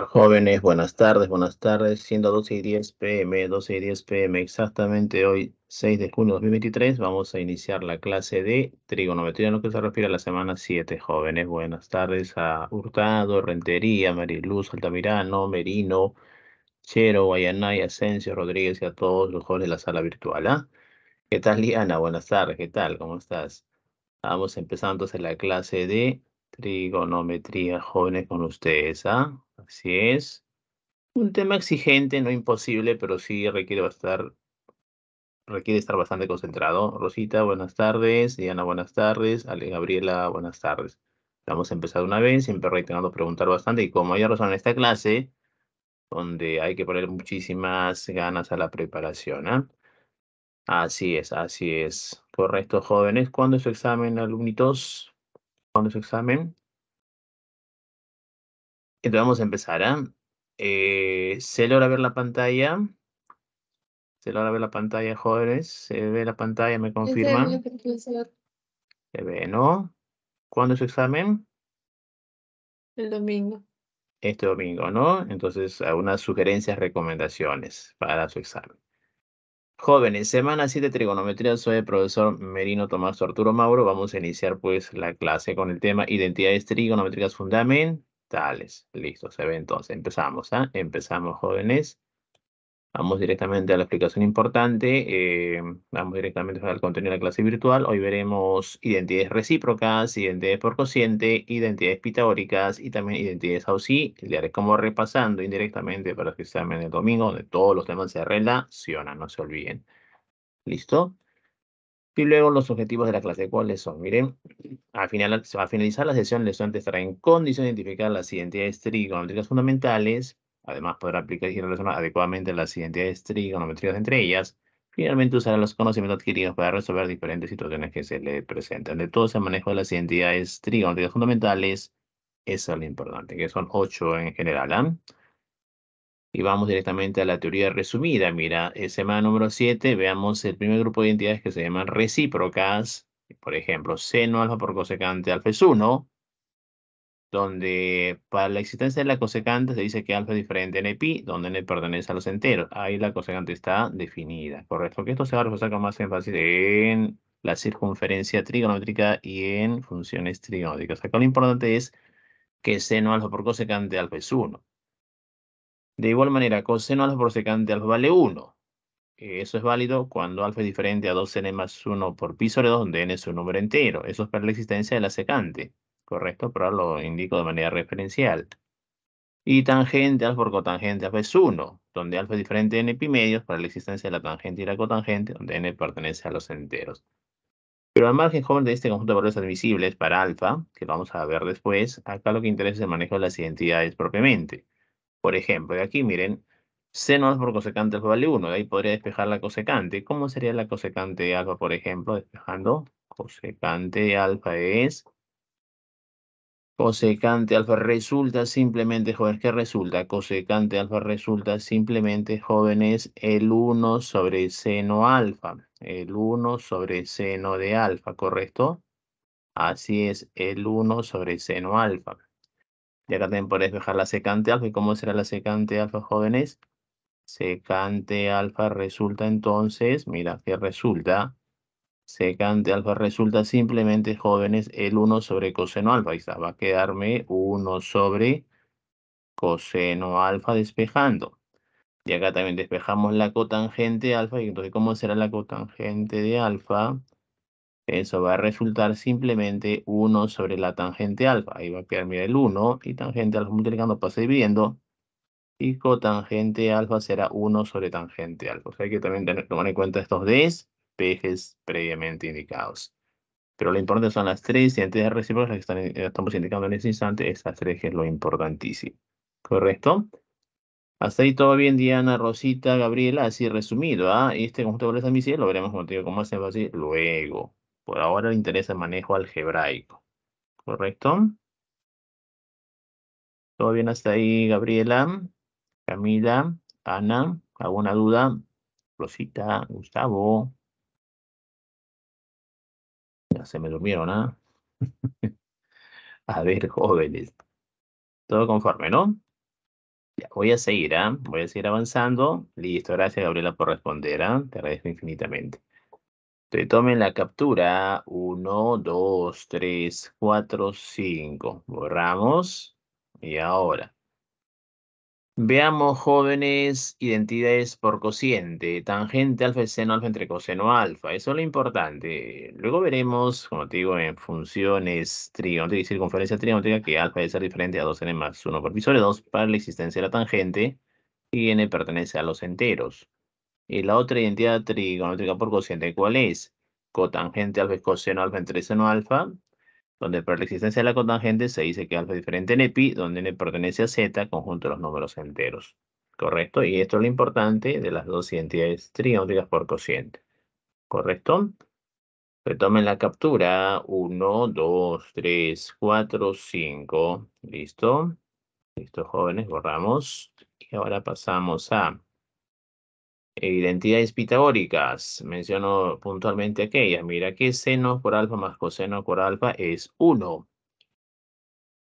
Jóvenes, buenas tardes, buenas tardes. Siendo 12 y 10 pm, 12 y 10 pm exactamente hoy, 6 de junio de 2023, vamos a iniciar la clase de trigonometría en lo que se refiere a la semana 7. Jóvenes, buenas tardes a Hurtado, Rentería, Mariluz, Altamirano, Merino, Chero, Guayanay, Asensio, Rodríguez y a todos los jóvenes de la sala virtual. ¿ah? ¿Qué tal, Liana? Buenas tardes, ¿qué tal? ¿Cómo estás? Vamos empezando entonces la clase de Trigonometría, jóvenes, con ustedes, ¿ah? Así es. Un tema exigente, no imposible, pero sí requiere estar, requiere estar bastante concentrado. Rosita, buenas tardes. Diana, buenas tardes. Ale Gabriela, buenas tardes. Vamos a empezar una vez, siempre reiterando preguntar bastante. Y como hay razón en esta clase, donde hay que poner muchísimas ganas a la preparación, ¿ah? Así es, así es. Correcto, jóvenes. ¿Cuándo es su examen, alumnitos? su examen. Entonces vamos a empezar. ¿ah? Eh, se logra ver la pantalla. Se logra ver la pantalla, jóvenes. Se ve la pantalla, me confirma? Se ve, ¿no? ¿Cuándo es su examen? El domingo. Este domingo, ¿no? Entonces, algunas sugerencias, recomendaciones para su examen. Jóvenes, semana 7 trigonometría, soy el profesor Merino Tomás Arturo Mauro. Vamos a iniciar pues la clase con el tema identidades trigonométricas fundamentales. Listo, se ve entonces. Empezamos, ¿ah? Empezamos, jóvenes. Vamos directamente a la explicación importante, eh, vamos directamente al contenido de la clase virtual. Hoy veremos identidades recíprocas, identidades por cociente, identidades pitagóricas y también identidades AUSI. Le haré como repasando indirectamente para que examen el domingo, donde todos los temas se relacionan, no se olviden. ¿Listo? Y luego los objetivos de la clase, ¿cuáles son? Miren, al final, a finalizar la sesión, el estudiante estará en condición de identificar las identidades trigonométricas fundamentales Además, podrá aplicar y relacionar adecuadamente las identidades trigonométricas entre ellas. Finalmente, usará los conocimientos adquiridos para resolver diferentes situaciones que se le presentan. De todo ese manejo de las identidades trigonométricas fundamentales, eso es lo importante, que son ocho en general. ¿ah? Y vamos directamente a la teoría resumida. Mira, eh, semana número 7, veamos el primer grupo de identidades que se llaman recíprocas. Por ejemplo, seno alfa por cosecante alfa es 1 donde para la existencia de la cosecante se dice que alfa es diferente en pi, donde n pertenece a los enteros. Ahí la cosecante está definida, ¿correcto? Que esto se va a con más énfasis en la circunferencia trigonométrica y en funciones trigonométricas. Acá lo importante es que seno alfa por cosecante alfa es 1. De igual manera, coseno alfa por secante alfa vale 1. Eso es válido cuando alfa es diferente a 2n más 1 por pi sobre 2, donde n es un número entero. Eso es para la existencia de la secante correcto, pero lo indico de manera referencial. Y tangente alfa por cotangente alfa es 1, donde alfa es diferente de n medios para la existencia de la tangente y la cotangente, donde n pertenece a los enteros. Pero al margen, joven, de este conjunto de valores admisibles para alfa, que vamos a ver después, acá lo que interesa es el manejo de las identidades propiamente. Por ejemplo, de aquí, miren, seno alfa por cosecante alfa vale 1, de ahí podría despejar la cosecante. ¿Cómo sería la cosecante de alfa, por ejemplo? Despejando, cosecante de alfa es Cosecante alfa resulta simplemente, jóvenes, ¿qué resulta? Cosecante alfa resulta simplemente, jóvenes, el 1 sobre seno alfa. El 1 sobre seno de alfa, ¿correcto? Así es, el 1 sobre seno alfa. ya acá también por dejar la secante alfa. ¿Y cómo será la secante alfa, jóvenes? Secante alfa resulta entonces, mira, ¿qué resulta? secante alfa resulta simplemente, jóvenes, el 1 sobre coseno alfa. Ahí está, va a quedarme 1 sobre coseno alfa despejando. Y acá también despejamos la cotangente alfa. Y entonces, ¿cómo será la cotangente de alfa? Eso va a resultar simplemente 1 sobre la tangente alfa. Ahí va a quedar, el 1. Y tangente alfa multiplicando pasa dividiendo. Y cotangente alfa será 1 sobre tangente alfa. O sea, hay que también tener, tomar en cuenta estos Ds pejes previamente indicados. Pero lo importante son las tres identidades las que estamos indicando en este instante. Esas tres es lo importantísimo. ¿Correcto? Hasta ahí todo bien, Diana, Rosita, Gabriela, así resumido. ¿ah? Este conjunto de valores lo veremos contigo como más énfasis luego. Por ahora le interesa el manejo algebraico. ¿Correcto? ¿Todo bien hasta ahí, Gabriela? Camila, Ana, ¿alguna duda? Rosita, Gustavo. Ya se me durmieron, ¿ah? a ver, jóvenes. Todo conforme, ¿no? Ya, voy a seguir, ¿ah? Voy a seguir avanzando. Listo, gracias Gabriela por responder, ¿ah? Te agradezco infinitamente. Te tomen la captura. Uno, dos, tres, cuatro, cinco. Borramos. Y ahora, Veamos, jóvenes, identidades por cociente, tangente alfa es seno alfa entre coseno alfa. Eso es lo importante. Luego veremos, como te digo, en funciones trigonométricas y circunferencia trigonométrica, que alfa debe ser diferente a 2n más 1 por pi sobre 2 para la existencia de la tangente y n pertenece a los enteros. Y la otra identidad trigonométrica por cociente, ¿cuál es? Cotangente alfa es coseno alfa entre seno alfa donde para la existencia de la cotangente se dice que alfa es diferente en pi, donde n pertenece a z, conjunto de los números enteros. ¿Correcto? Y esto es lo importante de las dos identidades triónicas por cociente. ¿Correcto? Retomen la captura. 1, 2, 3, 4, 5. ¿Listo? Listo, jóvenes, borramos. Y ahora pasamos a eh, identidades pitagóricas, menciono puntualmente aquella, Mira que seno por alfa más coseno por alfa es 1.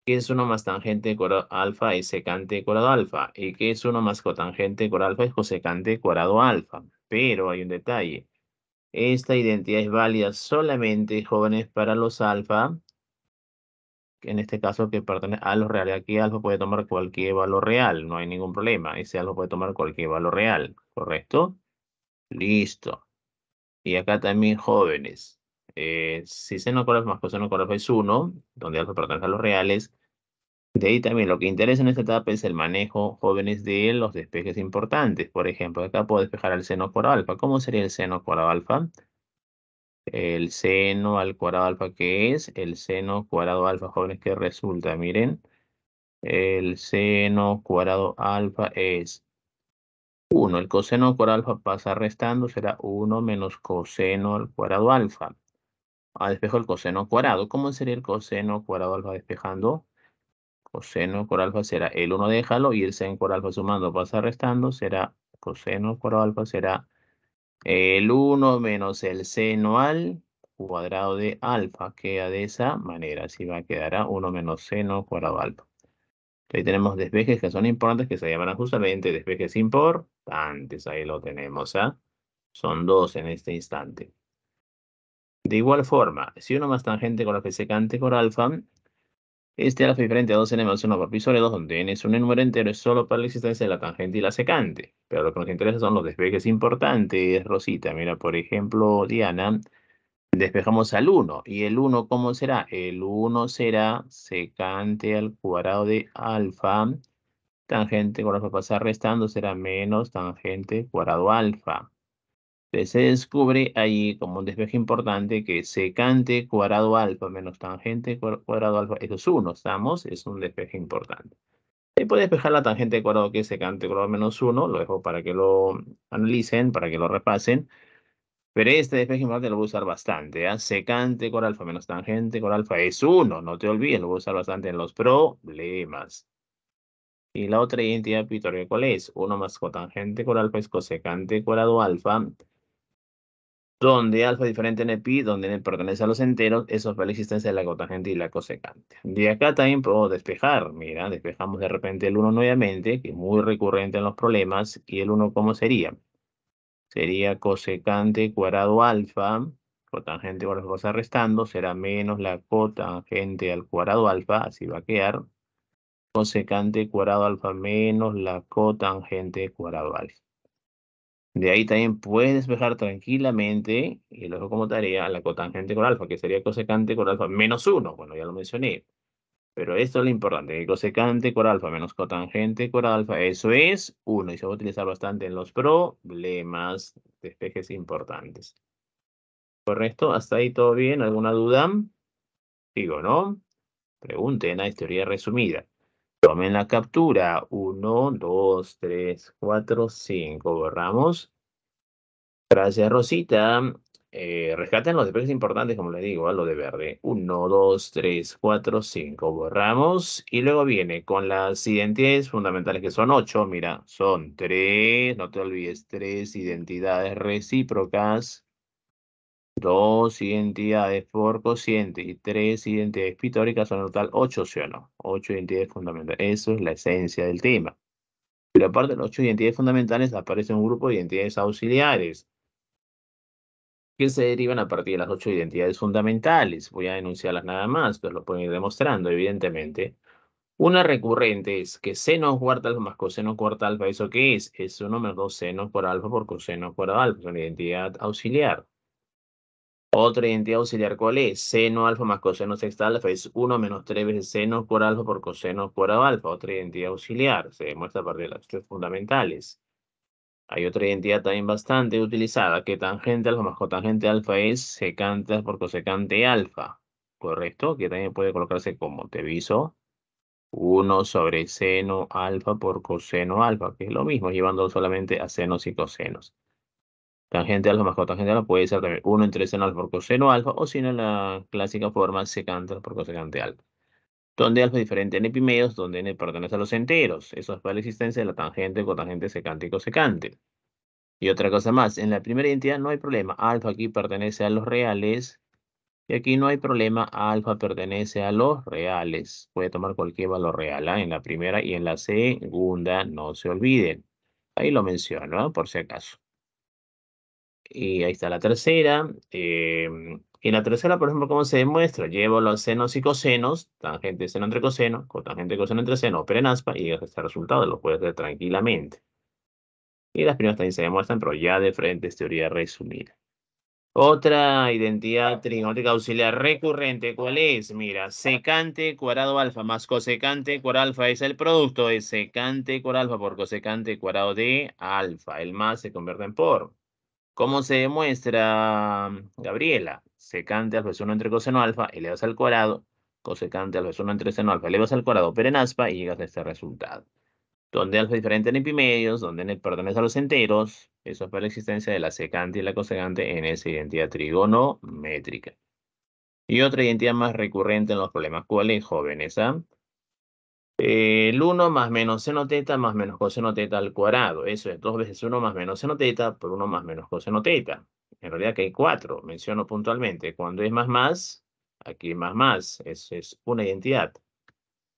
que es 1 más tangente por alfa es secante cuadrado alfa? ¿Y que es 1 más cotangente por alfa es cosecante cuadrado alfa? Pero hay un detalle. Esta identidad es válida solamente, jóvenes, para los alfa. En este caso, que pertenece a los reales. Aquí alfa puede tomar cualquier valor real, no hay ningún problema. Ese alfa puede tomar cualquier valor real. ¿correcto? Listo. Y acá también jóvenes. Eh, si seno cuadrado más coseno alfa es 1, donde alfa pertenece a los reales. De ahí también lo que interesa en esta etapa es el manejo jóvenes de los despejes importantes. Por ejemplo, acá puedo despejar al seno cuadrado alfa. ¿Cómo sería el seno cuadrado alfa? El seno al cuadrado alfa ¿qué es el seno cuadrado alfa jóvenes que resulta, miren. El seno cuadrado alfa es 1. El coseno por alfa pasa restando, será 1 menos coseno al cuadrado alfa. A ah, despejo el coseno cuadrado. ¿Cómo sería el coseno cuadrado alfa despejando? Coseno por alfa será el 1, déjalo, y el seno por alfa sumando pasa restando, será coseno cuadrado alfa será el 1 menos el seno al cuadrado de alfa. Queda de esa manera, así va a quedar 1 menos seno cuadrado alfa. Ahí tenemos despejes que son importantes, que se llaman justamente despejes importantes. Ahí lo tenemos, ¿ah? Son dos en este instante. De igual forma, si uno más tangente con la que secante por alfa, este alfa diferente a 2n más 1 por pi 2, donde n es un número entero, es solo para la existencia de la tangente y la secante. Pero lo que nos interesa son los despejes importantes, Rosita. Mira, por ejemplo, Diana, Despejamos al 1. ¿Y el 1 cómo será? El 1 será secante al cuadrado de alfa. Tangente cuadrado alfa pasar restando será menos tangente cuadrado alfa. Entonces se descubre ahí como un despeje importante que secante cuadrado alfa menos tangente cuadrado alfa, eso es 1, ¿estamos? Es un despeje importante. Y puede despejar la tangente cuadrado que es secante cuadrado menos 1, lo dejo para que lo analicen, para que lo repasen. Pero este despeje importante lo voy a usar bastante. ¿ah? Secante con alfa menos tangente con alfa es 1. No te olvides, lo voy a usar bastante en los problemas. Y la otra identidad pitorial ¿cuál es? 1 más cotangente con alfa es cosecante cuadrado alfa. Donde alfa es diferente en el pi, donde pertenece a los enteros, eso es la existencia de la cotangente y la cosecante. De acá también puedo despejar. Mira, despejamos de repente el 1 nuevamente, que es muy recurrente en los problemas. ¿Y el 1 cómo sería? sería cosecante cuadrado alfa, cotangente cuadrado alfa restando, será menos la cotangente al cuadrado alfa, así va a quedar, cosecante cuadrado alfa menos la cotangente cuadrado alfa. De ahí también puedes despejar tranquilamente, y lo dejo como tarea, la cotangente con alfa, que sería cosecante con alfa menos 1. Bueno, ya lo mencioné. Pero esto es lo importante, cosecante alfa menos cotangente alfa, eso es 1 y se va a utilizar bastante en los problemas, de espejes importantes. ¿Correcto? ¿Hasta ahí todo bien? ¿Alguna duda? Digo, ¿no? Pregunten a teoría resumida. Tomen la captura. 1, 2, 3, 4, 5. Borramos. Gracias, Rosita. Eh, rescaten los despejes importantes, como les digo, a ¿eh? lo de verde. 1, 2, 3, 4, 5. Borramos. Y luego viene con las identidades fundamentales, que son 8. Mira, son 3, no te olvides, 3 identidades recíprocas. 2 identidades por cociente y 3 identidades pitóricas, son en total 8, ¿sí o no? 8 identidades fundamentales. Eso es la esencia del tema. Pero aparte de las 8 identidades fundamentales, aparece un grupo de identidades auxiliares que se derivan a partir de las ocho identidades fundamentales. Voy a denunciarlas nada más, pero lo pueden ir demostrando, evidentemente. Una recurrente es que seno cuarta alfa más coseno cuarta alfa, ¿eso qué es? Es 1 menos 2 senos por alfa por coseno por alfa, es una identidad auxiliar. Otra identidad auxiliar, ¿cuál es? Seno alfa más coseno sexta alfa es 1 menos 3 veces seno por alfa por coseno por alfa. Otra identidad auxiliar, se demuestra a partir de las tres fundamentales. Hay otra identidad también bastante utilizada, que tangente alfa más cotangente alfa es secante por cosecante alfa, ¿correcto? Que también puede colocarse como, te aviso, 1 sobre seno alfa por coseno alfa, que es lo mismo, llevando solamente a senos y cosenos. Tangente alfa más cotangente alfa puede ser también 1 entre seno alfa por coseno alfa, o si no, la clásica forma secante por cosecante alfa donde alfa es diferente en epimedos, donde n pertenece a los enteros. Eso es para la existencia de la tangente, cotangente, secante y cosecante. Y otra cosa más, en la primera identidad no hay problema. Alfa aquí pertenece a los reales y aquí no hay problema. Alfa pertenece a los reales. Puede tomar cualquier valor real ¿ah? en la primera y en la segunda, no se olviden. Ahí lo menciono, por si acaso. Y ahí está la tercera. Em, y la tercera, por ejemplo, ¿cómo se demuestra? Llevo los senos y cosenos, tangente seno entre coseno, cotangente coseno entre seno, opera en aspa, y este resultado lo puedes hacer tranquilamente. Y las primeras también se demuestran, pero ya de frente es teoría resumida. Otra identidad trigonótica auxiliar recurrente, ¿cuál es? Mira, secante cuadrado alfa más cosecante cuadrado alfa es el producto de secante cuadrado alfa por cosecante cuadrado de alfa. El más se convierte en por. ¿Cómo se demuestra, Gabriela? Secante al uno entre coseno alfa, elevas al cuadrado, cosecante al uno entre seno alfa, elevas al cuadrado, pero aspa, y llegas a este resultado. Donde alfa es diferente en epimedios, donde el pertenece a los enteros, eso es para la existencia de la secante y la cosecante en esa identidad trigonométrica. Y otra identidad más recurrente en los problemas, ¿cuál es, jóvenes? Ah? Eh, el 1 más menos seno teta más menos coseno teta al cuadrado. Eso es 2 veces 1 más menos seno teta por 1 más menos coseno teta. En realidad que hay 4, menciono puntualmente. Cuando es más más, aquí más más, es, es una identidad.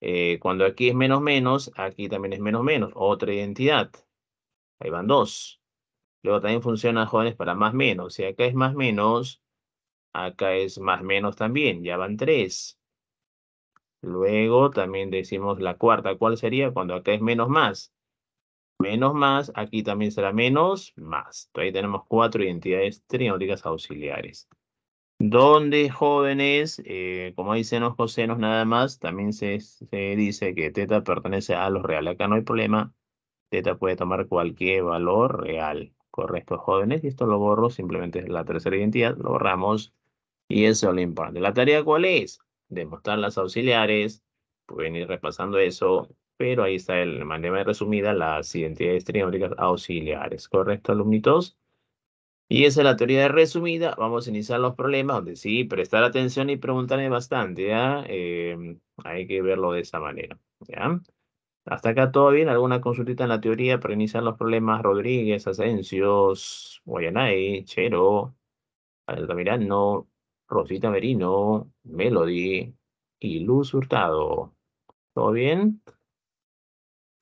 Eh, cuando aquí es menos menos, aquí también es menos menos, otra identidad. Ahí van dos. Luego también funciona, jóvenes, para más menos. Si acá es más menos, acá es más menos también, ya van tres. Luego también decimos la cuarta. ¿Cuál sería? Cuando acá es menos más. Menos más, aquí también será menos más. Entonces, ahí tenemos cuatro identidades trigonométricas auxiliares. Donde jóvenes, eh, como hay senos cosenos nada más, también se, dice que teta pertenece a los reales. Acá no hay problema. Teta puede tomar cualquier valor real. Correcto, jóvenes. Y esto lo borro, simplemente es la tercera identidad, lo borramos. Y eso es lo importante. ¿La tarea cuál es? demostrar las auxiliares, pueden ir repasando eso, pero ahí está el, de resumida las identidades trigonométricas auxiliares, ¿correcto, alumnitos? Y esa es la teoría de resumida. Vamos a iniciar los problemas, donde sí, prestar atención y preguntarle bastante, ¿ya? Em, hay que verlo de esa manera, ¿ya? Hasta acá todo bien. ¿Alguna consultita en la teoría para iniciar los problemas? Rodríguez, Asensios, Guayanay, Chero, no. Rosita Merino, Melody y Luz Hurtado. ¿Todo bien?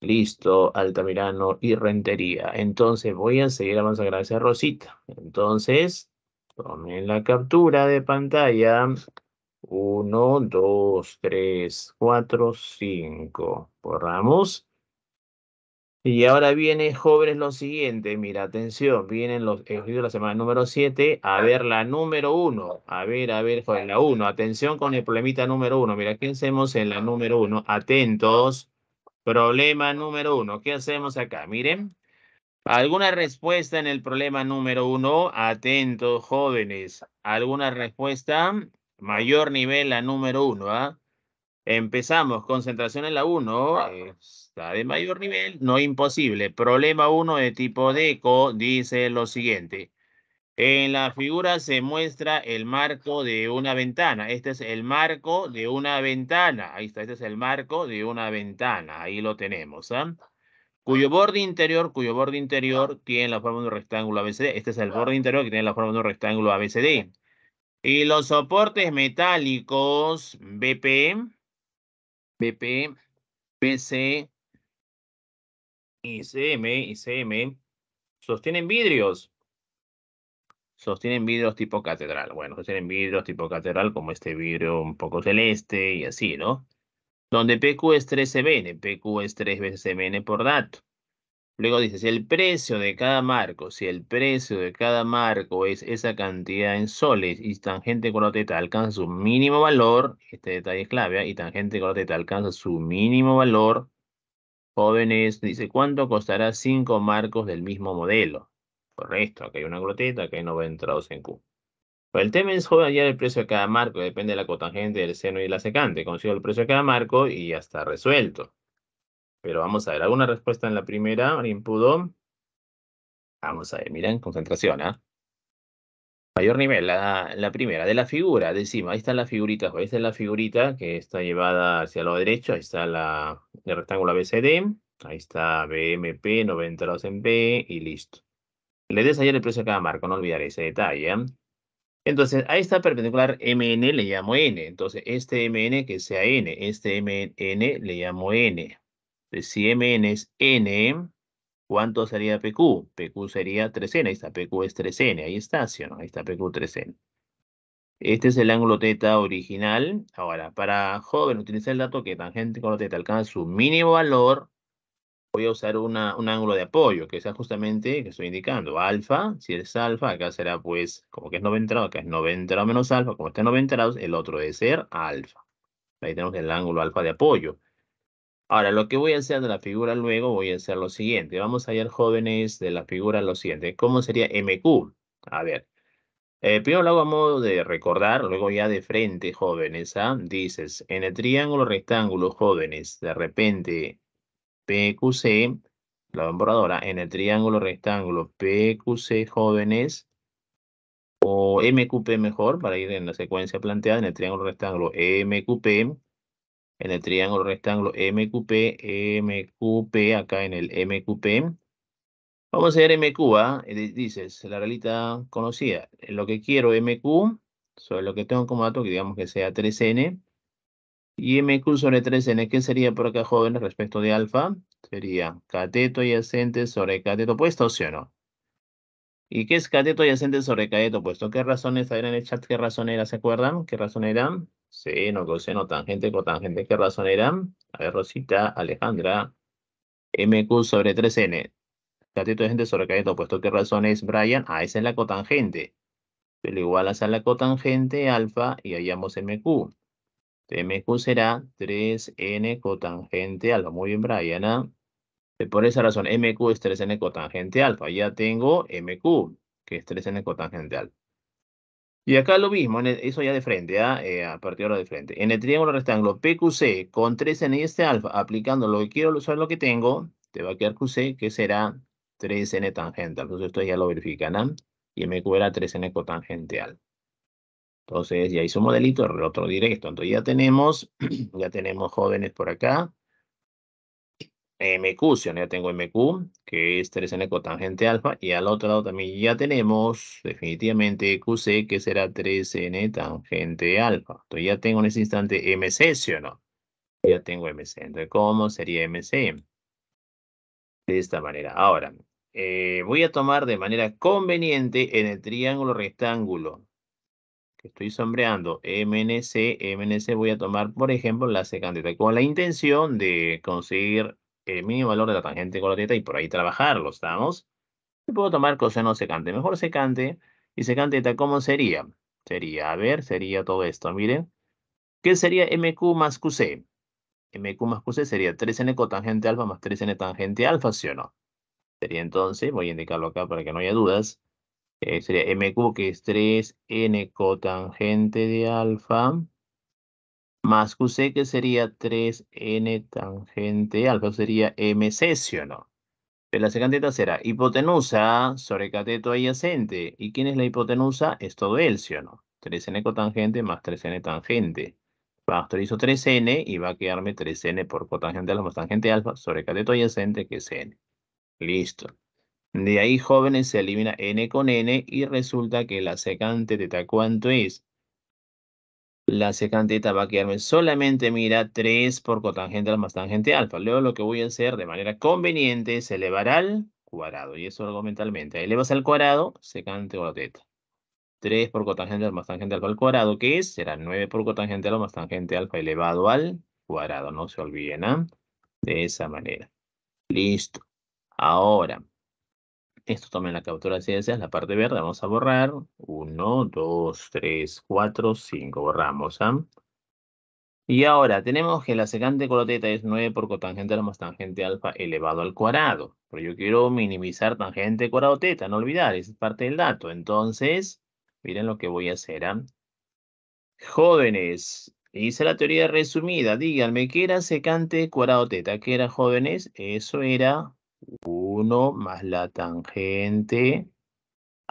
Listo, Altamirano y Rentería. Entonces voy a seguir avanzando. Gracias, Rosita. Entonces, tomen la captura de pantalla. Uno, dos, tres, cuatro, cinco. Borramos. Y ahora viene, jóvenes, lo siguiente. Mira, atención, vienen los ejercicios de la semana número 7. A ver, la número 1. A ver, a ver, jóvenes, la 1. Atención con el problemita número 1. Mira, ¿qué hacemos en la número 1? Atentos. Problema número 1. ¿Qué hacemos acá? Miren. ¿Alguna respuesta en el problema número 1? Atentos, jóvenes. ¿Alguna respuesta? Mayor nivel, la número 1. ¿ah? Empezamos. Concentración en la 1 de mayor nivel, no imposible. Problema 1 de tipo DECO dice lo siguiente. En la figura se muestra el marco de una ventana. Este es el marco de una ventana. Ahí está, este es el marco de una ventana. Ahí lo tenemos. ¿ah? Cuyo borde interior, cuyo borde interior tiene la forma de un rectángulo ABCD. Este es el borde interior que tiene la forma de un rectángulo ABCD. Y los soportes metálicos BP, BP, BC, ICM y CM sostienen vidrios. Sostienen vidrios tipo catedral. Bueno, sostienen vidrios tipo catedral como este vidrio un poco celeste y así, ¿no? Donde PQ es 3 CBN, PQ es 3 veces CMN por dato. Luego dice, si el precio de cada marco, si el precio de cada marco es esa cantidad en soles y tangente con teta alcanza su mínimo valor, este detalle es clave, ¿eh? y tangente con teta alcanza su mínimo valor, Jóvenes, dice, ¿cuánto costará cinco marcos del mismo modelo? Correcto, acá hay una groteta, acá hay 90 entrados en Q. el tema es hallar el precio de cada marco, depende de la cotangente del seno y la secante. Consigo el precio de cada marco y ya está resuelto. Pero vamos a ver, ¿alguna respuesta en la primera, pudo? Vamos a ver, miren, concentración, ¿ah? mayor nivel, la, primera, de la figura, decimos, ahí está la figurita, esta es la figurita que está llevada hacia lado derecho, ahí está la, el rectángulo ABCD, ahí está BMP, 92 en B y listo. Le des ayer el precio a cada marco, no olvidar ese detalle. ¿eh? Entonces, ahí está perpendicular MN le llamo N, entonces este MN que sea N, este MN le llamo N. Entonces, si MN es N, ¿Cuánto sería PQ? PQ sería 3n, ahí está, PQ es 3n, ahí está, ¿sí o no? Ahí está PQ 3n. Este es el ángulo teta original. Ahora, para joven, utilizar el dato que tangente con teta alcanza su mínimo valor, voy a usar una, un ángulo de apoyo, que sea justamente, que estoy indicando, alfa, si es alfa, acá será pues, como que es 90 grados, acá es 90 menos alfa, como está 90 grados, el otro debe ser alfa. Ahí tenemos el ángulo alfa de apoyo. Ahora, lo que voy a hacer de la figura luego, voy a hacer lo siguiente. Vamos a hallar jóvenes de la figura lo siguiente. ¿Cómo sería MQ? A ver, eh, primero lo hago a modo de recordar, luego ya de frente, jóvenes. ¿ah? Dices, en el triángulo rectángulo, jóvenes, de repente PQC, la borradora, en el triángulo rectángulo PQC, jóvenes, o MQP mejor, para ir en la secuencia planteada, en el triángulo rectángulo MQP, en el triángulo rectángulo MQP, MQP, acá en el MQP. Vamos a ver MQ, ¿ah? Eh, dices, la realidad conocida. Lo que quiero MQ, sobre lo que tengo como dato, que digamos que sea 3N. Y MQ sobre 3N, ¿qué sería por acá, jóvenes, respecto de alfa? Sería cateto adyacente sobre cateto opuesto, ¿sí o no? ¿Y qué es cateto adyacente sobre cateto opuesto? ¿Qué razones? A en el chat qué razón era, ¿se acuerdan? ¿Qué razón era? seno, coseno, tangente, cotangente, ¿qué razón eran? A ver, Rosita, Alejandra, MQ sobre 3N. Cateto de gente sobre cateto opuesto. ¿Qué razón es, Brian? Ah, esa es la cotangente. Pero igual a la cotangente alfa y hallamos MQ. MQ será 3N cotangente alfa. Muy bien, Brian. ¿ah? Eh, por esa razón, MQ es 3N cotangente alfa. Ya tengo MQ, que es 3N cotangente alfa. Y acá lo mismo, eso ya de frente, ¿ah? eh, a partir de ahora de frente. En el triángulo rectángulo PQC con 3 n este alfa, aplicando lo que quiero usar lo que tengo, te va a quedar QC, que será 3n tangente. Entonces, esto ya lo verifican, ¿ah? Y MQ era 3n cotangente alfa. Entonces, ya hizo un modelito, el otro directo. Entonces, ya tenemos, ya tenemos jóvenes por acá. MQ, ya tengo MQ, que es 3N cotangente alfa, y al otro lado también ya tenemos definitivamente QC, que será 3N tangente alfa. Entonces ya tengo en ese instante MC, ¿sí o no? Ya tengo MC. Entonces, ¿cómo sería MC? De esta manera. Ahora, eh, voy a tomar de manera conveniente en el triángulo rectángulo que estoy sombreando, MNC, MNC, voy a tomar, por ejemplo, la secante con la intención de conseguir el mínimo valor de la tangente con la teta y por ahí trabajarlo, ¿estamos? Y puedo tomar coseno secante. Mejor secante y secante teta, ¿cómo sería? Sería, a ver, sería todo esto, miren. ¿Qué sería MQ más QC? MQ más QC sería 3N cotangente alfa más 3N tangente alfa, ¿sí o no? Sería entonces, voy a indicarlo acá para que no haya dudas, eh, sería MQ que es 3N cotangente de alfa más QC que sería 3n tangente alfa sería MC, ¿sí o no? Pero la secante será hipotenusa sobre cateto adyacente. ¿Y quién es la hipotenusa? Es todo él, ¿sí o no? 3n cotangente más 3n tangente. Factorizo 3n y va a quedarme 3n por cotangente alfa más tangente alfa sobre cateto adyacente que es n. Listo. De ahí, jóvenes, se elimina n con n y resulta que la secante teta, ¿cuánto es? La secanteta va a quedarme solamente, mira, 3 por cotangente al más tangente alfa. Luego lo que voy a hacer de manera conveniente es elevar al cuadrado. Y eso argumentalmente. Elevas al cuadrado, secante o teta. 3 por cotangente al más tangente alfa al cuadrado, que es, será 9 por cotangente al más tangente alfa elevado al cuadrado. No se olviden, ¿ah? De esa manera. Listo. Ahora, esto también la captura de ciencias la parte verde, vamos a borrar. 1, 2, 3, 4, 5, borramos. ¿ah? Y ahora tenemos que la secante teta es 9 por cotangente más tangente alfa elevado al cuadrado. Pero yo quiero minimizar tangente cuadrado teta, no olvidar, es parte del dato. Entonces, miren lo que voy a hacer. ¿ah? Jóvenes, hice la teoría resumida. Díganme, ¿qué era secante cuadrado teta? ¿Qué era, jóvenes? Eso era 1 más la tangente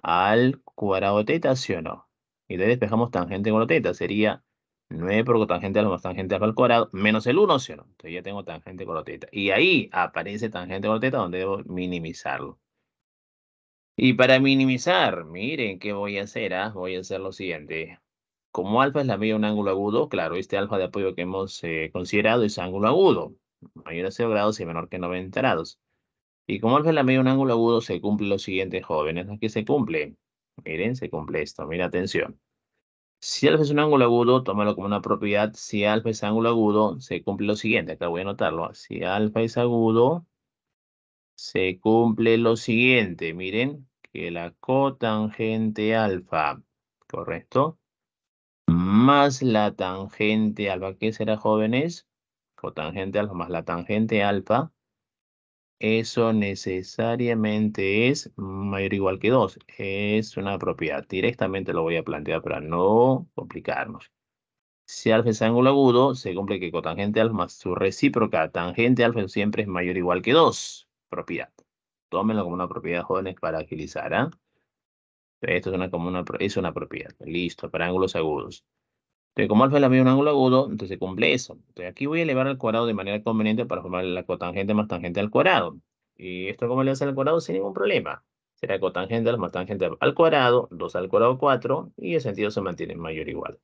al cuadrado teta, ¿sí o no? Y entonces despejamos tangente con teta, sería 9 por tangente al tangente al cuadrado, menos el 1, ¿sí o no? Entonces ya tengo tangente con teta. Y ahí aparece tangente con teta donde debo minimizarlo. Y para minimizar, miren qué voy a hacer, ¿ah? Voy a hacer lo siguiente. Como alfa es la media de un ángulo agudo, claro, este alfa de apoyo que hemos eh, considerado es ángulo agudo, mayor a 0 grados y menor que 90 grados. Y como alfa es la media un ángulo agudo, se cumple lo siguiente, jóvenes. Aquí se cumple. Miren, se cumple esto. Mira, atención. Si alfa es un ángulo agudo, tómalo como una propiedad. Si alfa es ángulo agudo, se cumple lo siguiente. Acá voy a anotarlo. Si alfa es agudo, se cumple lo siguiente. Miren, que la cotangente alfa, ¿correcto? Más la tangente alfa. ¿Qué será, jóvenes? Cotangente alfa más la tangente alfa eso necesariamente es mayor o igual que 2. Es una propiedad. Directamente lo voy a plantear para no complicarnos. Si alfa es ángulo agudo, se cumple que cotangente alfa más su recíproca tangente alfa siempre es mayor o igual que 2. Propiedad. Tómenlo como una propiedad, jóvenes, para agilizar. ¿ah? Esto es una, es una propiedad. Listo, para ángulos agudos. Entonces, como alfa es la un ángulo agudo, entonces se cumple eso. Entonces, aquí voy a elevar al cuadrado de manera conveniente para formar la cotangente más tangente al cuadrado. Y esto como le hace al cuadrado sin ningún problema. Será cotangente más tangente al cuadrado, 2 al cuadrado 4, y el sentido se mantiene mayor o igual.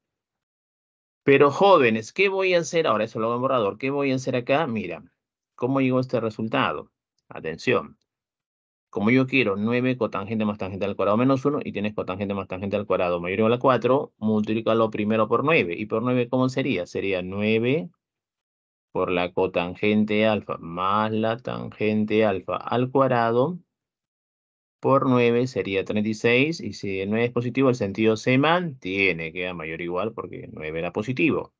Pero jóvenes, ¿qué voy a hacer? Ahora eso lo hago en borrador. ¿Qué voy a hacer acá? Mira, ¿cómo llegó este resultado? Atención como yo quiero 9 cotangente más tangente al cuadrado menos 1 y tienes cotangente más tangente al cuadrado mayor o igual a 4, multiplícalo primero por 9. ¿Y por 9 cómo sería? Sería 9 por la cotangente alfa más la tangente alfa al cuadrado por 9 sería 36. Y si el 9 es positivo, el sentido se mantiene, queda mayor o igual porque 9 era positivo.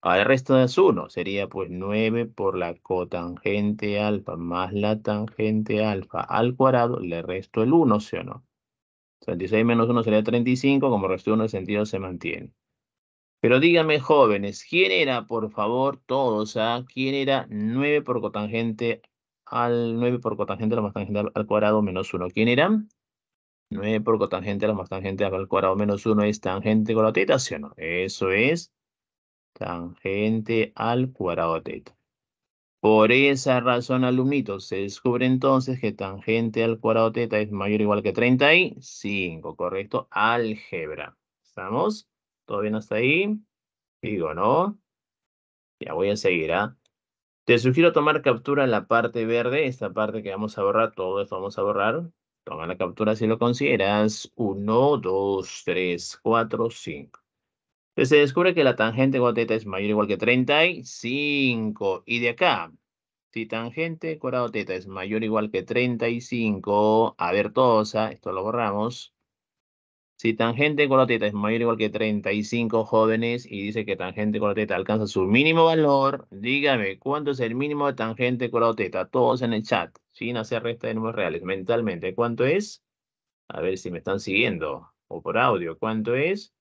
Ahora el resto es 1, sería pues 9 por la cotangente alfa más la tangente alfa al cuadrado, le resto el 1, ¿sí o no? 36 menos 1 sería 35, como resto de 1 el sentido se mantiene. Pero díganme, jóvenes, ¿quién era, por favor, todos, ¿ah? quién era 9 por cotangente al 9 por cotangente a la más tangente al cuadrado menos 1? ¿Quién era? 9 por cotangente a la más tangente al cuadrado menos 1 es tangente con la teta, ¿sí o no? Eso es tangente al cuadrado teta. Por esa razón, alumnitos, se descubre entonces que tangente al cuadrado teta es mayor o igual que 35, ¿correcto? Álgebra. ¿Estamos? ¿Todo bien hasta ahí? Digo, ¿no? Ya voy a seguir, ¿ah? Te sugiero tomar captura en la parte verde, esta parte que vamos a borrar, todo esto vamos a borrar. Toma la captura si lo consideras. Uno, dos, tres, cuatro, cinco se descubre que la tangente de teta es mayor o igual que 35. Y de acá, si tangente cuadrado de teta es mayor o igual que 35, a ver todos, esto lo borramos. Si tangente cuadrado de teta es mayor o igual que 35 jóvenes y dice que tangente cuadrado de teta alcanza su mínimo valor, dígame, ¿cuánto es el mínimo de tangente cuadrado de teta? Todos en el chat, sin hacer resta de números reales, mentalmente. ¿Cuánto es? A ver si me están siguiendo, o por audio, ¿cuánto es?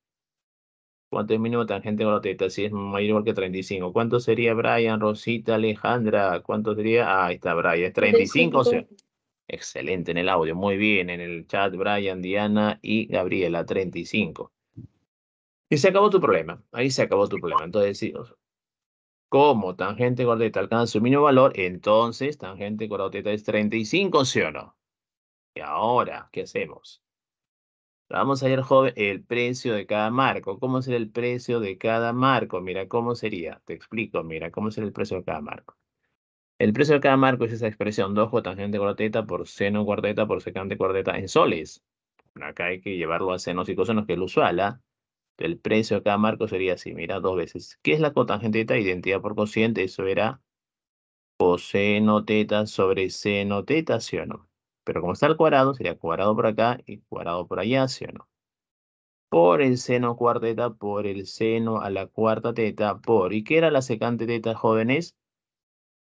¿Cuánto es mínimo tangente con la teta? Si es mayor o igual que 35. ¿Cuánto sería Brian, Rosita, Alejandra? ¿Cuánto sería? ahí está Brian. ¿Es 35? excelente en el audio. Muy bien. En el chat, Brian, Diana y Gabriela. 35. Y se acabó tu problema. Ahí se acabó tu problema. Entonces decimos, como tangente con la teta alcanza su mínimo valor, entonces tangente con la teta es 35, ¿sí o no? Y ahora, ¿qué hacemos? Vamos a ver, joven, el precio de cada marco. ¿Cómo será el precio de cada marco? Mira, ¿cómo sería? Te explico, mira, ¿cómo será el precio de cada marco? El precio de cada marco es esa expresión 2 cotangente de cuarteta por seno cuarteta por secante cuarteta en soles. acá hay que llevarlo a senos y cosenos, que es lo usual, ¿ah? El precio de cada marco sería así, mira, dos veces. ¿Qué es la cotangente de teta? Identidad por cociente, eso era coseno teta sobre seno teta, ¿sí o no? Pero como está el cuadrado, sería cuadrado por acá y cuadrado por allá, ¿sí o no? Por el seno cuarta teta, por el seno a la cuarta teta, por... ¿Y qué era la secante teta, jóvenes?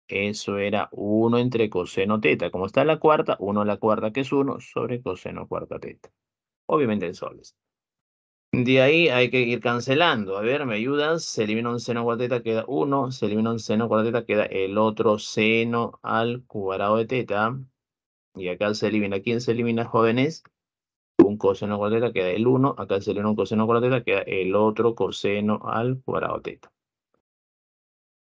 Eso era 1 entre coseno teta. Como está la cuarta, 1 a la cuarta, que es 1, sobre coseno cuarta teta. Obviamente en soles. De ahí hay que ir cancelando. A ver, ¿me ayudas? Se elimina un seno cuarta teta, queda 1. Se elimina un seno cuarta teta, queda el otro seno al cuadrado de teta. Y acá se elimina. ¿Quién se elimina, jóvenes? Un coseno cuadrado, teta queda el 1. Acá se elimina un coseno cuadrado, teta, queda el otro coseno al cuadrado teta.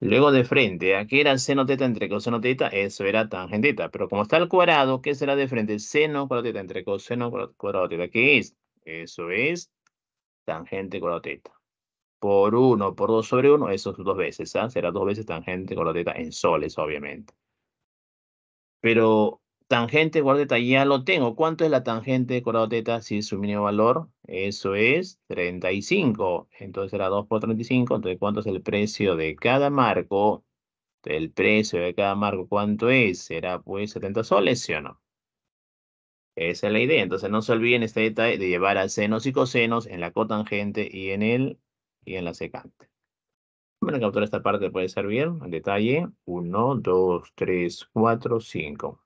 Luego de frente, ¿a qué era seno teta entre coseno teta? Eso era tangente teta. Pero como está al cuadrado, ¿qué será de frente? Seno cuadrado teta entre coseno cuadrado teta. ¿Qué es? Eso es tangente cuadrado teta. Por 1, por 2 sobre 1, eso es dos veces. ¿ah? Será dos veces tangente cuadrado teta en soles, obviamente. Pero Tangente igual de ya lo tengo. ¿Cuánto es la tangente de cuadrado teta si es su mínimo valor? Eso es 35. Entonces será 2 por 35. Entonces, ¿cuánto es el precio de cada marco? el precio de cada marco, ¿cuánto es? Será pues 70 soles, ¿sí o no? Esa es la idea. Entonces, no se olviden este detalle de llevar a senos y cosenos en la cotangente y en el y en la secante. Bueno, captura esta parte puede servir en detalle. 1, 2, 3, 4, 5.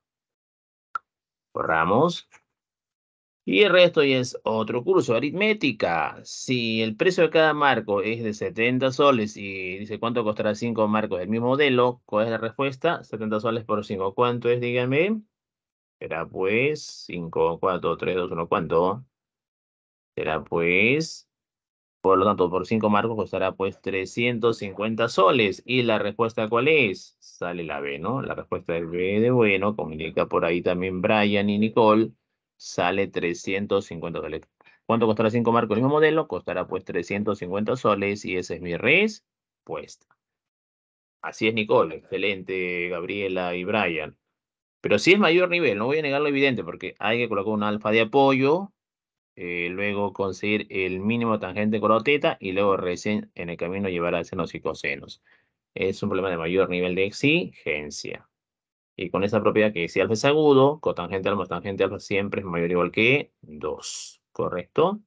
Borramos. Y el resto ya es otro curso, aritmética. Si el precio de cada marco es de 70 soles y dice cuánto costará 5 marcos del mismo modelo, ¿cuál es la respuesta? 70 soles por 5. ¿Cuánto es? dígame Será pues 5, 4, 3, 2, 1, ¿cuánto? Será pues por lo tanto, por 5 marcos costará pues 350 soles. ¿Y la respuesta cuál es? Sale la B, ¿no? La respuesta del B de bueno, comunica por ahí también Brian y Nicole, sale 350 soles. ¿Cuánto costará 5 marcos? El mismo modelo costará pues 350 soles y esa es mi respuesta. Así es, Nicole. Excelente, Gabriela y Brian. Pero si es mayor nivel, no voy a negar lo evidente porque hay que colocar un alfa de apoyo eh, luego conseguir el mínimo tangente con la teta y luego recién en el camino llevar a senos y cosenos. Es un problema de mayor nivel de exigencia. Y con esa propiedad que si alfa es agudo, cotangente alfa tangente alfa siempre es mayor o igual que 2, ¿correcto?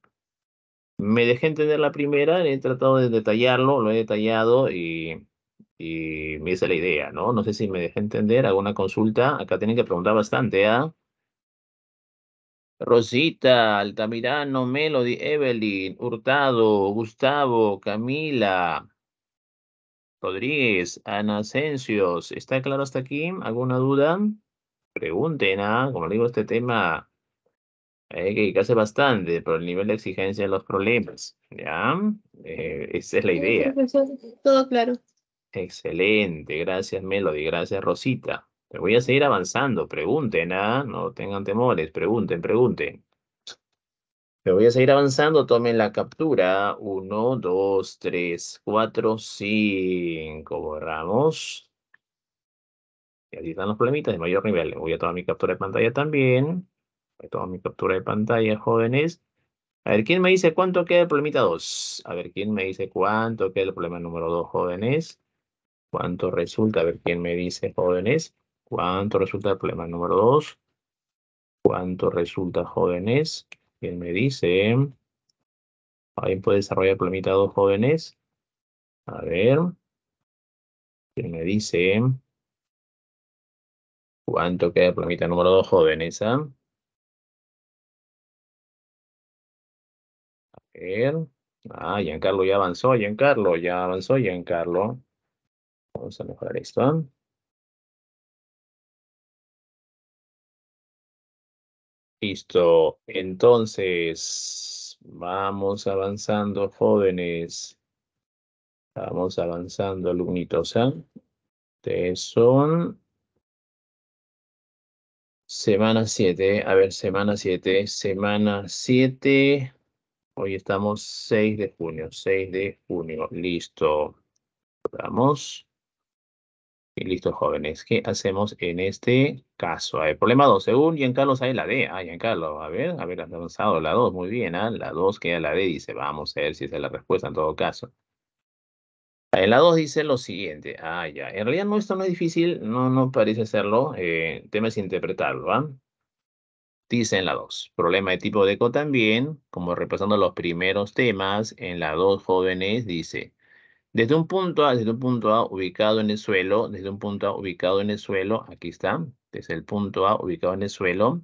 Me dejé entender la primera, he tratado de detallarlo, lo he detallado y, me hice la idea, ¿no? No sé si me dejé entender, alguna consulta, acá tienen que preguntar bastante, ¿ah? Rosita, Altamirano, Melody, Evelyn, Hurtado, Gustavo, Camila, Rodríguez, Ana Asensios. ¿Está claro hasta aquí? ¿Alguna duda? Pregunten, ¿ah? Como digo, este tema hay que dedicarse bastante por el nivel de exigencia de los problemas, ¿ya? Eh, esa es la idea. Todo claro. Excelente, gracias Melody, gracias Rosita voy a seguir avanzando. Pregunten, ¿ah? No tengan temores. Pregunten, pregunten. voy a seguir avanzando. Tomen la captura. Uno, dos, tres, cuatro, cinco. Borramos. Y así están los problemitas de mayor nivel. Voy a tomar mi captura de pantalla también. Voy a tomar mi captura de pantalla, jóvenes. A ver, ¿quién me dice cuánto queda el problemita 2? A ver, ¿quién me dice cuánto queda el problema número 2, jóvenes? ¿Cuánto resulta? A ver, ¿quién me dice, jóvenes? ¿Cuánto resulta el problema número 2? ¿Cuánto resulta jóvenes? ¿Quién me dice. ¿Alguien puede desarrollar el dos 2 jóvenes? A ver. ¿Quién me dice? ¿Cuánto queda el problema número 2 jóvenes? Ah? A ver. Ah, Giancarlo ya avanzó, Giancarlo, ya avanzó, Giancarlo. Vamos a mejorar esto. Ah. Listo. Entonces, vamos avanzando, jóvenes. Vamos avanzando, alumnitos. ¿ah? son semana 7. A ver, semana 7. Semana 7. Hoy estamos 6 de junio. 6 de junio. Listo. Vamos. Y listo, jóvenes. ¿Qué hacemos en este caso? Hay problema 2. Según Carlos, hay la D. Ah, Carlos, a ver, a ver, has avanzado la 2. Muy bien, ¿ah? La 2 queda la D. Dice, vamos a ver si esa es la respuesta en todo caso. En la 2 dice lo siguiente. Ah, ya. En realidad no, esto no es difícil. No, no parece serlo. Temas eh, tema es interpretarlo, ¿ah? Dice en la 2. Problema de tipo de eco también. Como repasando los primeros temas, en la 2, jóvenes, dice... Desde un punto A, desde un punto A ubicado en el suelo, desde un punto A ubicado en el suelo, aquí está, desde el punto A ubicado en el suelo,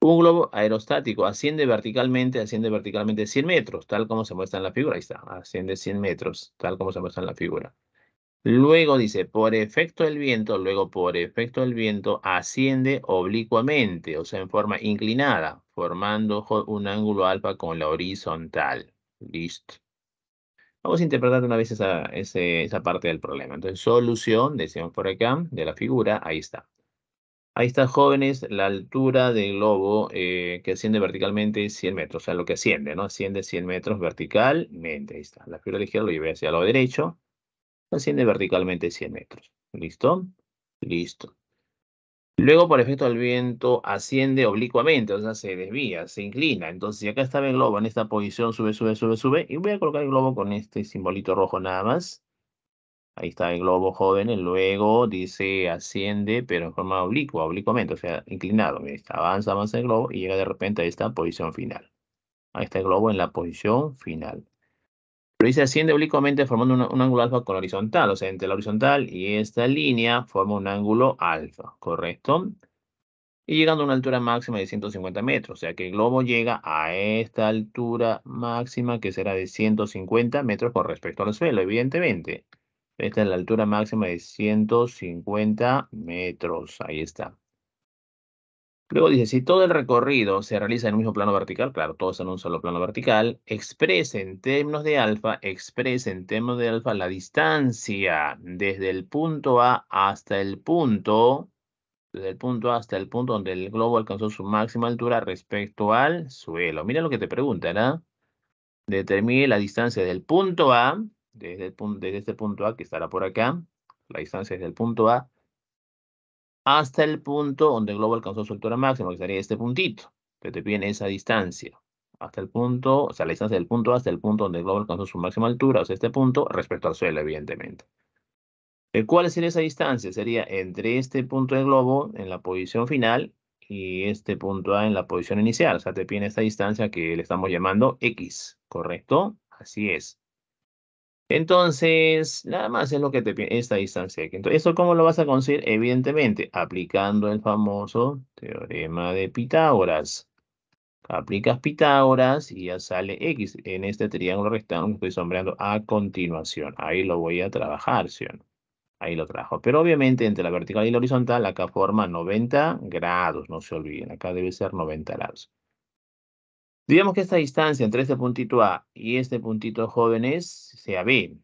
un globo aerostático asciende verticalmente, asciende verticalmente 100 metros, tal como se muestra en la figura. Ahí está, asciende 100 metros, tal como se muestra en la figura. Luego dice, por efecto del viento, luego por efecto del viento, asciende oblicuamente, o sea, en forma inclinada, formando un ángulo alfa con la horizontal. Listo. Vamos a interpretar una vez esa, esa, parte del problema. Entonces, solución, decimos por acá, de la figura, ahí está. Ahí está, jóvenes, la altura del globo eh, que asciende verticalmente 100 metros, o sea, lo que asciende, ¿no? Asciende 100 metros verticalmente, ahí está. La figura de izquierda lo llevé hacia lo derecho, asciende verticalmente 100 metros. ¿Listo? Listo. Luego, por efecto del viento, asciende oblicuamente, o sea, se desvía, se inclina. Entonces, si acá está el globo en esta posición, sube, sube, sube, sube. Y voy a colocar el globo con este simbolito rojo nada más. Ahí está el globo joven. Y luego dice asciende, pero en forma oblicua, oblicuamente, o sea, inclinado. avanza, avanza el globo y llega de repente a esta posición final. Ahí está el globo en la posición final. Pero dice asciende oblicuamente formando un, ángulo alfa con horizontal, o sea, entre la horizontal y esta línea forma un ángulo alfa, ¿correcto? Y llegando a una altura máxima de 150 metros, o sea que el globo llega a esta altura máxima que será de 150 metros con respecto al suelo, evidentemente. Esta es la altura máxima de 150 metros, ahí está. Luego dice, si todo el recorrido se realiza en un mismo plano vertical, claro, todos en un solo plano vertical, expresa en términos de alfa, expresa en términos de alfa la distancia desde el punto A hasta el punto, desde el punto A hasta el punto donde el globo alcanzó su máxima altura respecto al suelo. Mira lo que te preguntan, ¿ah? Determine la distancia del punto A, desde, desde este punto A que estará por acá, la distancia desde el punto A hasta el punto donde el globo alcanzó su altura máxima, que sería este puntito. que te piden esa distancia, hasta el punto, o sea, la distancia del punto A hasta el punto donde el globo alcanzó su máxima altura, o sea, este punto, respecto al suelo, evidentemente. Eh, ¿Cuál sería esa distancia? Sería entre este punto del globo en la posición final y este punto A en la posición inicial. O sea, te piden esta distancia que le estamos llamando X, ¿correcto? Así es. Entonces, nada más es lo que te pide esta distancia aquí. Entonces, ¿eso cómo lo vas a conseguir? Evidentemente, aplicando el famoso teorema de Pitágoras. Aplicas Pitágoras y ya sale X. En este triángulo rectángulo que estoy sombreando a continuación. Ahí lo voy a trabajar, ¿sí no? Ahí lo trabajo. Pero obviamente entre la vertical y la horizontal acá forma 90 grados, no se olviden. Acá debe ser 90 grados. Digamos que esta distancia entre este puntito A y este puntito jóvenes sea B.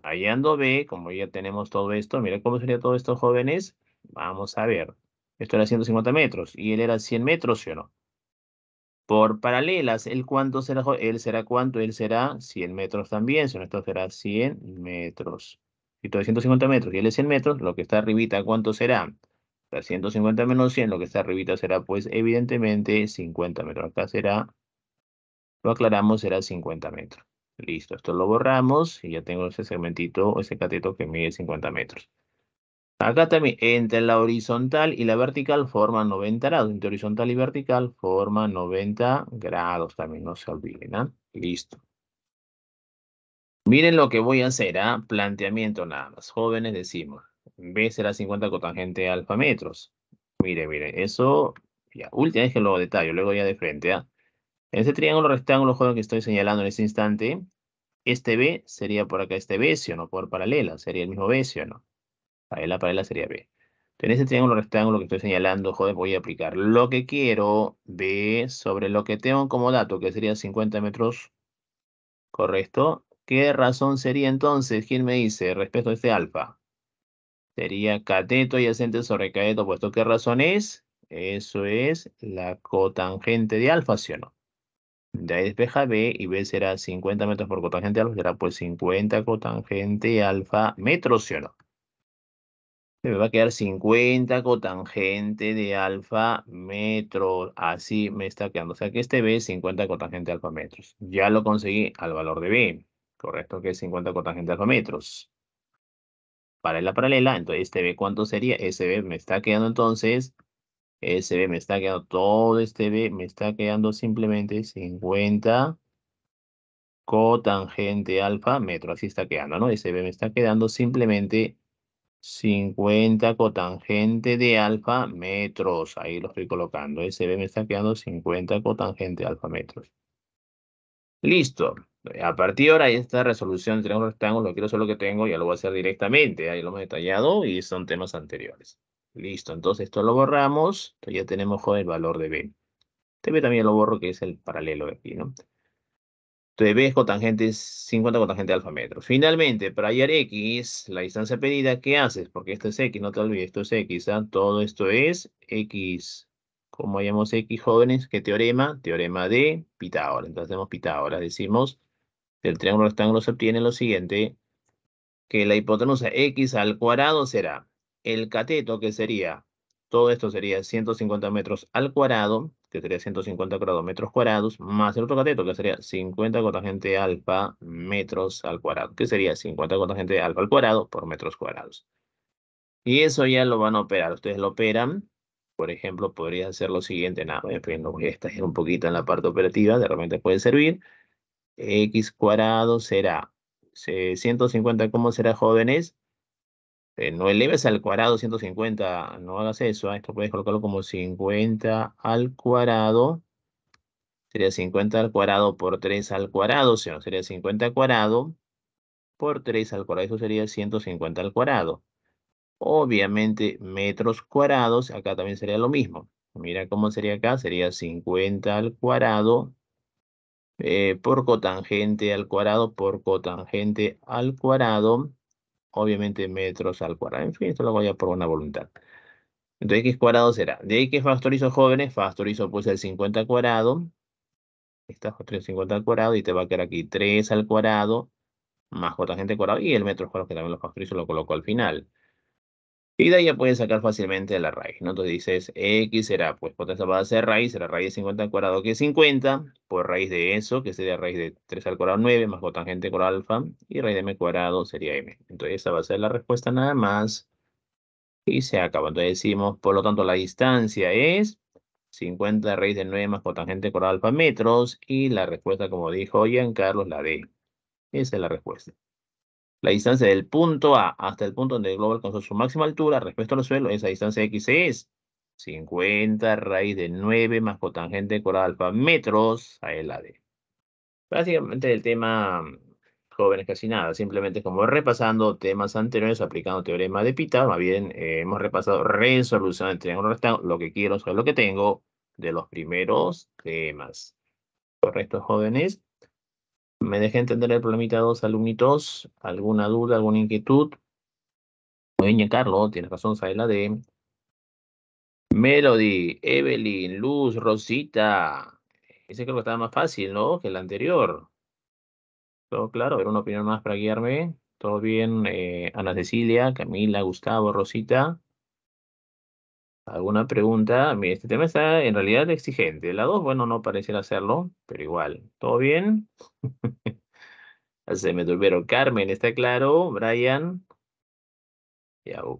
Hallando B, como ya tenemos todo esto, mira cómo sería todo esto jóvenes. Vamos a ver. Esto era 150 metros y él era 100 metros, ¿sí o no? Por paralelas, ¿él cuánto será? Él será cuánto? Él será 100 metros también, si no, esto será 100 metros. Si todo es 150 metros y él es 100 metros, lo que está arribita, ¿cuánto será? 150 menos 100, lo que está arribita será pues evidentemente 50 metros. Acá será lo aclaramos, será 50 metros. Listo, esto lo borramos y ya tengo ese segmentito ese cateto que mide 50 metros. Acá también, entre la horizontal y la vertical forman 90 grados. Entre horizontal y vertical forma 90 grados también, no se olviden. ¿ah? Listo. Miren lo que voy a hacer, ¿ah? planteamiento nada más. Jóvenes decimos, B será 50 cotangente alfa metros. Mire, mire, eso, ya, última vez que lo detalle luego ya de frente, ¿ah? En este triángulo rectángulo, que estoy señalando en este instante, este B sería por acá este B, o no? Por paralela, sería el mismo B, o no? Paralela, paralela sería B. En este triángulo rectángulo que estoy señalando, joder, voy a aplicar lo que quiero, B, sobre lo que tengo como dato, que sería 50 metros, ¿correcto? ¿Qué razón sería entonces? ¿Quién me dice respecto a este alfa? Sería cateto adyacente sobre cateto, puesto ¿qué razón es? Eso es la cotangente de alfa, ¿sí o no? De ahí despeja B y B será 50 metros por cotangente alfa, será pues 50 cotangente alfa metros, ¿sí o no? Me va a quedar 50 cotangente de alfa metros. Así me está quedando. O sea que este B es 50 cotangente alfa metros. Ya lo conseguí al valor de B. Correcto que es 50 cotangente alfa metros. Para la paralela. Entonces, este B, ¿cuánto sería? Ese B me está quedando entonces SB me está quedando, todo este B me está quedando simplemente 50 cotangente alfa metros. Así está quedando, ¿no? SB me está quedando simplemente 50 cotangente de alfa metros. Ahí lo estoy colocando. SB me está quedando 50 cotangente alfa metros. Listo. A partir de ahora, esta resolución de triángulo rectángulo, lo quiero lo que tengo, ya lo voy a hacer directamente. Ahí lo hemos detallado y son temas anteriores. Listo, entonces esto lo borramos, ya tenemos el valor de B. Este B también lo borro, que es el paralelo de aquí, ¿no? Entonces B es cotangente 50 cotangente alfa metro. Finalmente, para hallar X, la distancia pedida, ¿qué haces? Porque esto es X, no te olvides, esto es X, ¿ah? todo esto es X. Como hallamos X, jóvenes? ¿Qué teorema? Teorema de Pitágoras. Entonces tenemos Pitágoras, decimos, del triángulo rectángulo se obtiene lo siguiente, que la hipotenusa X al cuadrado será el cateto, que sería, todo esto sería 150 metros al cuadrado, que sería 150 cuadrados metros cuadrados, más el otro cateto, que sería 50 cotangente alfa metros al cuadrado, que sería 50 cotangente alfa al cuadrado por metros cuadrados. Y eso ya lo van a operar. Ustedes lo operan. Por ejemplo, podría hacer lo siguiente. Nada, no voy a estar un poquito en la parte operativa. De repente puede servir. X cuadrado será 150, eh, ¿cómo será jóvenes? Este, no eleves al cuadrado 150, no hagas eso, ah, esto puedes colocarlo como 50 al cuadrado, sería 50 al cuadrado por 3 al cuadrado, o sea, sería 50 al cuadrado por 3 al cuadrado, eso sería 150 al cuadrado. Obviamente, metros cuadrados, acá también sería lo mismo. Mira cómo sería acá, sería 50 al cuadrado eh, por cotangente al cuadrado por cotangente al cuadrado obviamente metros al cuadrado. En fin, esto lo voy a por una voluntad. Entonces, x cuadrado será. De ahí que factorizo jóvenes, factorizo pues el 50 al cuadrado. Esta 50 al cuadrado y te va a quedar aquí 3 al cuadrado más j gente cuadrado y el metro cuadrado que también lo factorizo lo coloco al final. Y de ahí ya puedes sacar fácilmente la raíz, ¿no? Entonces dices, x será, pues, potencia va a ser raíz, será raíz de 50 al cuadrado, que es 50, por pues raíz de eso, que sería raíz de 3 al cuadrado 9, más cotangente por alfa, y raíz de m cuadrado sería m. Entonces esa va a ser la respuesta nada más, y se acaba. Entonces decimos, por lo tanto, la distancia es 50 raíz de 9 más cotangente cuadrado alfa metros, y la respuesta, como dijo Ian Carlos, la D. Esa es la respuesta la distancia del punto A hasta el punto donde el globo alcanzó su máxima altura respecto al suelo, esa distancia X es 50 raíz de 9 más cotangente con alfa metros a la D. Básicamente el tema, jóvenes, casi nada. Simplemente como repasando temas anteriores, aplicando teorema de Pita, más bien eh, hemos repasado resolución del triángulo rectángulo, lo que quiero es lo que tengo de los primeros temas. ¿Correcto, jóvenes? ¿Me dejé entender el problemita dos alumnitos? ¿Alguna duda, alguna inquietud? Doña Carlos, tienes razón, sabe la de Melody, Evelyn, Luz, Rosita. Ese creo que estaba más fácil, ¿no? Que el anterior. Todo claro, era una opinión más para guiarme. Todo bien, eh, Ana Cecilia, Camila, Gustavo, Rosita alguna pregunta, este tema está en realidad exigente. La dos, bueno, no pareciera hacerlo, pero igual. ¿Todo bien? Se me tuvieron Carmen, ¿está claro? Brian.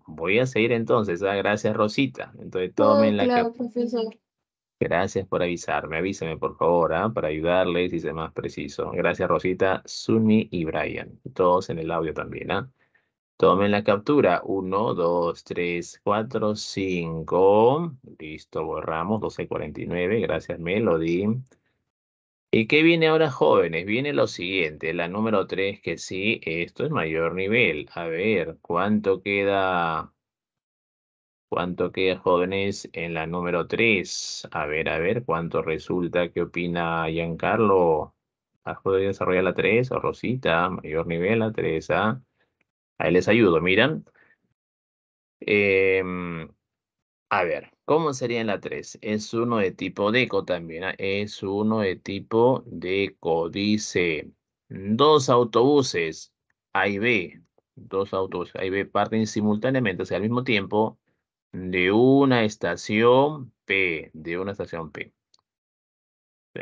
voy a seguir entonces. Ah, gracias, Rosita. Entonces, claro, profesor. Gracias por avisarme. Avíseme, por favor, ah, para ayudarles y ser más preciso. Gracias, Rosita, Suni y Brian. Todos en el audio también. ¿ah? Tomen la captura. 1, 2, 3, 4, 5. Listo, borramos. 1249. Gracias, Melody. ¿Y qué viene ahora, jóvenes? Viene lo siguiente, la número 3, que sí, esto es mayor nivel. A ver, ¿cuánto queda? ¿Cuánto queda, jóvenes, en la número 3? A ver, a ver, ¿cuánto resulta? ¿Qué opina Giancarlo? ¿Has podido desarrollar la 3? ¿O Rosita? Mayor nivel, la 3, ¿ah? Ahí les ayudo, miran. Em, a ver, ¿cómo sería la 3? Es uno de tipo deco también. ¿ah? Es uno de tipo deco. Dice, dos autobuses A y B. Dos autobuses A y B parten simultáneamente, o sea, al mismo tiempo, de una estación P. De una estación P.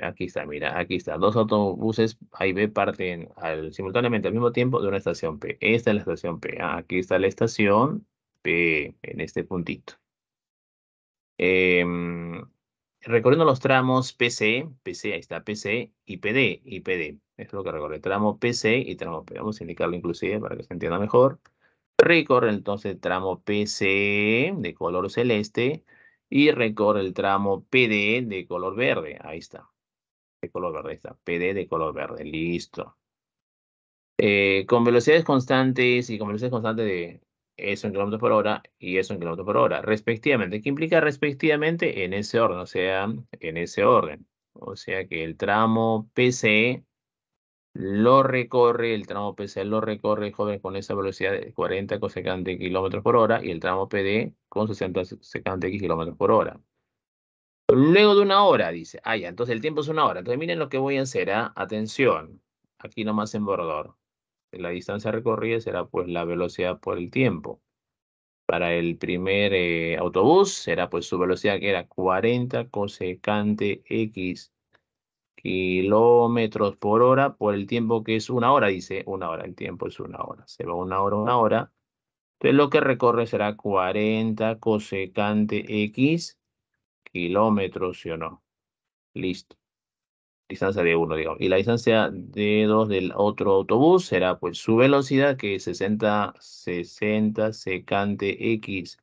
Aquí está, mira, aquí está. Dos autobuses A y B parten al, simultáneamente al mismo tiempo de una estación P. Esta es la estación P. Ah, aquí está la estación P en este puntito. Em, recorriendo los tramos PC, PC, ahí está, PC y PD, y PD. Es lo que recorre, tramo PC y tramo P. Vamos a indicarlo inclusive para que se entienda mejor. Recorre entonces tramo PC de color celeste y recorre el tramo PD de color verde. Ahí está de color verde, está. PD de color verde, listo. Eh, con velocidades constantes y con velocidades constantes de eso en kilómetros por hora y eso en kilómetros por hora, respectivamente. ¿Qué implica respectivamente? En ese orden, o sea, en ese orden. O sea que el tramo PC lo recorre, el tramo PC lo recorre joven con esa velocidad de 40 cosecante kilómetros por hora y el tramo PD con 60 secante kilómetros por hora. Luego de una hora, dice. Ah, ya, entonces el tiempo es una hora. Entonces miren lo que voy a hacer. ¿ah? Atención, aquí nomás en bordor. La distancia recorrida será pues la velocidad por el tiempo. Para el primer eh, autobús será pues su velocidad que era 40 cosecante X kilómetros por hora por el tiempo que es una hora, dice una hora, el tiempo es una hora, se va una hora, una hora. Entonces lo que recorre será 40 cosecante X kilómetros, ¿sí o no? Listo. Distancia de uno, digamos. Y la distancia de dos del otro autobús será pues su velocidad, que es 60, 60 secante X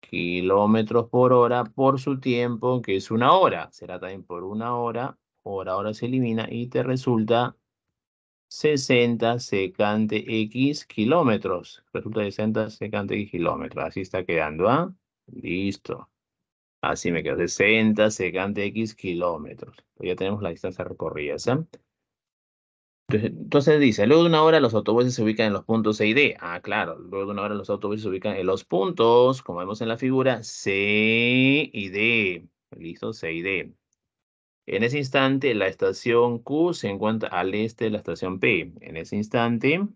kilómetros por hora por su tiempo, que es una hora. Será también por una hora. hora, hora se elimina y te resulta 60 secante X kilómetros. Resulta 60 secante X kilómetros. Así está quedando, ¿ah? Listo. Así me quedo. 60 secante x kilómetros. Pues ya tenemos la distancia recorrida. ¿sí? Entonces dice, luego de una hora los autobuses se ubican en los puntos C y D. Ah, claro, luego de una hora los autobuses se ubican en los puntos, como vemos en la figura, C y D. Listo, C y D. En ese instante, la estación Q se encuentra al este de la estación P. En ese instante,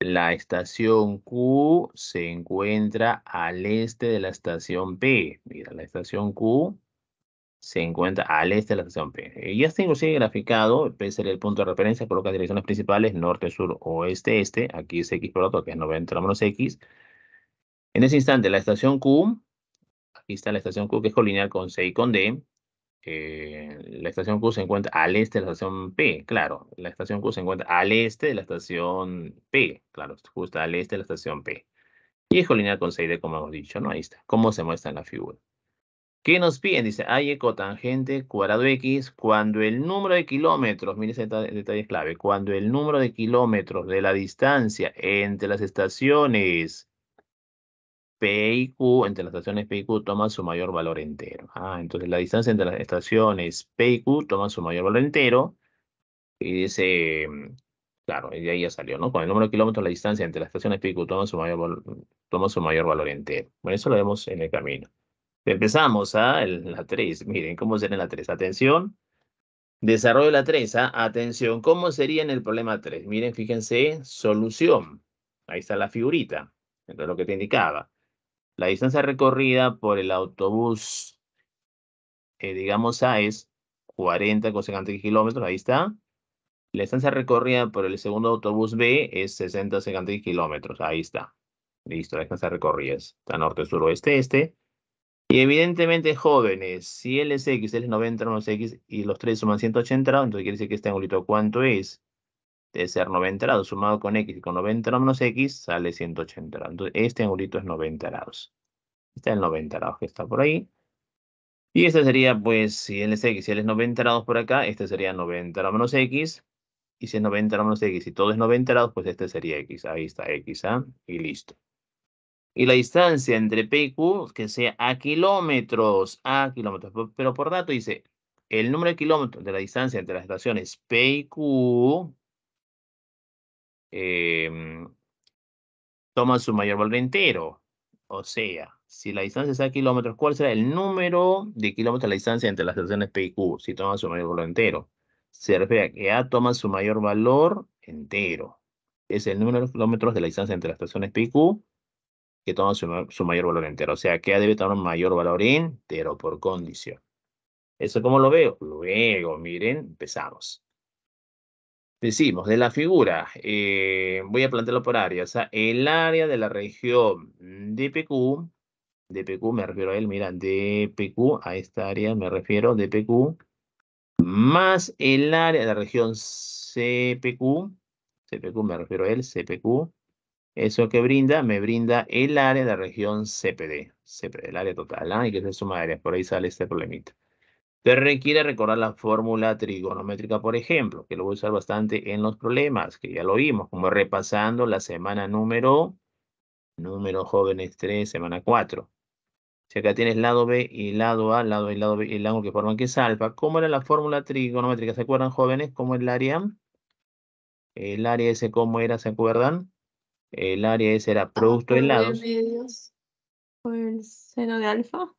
la estación Q se encuentra al este de la estación P. Mira, la estación Q se encuentra al este de la estación P. ya tengo así graficado, P sería el punto de referencia, coloca direcciones principales, norte, sur, oeste, este. Aquí es X por otro, que es 90 menos X. En ese instante, la estación Q, aquí está la estación Q, que es colineal con C y con D. Eh, la estación Q se encuentra al este de la estación P, claro. La estación Q se encuentra al este de la estación P, claro, justo al este de la estación P. Y es colineal con 6D, como hemos dicho, ¿no? Ahí está, cómo se muestra en la figura. ¿Qué nos piden? Dice, hay cotangente cuadrado X cuando el número de kilómetros, mire ese detalle clave, cuando el número de kilómetros de la distancia entre las estaciones P entre las estaciones P y Q su mayor valor entero. Ah, entonces la distancia entre las estaciones P y Q su mayor valor entero. Y dice, mm, claro, de ahí ya salió, ¿no? Con el número de kilómetros, la distancia entre las estaciones P y Q toma su mayor, valor entero. Bueno, eso lo vemos en el camino. Empezamos a la 3. Miren, ¿cómo sería en la 3? Atención. Desarrollo de la 3. ¿ah? Atención, ¿cómo sería en el problema 3? Miren, fíjense, solución. Ahí está la figurita. Entonces, lo que te indicaba. La distancia recorrida por el autobús, eh, digamos A, es 40 cosecante kilómetros, ahí está. La distancia recorrida por el segundo autobús B es 60 cosecante kilómetros, ahí está. Listo, la distancia recorrida está norte, sur, oeste, este. Y evidentemente jóvenes, si L es X, L es 90 menos X y los tres suman 180, entonces quiere decir que este angulito, ¿cuánto es? De ser 90 grados, sumado con x y con 90 grados menos x, sale 180 grados. Entonces, este angulito es 90 grados. Este es el 90 grados que está por ahí. Y este sería, pues, si él es x, y él es 90 grados por acá, este sería 90 grados menos x. Y si es 90 grados menos x, y todo es 90 grados, pues este sería x. Ahí está x, ¿ah? Y listo. Y la distancia entre P y Q, que sea a kilómetros, a kilómetros. Pero por dato dice, el número de kilómetros de la distancia entre las estaciones P y Q Em, toma su mayor valor entero. O sea, si la distancia es a kilómetros, ¿cuál será el número de kilómetros de la distancia entre las estaciones P y Q? Si toma su mayor valor entero. Se refiere a que A toma su mayor valor entero. Es el número de kilómetros de la distancia entre las estaciones P y Q que toma su, su mayor valor entero. O sea, que A debe tomar un mayor valor entero por condición. ¿Eso cómo lo veo? Luego, miren, empezamos. Decimos, de la figura, eh, voy a plantearlo por área, o sea, el área de la región DPQ, DPQ me refiero a él, mira, DPQ, a esta área me refiero, DPQ, más el área de la región CPQ, CPQ me refiero a él, CPQ, eso que brinda, me brinda el área de la región CPD, CPD, el área total, hay ¿ah? que se suma áreas, por ahí sale este problemita. Te requiere recordar la fórmula trigonométrica, por ejemplo, que lo voy a usar bastante en los problemas, que ya lo vimos, como repasando la semana número, número jóvenes 3, semana 4. Si acá tienes lado B y lado A, lado A y lado B, el ángulo que forman que es alfa. ¿Cómo era la fórmula trigonométrica? ¿Se acuerdan, jóvenes? ¿Cómo el área? El área S, ¿cómo era? ¿Se acuerdan? El área S era ah, producto de lados. Por el seno de alfa.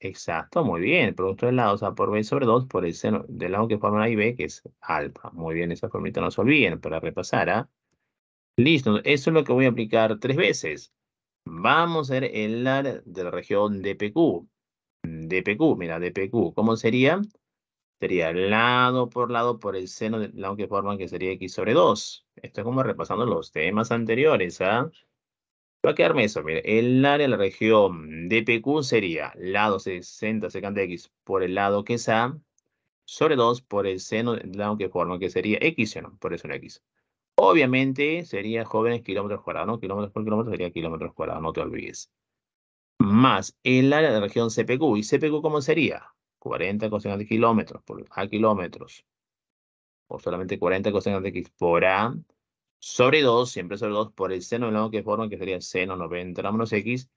Exacto, muy bien. El producto del lado, o sea, por B sobre 2, por el seno del lado que forma la y B, que es alfa. Muy bien, esa formita no se olviden para repasar. ¿ah? Listo, eso es lo que voy a aplicar tres veces. Vamos a hacer el lado de la región DPQ. DPQ, mira, DPQ, ¿cómo sería? Sería lado por lado por el seno del lado que forman, que sería X sobre 2. Esto es como repasando los temas anteriores, ¿ah? Va a quedarme eso, mire, el área de la región de PQ sería lado 60 secante X por el lado que es A, sobre 2 por el seno del lado que forma, que sería X no, por eso de X. Obviamente sería jóvenes kilómetros cuadrados, ¿no? Kilómetros por kilómetro sería kilómetros cuadrados, no te olvides. Más el área de la región CPQ. ¿Y CPQ cómo sería? 40 de kilómetros por A kilómetros. O solamente 40 de X por A sobre 2, siempre sobre 2, por el seno del lado que forma, que sería seno 90 menos x,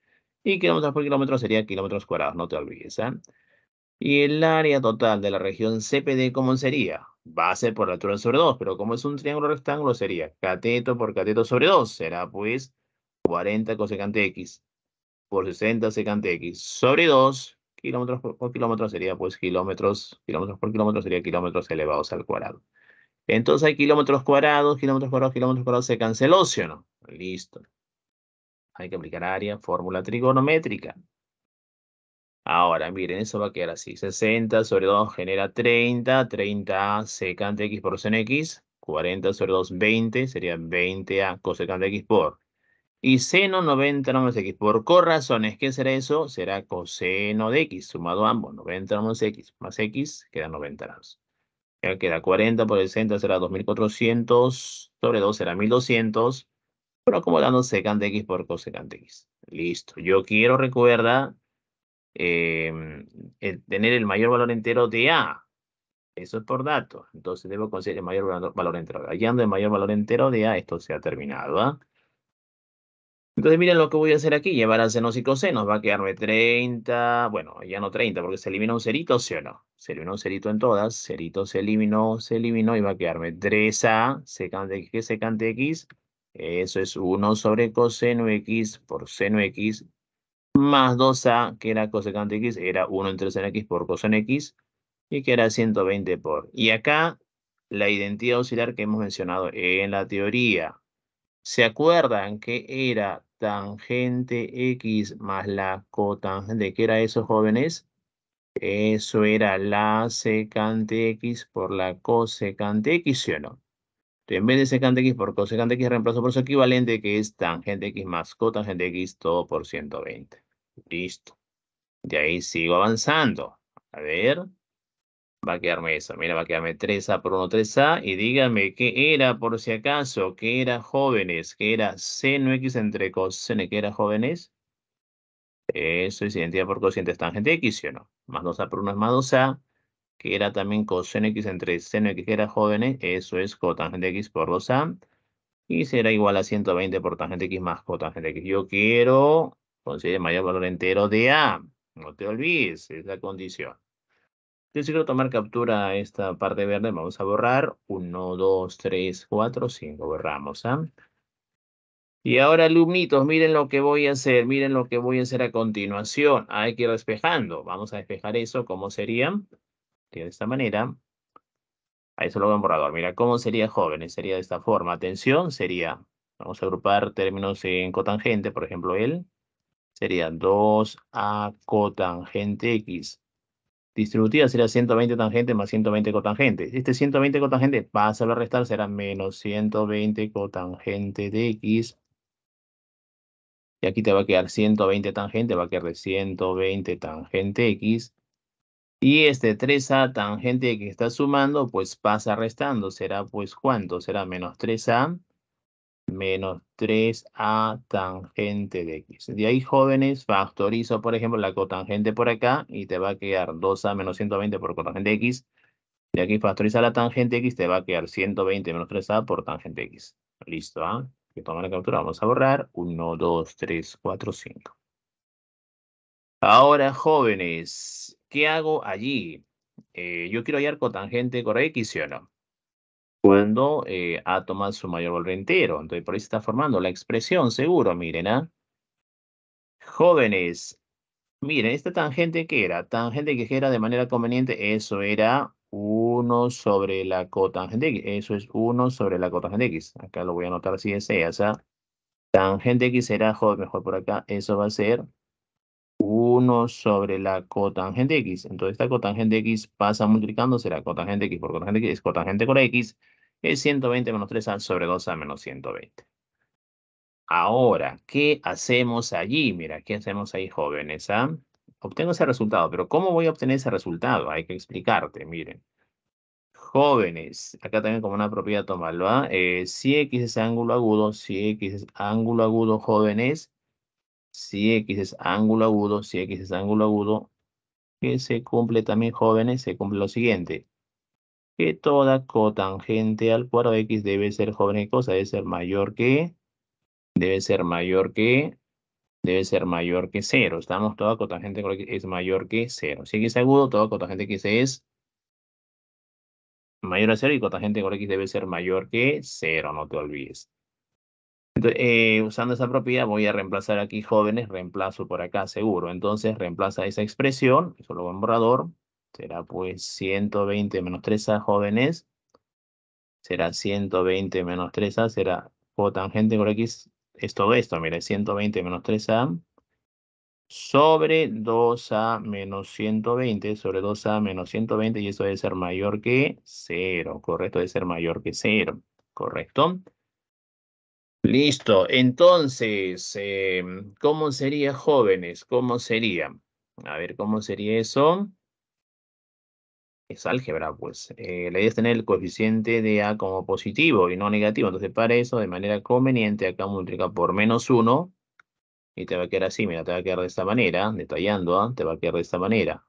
y kilómetros por kilómetro sería kilómetros cuadrados, no te olvides. ¿ah? Y el área total de la región CPD, ¿cómo sería? Va a ser por la altura sobre 2, pero como es un triángulo rectángulo, sería cateto por cateto sobre 2, será pues 40 cosecante x por 60 secante x sobre 2 kilómetros por, por kilómetro sería pues kilómetros, kilómetros por kilómetro sería kilómetros elevados al cuadrado. Entonces hay kilómetros cuadrados, kilómetros cuadrados, kilómetros cuadrados, se canceló, o no? Listo. Hay que aplicar área, fórmula trigonométrica. Ahora, miren, eso va a quedar así. 60 sobre 2 genera 30, 30 secante X por sen X, 40 sobre 2, 20, sería 20A cosecante X por. Y seno 90 menos X por corazones, ¿Qué será eso? Será coseno de X, sumado ambos, 90 menos X más X, queda 90 grados. Ya queda 40 por el centro, será 2400. Sobre 2 será 1200. Pero acomodando secante x por cosecante x. Listo. Yo quiero, recuerda, em, tener el mayor valor entero de A. Eso es por dato. Entonces debo conseguir el mayor valor, entero. Hallando el mayor valor entero de A, esto se ha terminado. ¿ah? Entonces miren lo que voy a hacer aquí, llevar a senos y cosenos, va a quedarme 30, bueno, ya no 30 porque se elimina un cerito, ¿sí o no? Se eliminó un cerito en todas, cerito se eliminó, se eliminó y va a quedarme 3a, secante x, que secante x, eso es 1 sobre coseno x por seno x, más 2a, que era cosecante x, era 1 entre seno x por coseno x, y que era 120 por. Y acá, la identidad auxiliar que hemos mencionado en la teoría. ¿Se acuerdan que era tangente X más la cotangente. ¿Qué era eso, jóvenes? Eso era la secante X por la cosecante X, ¿sí o no? Entonces, en vez de secante X por cosecante X, reemplazo por su equivalente, que es tangente X más cotangente X, todo por 120. Listo. De ahí sigo avanzando. A ver va a quedarme eso. Mira, va a quedarme 3A por 1, 3A. Y dígame qué era, por si acaso, qué era jóvenes, qué era seno x entre coseno, que era jóvenes. Eso es identidad por cociente tangente x, ¿sí o no? Más 2A por 1 es más 2A, que era también coseno x entre seno x, que era jóvenes. Eso es cotangente x por 2A. Y será igual a 120 por tangente x más cotangente x. Yo quiero conseguir mayor valor entero de A. No te olvides, es la condición. Yo yo quiero tomar captura a esta parte verde, vamos a borrar. 1, 2, 3, 4, 5, borramos. ¿ah? Y ahora, alumnitos, miren lo que voy a hacer, miren lo que voy a hacer a continuación. Hay que ir despejando. Vamos a despejar eso, ¿cómo sería? De esta manera. A eso lo voy a borrador. Mira, ¿cómo sería jóvenes? Sería de esta forma. Atención, sería, vamos a agrupar términos en cotangente, por ejemplo, él. Sería 2A cotangente X distributiva será 120 tangente más 120 este cotangente. Este 120 cotangente, pasa a restar, será menos 120 cotangente de x. Y aquí te va a quedar 120 tangente, va a quedar de 120 tangente x. Y este 3a tangente que está sumando, pues pasa restando. ¿Será pues cuánto? Será menos 3a menos 3a tangente de x. De ahí, jóvenes, factorizo, por ejemplo, la cotangente por acá y te va a quedar 2a menos 120 por cotangente de x. De aquí factoriza la tangente x, te va a quedar 120 menos 3a por tangente x. Listo, ¿ah? Que toma la captura, vamos a borrar. 1, 2, 3, 4, 5. Ahora, jóvenes, ¿qué hago allí? Eh, yo quiero hallar cotangente con x, ¿sí o no? cuando eh, ha tomado su mayor valor entero. Entonces, por ahí se está formando la expresión, seguro, miren, ¿ah? Jóvenes, miren, esta tangente que era, tangente que era de manera conveniente, eso era 1 sobre la cotangente X, eso es 1 sobre la cotangente X. Acá lo voy a anotar si deseas, ¿ah? Tangente X era, mejor por acá, eso va a ser 1 sobre la cotangente x. Entonces esta cotangente x pasa multiplicándose. La cotangente x por cotangente x, es cotangente con x, es 120 menos 3a sobre 2a menos 120. Ahora, ¿qué hacemos allí? Mira, ¿qué hacemos ahí, jóvenes? ¿Ah? Obtengo ese resultado, pero ¿cómo voy a obtener ese resultado? Hay que explicarte, miren. Jóvenes, acá también como una propiedad, tomarlo. Ah, eh, si x es ángulo agudo, si x es ángulo agudo, jóvenes, si X es ángulo agudo, si X es ángulo agudo, que se cumple también jóvenes, se cumple lo siguiente. Que toda cotangente al cuadrado de X debe ser joven y cosa, debe ser mayor que, debe ser mayor que, debe ser mayor que cero. Estamos, toda cotangente con X es mayor que cero. Si X es agudo, toda cotangente X es mayor a cero y cotangente con X debe ser mayor que cero. no te olvides. Eh, usando esa propiedad voy a reemplazar aquí jóvenes, reemplazo por acá seguro. Entonces reemplaza esa expresión, eso lo va en borrador. Será pues 120 menos 3a jóvenes. Será 120 menos 3a, será cotangente por x. Es todo esto, mire, 120 menos 3a sobre 2a menos 120, sobre 2a menos 120, y eso debe ser mayor que 0, ¿correcto? Debe ser mayor que 0, ¿correcto? Listo. Entonces, eh, ¿cómo sería jóvenes? ¿Cómo sería? A ver, ¿cómo sería eso? Es álgebra, pues. Eh, la idea es tener el coeficiente de A como positivo y no negativo. Entonces, para eso, de manera conveniente, acá multiplica por menos 1. Y te va a quedar así, mira, te va a quedar de esta manera, detallando, ¿ah? te va a quedar de esta manera.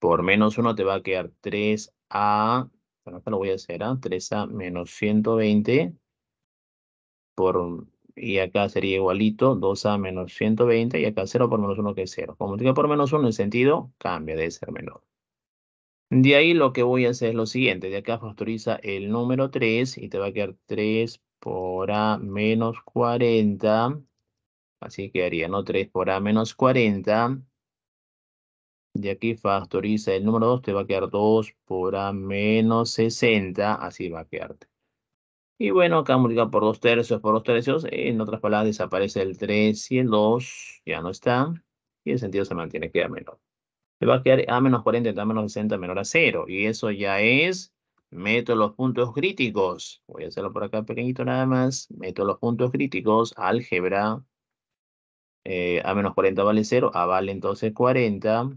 Por menos 1 te va a quedar 3A, bueno, acá lo voy a hacer, 3A ¿ah? menos 120 y acá sería igualito, 2a menos 120 y acá 0 por menos 1 que es 0. Como multiplico por menos 1 el sentido cambia de ser menor. De ahí lo que voy a hacer es lo siguiente, de acá factoriza el número 3 y te va a quedar 3 por a menos 40, así quedaría, ¿no? 3 por a menos 40. De aquí factoriza el número 2, te va a quedar 2 por a menos 60, así va a quedarte. Y bueno, acá multiplicado por dos tercios, por dos tercios, en otras palabras desaparece el 3 y el 2, ya no está, y el sentido se mantiene, queda menor. Se va a quedar a menos 40, a menos 60, menor a 0, y eso ya es, meto los puntos críticos, voy a hacerlo por acá pequeñito nada más, meto los puntos críticos, álgebra, eh, a menos 40 vale 0, a vale entonces 40,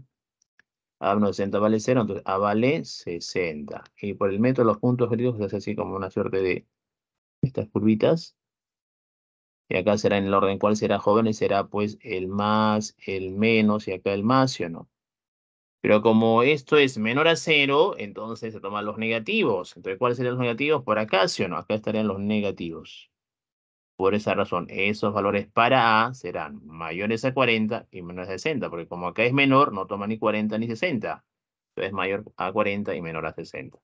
a menos 60 vale 0, entonces a vale 60. Y por el método de los puntos críticos se hace así como una suerte de estas curvitas. Y acá será en el orden cuál será joven, será pues el más, el menos y acá el más, ¿sí o no? Pero como esto es menor a cero, entonces se toman los negativos. Entonces, ¿cuáles serían los negativos? Por acá, ¿sí o no? Acá estarían los negativos. Por esa razón, esos valores para A serán mayores a 40 y menos a 60, porque como acá es menor, no toma ni 40 ni 60. Entonces, mayor a 40 y menor a 60.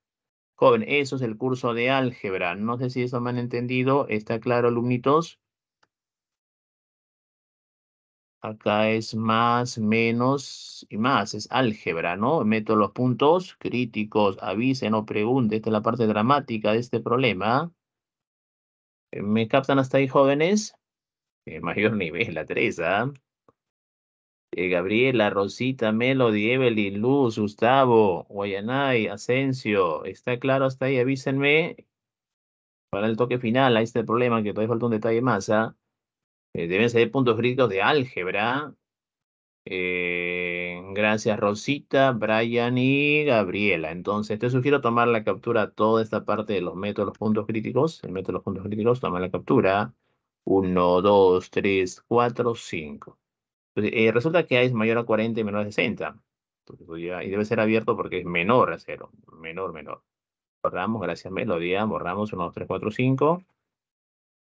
Joven, eso es el curso de álgebra. No sé si eso me han entendido. ¿Está claro, alumnitos? Acá es más, menos y más. Es álgebra, ¿no? Meto los puntos críticos. Avisen o pregunten. Esta es la parte dramática de este problema. ¿Me captan hasta ahí, jóvenes? El mayor nivel, la Teresa. Eh, Gabriela, Rosita, Melody, Evelyn, Luz, Gustavo, Guayanay, Asensio. ¿Está claro hasta ahí? Avísenme para el toque final. Ahí está el problema, que todavía falta un detalle más. ¿ah? Eh, deben ser puntos críticos de álgebra. Eh, gracias Rosita, Brian y Gabriela. Entonces te sugiero tomar la captura toda esta parte de los métodos, los puntos críticos. El método de los puntos críticos, toma la captura. Uno, dos, tres, cuatro, cinco. Pues, eh, resulta que A es mayor a 40 y menor a 60. Pues, y debe ser abierto porque es menor a 0. Menor, menor. Borramos, gracias melodía, borramos 1, 2, 3, 4, 5.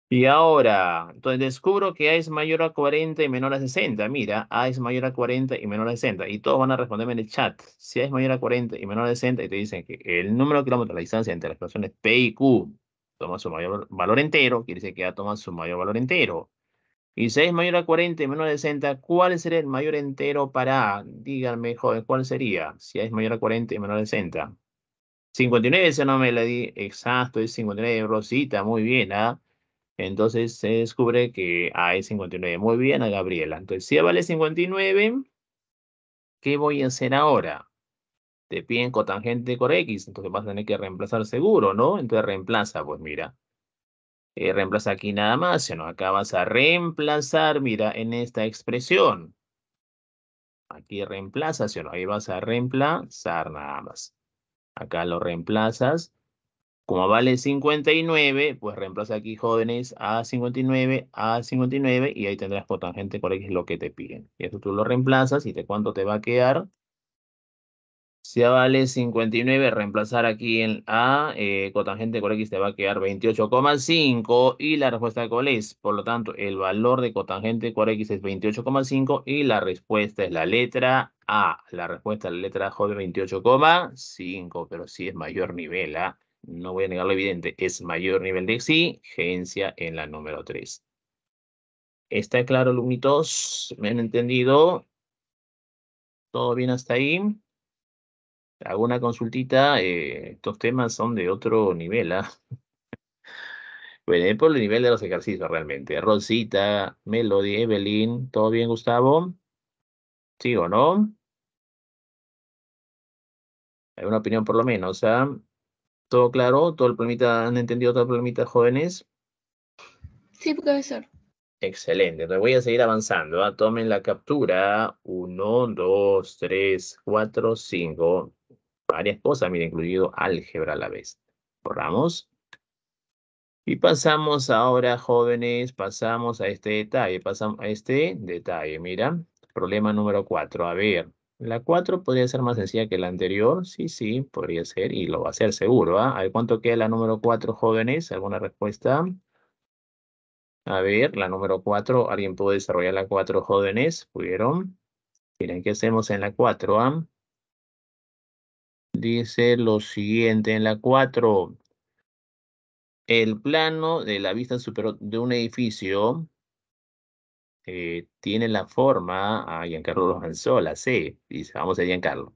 Y ahora, entonces descubro que A es mayor a 40 y menor a 60. Mira, A es mayor a 40 y menor a 60. Y todos van a responderme en el chat. Si A es mayor a 40 y menor a 60, y te dicen que el número de kilómetros, la distancia entre las personas P y Q, toma su mayor valor entero, quiere decir que A toma su mayor valor entero. Y si es mayor a 40 y menor a 60, ¿cuál sería el mayor entero para A? Díganme, joven, ¿cuál sería? Si es mayor a 40 y menor a 60. 59, ese no me la di. Exacto, es 59, Rosita, muy bien, ¿ah? Entonces se descubre que A ah, es 59. Muy bien, a Gabriela. Entonces, si A vale 59, ¿qué voy a hacer ahora? Te piden cotangente con X, entonces vas a tener que reemplazar seguro, ¿no? Entonces reemplaza, pues mira. Eh, reemplaza aquí nada más, sino acá vas a reemplazar, mira, en esta expresión. Aquí reemplazas, sino ahí vas a reemplazar nada más. Acá lo reemplazas. Como vale 59, pues reemplaza aquí jóvenes a 59, a 59, y ahí tendrás por tangente por X lo que te piden. Y eso tú lo reemplazas y de cuánto te va a quedar si A vale 59, reemplazar aquí en A, eh, cotangente con X te va a quedar 28,5 y la respuesta cuál es. Por lo tanto, el valor de cotangente con X es 28,5 y la respuesta es la letra A. La respuesta es la letra J 28,5, pero sí es mayor nivel, A. ¿ah? No voy a negarlo, evidente, es mayor nivel de exigencia en la número 3. ¿Está claro, alumnitos? ¿Me han entendido? ¿Todo bien hasta ahí? hago una consultita, eh, estos temas son de otro nivel, ¿ah? ¿eh? por el nivel de los ejercicios realmente. Rosita, Melody, Evelyn, ¿todo bien, Gustavo? ¿Sí o no? Hay una opinión por lo menos, ¿ah? ¿Todo claro? ¿Todo el han entendido todo el problemita, jóvenes? Sí, profesor. Excelente, entonces voy a seguir avanzando. ¿ah? Tomen la captura. Uno, dos, tres, cuatro, cinco varias cosas, mira, incluido álgebra a la vez. Borramos. Y pasamos ahora, jóvenes, pasamos a este detalle, pasamos a este detalle, mira, problema número 4. A ver, la 4 podría ser más sencilla que la anterior, sí, sí, podría ser, y lo va a ser seguro, ¿ah? A ver, ¿cuánto queda la número 4, jóvenes? ¿Alguna respuesta? A ver, la número 4, ¿alguien pudo desarrollar la 4, jóvenes? ¿Pudieron? Miren, ¿qué hacemos en la 4, ah? dice lo siguiente en la 4. El plano de la vista superior de un edificio eh, tiene la forma, a ah, Giancarlo lo sí, C, dice, vamos a Giancarlo.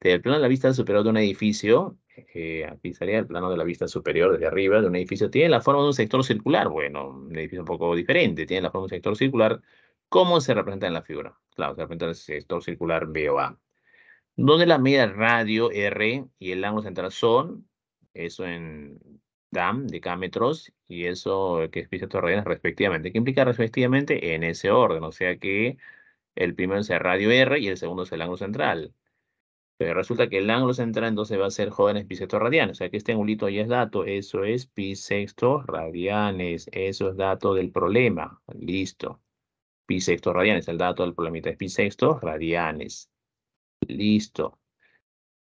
Del plano de la vista superior de un edificio, eh, aquí sería el plano de la vista superior desde arriba de un edificio, tiene la forma de un sector circular, bueno, un edificio un poco diferente, tiene la forma de un sector circular, ¿cómo se representa en la figura? Claro, se representa en el sector circular B o A. ¿Dónde la media radio R y el ángulo central son, eso en DAM, decámetros, y eso que es radianes respectivamente, que implica respectivamente en ese orden, o sea que el primero es el radio R y el segundo es el ángulo central. Pero resulta que el ángulo central entonces va a ser jóvenes sexto radianes. O sea que este angulito ya es dato. Eso es sexto radianes. Eso es dato del problema. Listo. sexto radianes. El dato del problemita es sexto radianes. Listo.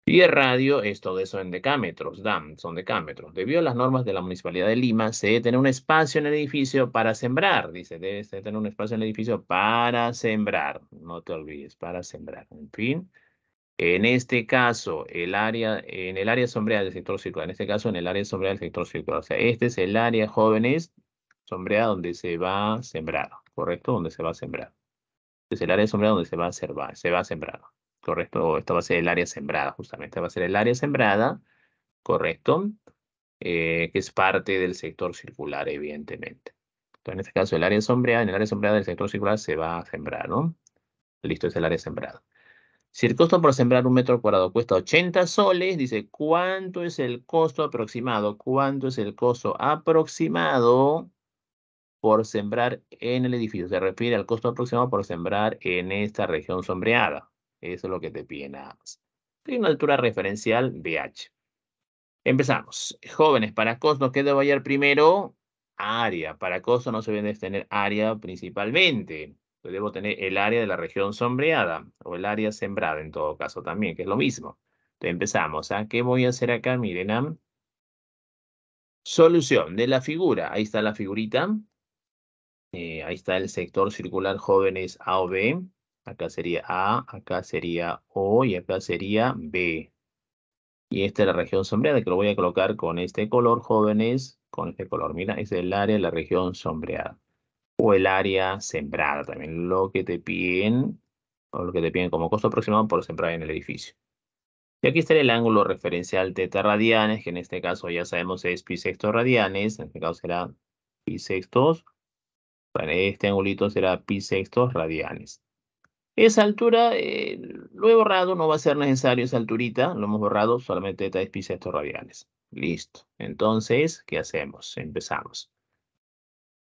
Y el radio es todo eso en decámetros, DAM, son decámetros. Debido a las normas de la Municipalidad de Lima, se debe tener un espacio en el edificio para sembrar. Dice, debe tener un espacio en el edificio para sembrar. No te olvides, para sembrar. En fin, en este caso, el área, en el área sombreada del sector circular, en este caso, en el área sombreada del sector circular. O sea, este es el área jóvenes sombreada donde se va a sembrar, ¿correcto? Donde se va a sembrar. Este es el área sombreada donde se va a, se va a sembrar correcto, esto va a ser el área sembrada, justamente, va a ser el área sembrada, correcto, eh, que es parte del sector circular, evidentemente. Entonces, en este caso, el área sombreada, en el área sombreada del sector circular se va a sembrar, ¿no? Listo, es el área sembrada. Si el costo por sembrar un metro cuadrado cuesta 80 soles, dice, ¿cuánto es el costo aproximado? ¿Cuánto es el costo aproximado por sembrar en el edificio? Se refiere al costo aproximado por sembrar en esta región sombreada. Eso es lo que te piden nada Tiene una altura referencial BH. Empezamos. Jóvenes, para costo ¿qué debo hallar primero área. Para costo no se debe tener área principalmente. debo tener el área de la región sombreada o el área sembrada en todo caso también, que es lo mismo. Entonces empezamos. ¿a? ¿Qué voy a hacer acá? Miren. ¿ah? Solución de la figura. Ahí está la figurita. Eh, ahí está el sector circular jóvenes A o B. Acá sería A, acá sería O y acá sería B. Y esta es la región sombreada que lo voy a colocar con este color, jóvenes, con este color. Mira, es el área de la región sombreada. O el área sembrada también, lo que te piden, o lo que te piden como costo aproximado por sembrar en el edificio. Y aquí está el ángulo referencial teta radianes, que en este caso ya sabemos es pi sextos radianes, en este caso será pi sextos, este angulito será pi sextos radianes. Esa altura eh, lo he borrado, no va a ser necesario esa alturita, lo hemos borrado solamente está tres estos radiales. Listo. Entonces, ¿qué hacemos? Empezamos.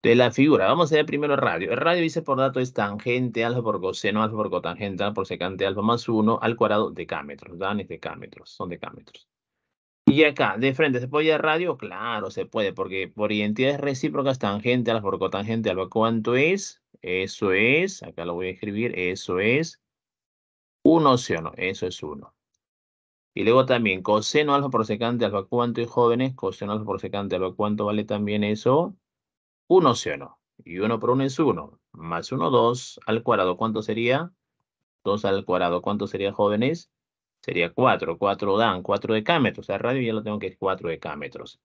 De la figura, vamos a ver primero el radio. El radio dice por dato es tangente alfa por coseno, alfa por cotangente, alfa por secante, alfa más uno al cuadrado decámetros. Dan es decámetros, son decámetros. Y acá, de frente, ¿se puede ir al radio? Claro, se puede, porque por identidades recíprocas, tangente, alfa por cotangente, alfa, ¿cuánto es? Eso es, acá lo voy a escribir, eso es uno seno, eso es uno. Y luego también, coseno alfa por secante alfa cuánto y jóvenes, coseno alfa por secante alfa cuánto vale también eso, uno seno. Y uno por uno es uno, más uno, dos al cuadrado, ¿cuánto sería? dos al cuadrado, ¿cuánto sería jóvenes? Sería 4, 4 dan, 4 decámetros, o sea, radio ya lo tengo que es 4 decámetros.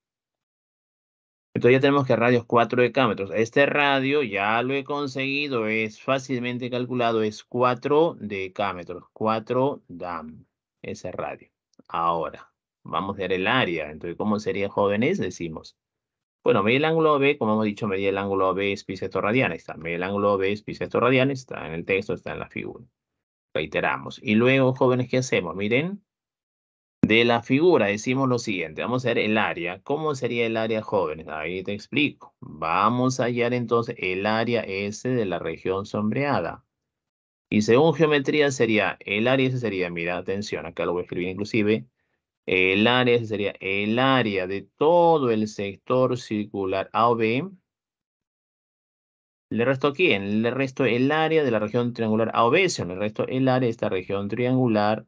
Entonces ya tenemos que radios 4 decámetros. Este radio ya lo he conseguido, es fácilmente calculado, es 4 decámetros, 4 dam, ese radio. Ahora, vamos a ver el área. Entonces, ¿cómo sería jóvenes? Decimos, bueno, medir el ángulo B, como hemos dicho, medir el ángulo B es sexto radial. Está, medir el ángulo B es sexto radial, está en el texto, está en la figura. Reiteramos. Y luego, jóvenes, ¿qué hacemos? Miren, de la figura decimos lo siguiente, vamos a ver el área. ¿Cómo sería el área jóvenes? Ahí te explico. Vamos a hallar entonces el área S de la región sombreada. Y según geometría sería, el área S sería, mira, atención, acá lo voy a escribir inclusive. El área S sería el área de todo el sector circular AOB. ¿Le resto quién? Le resto el área de la región triangular AOB, El resto el área de esta región triangular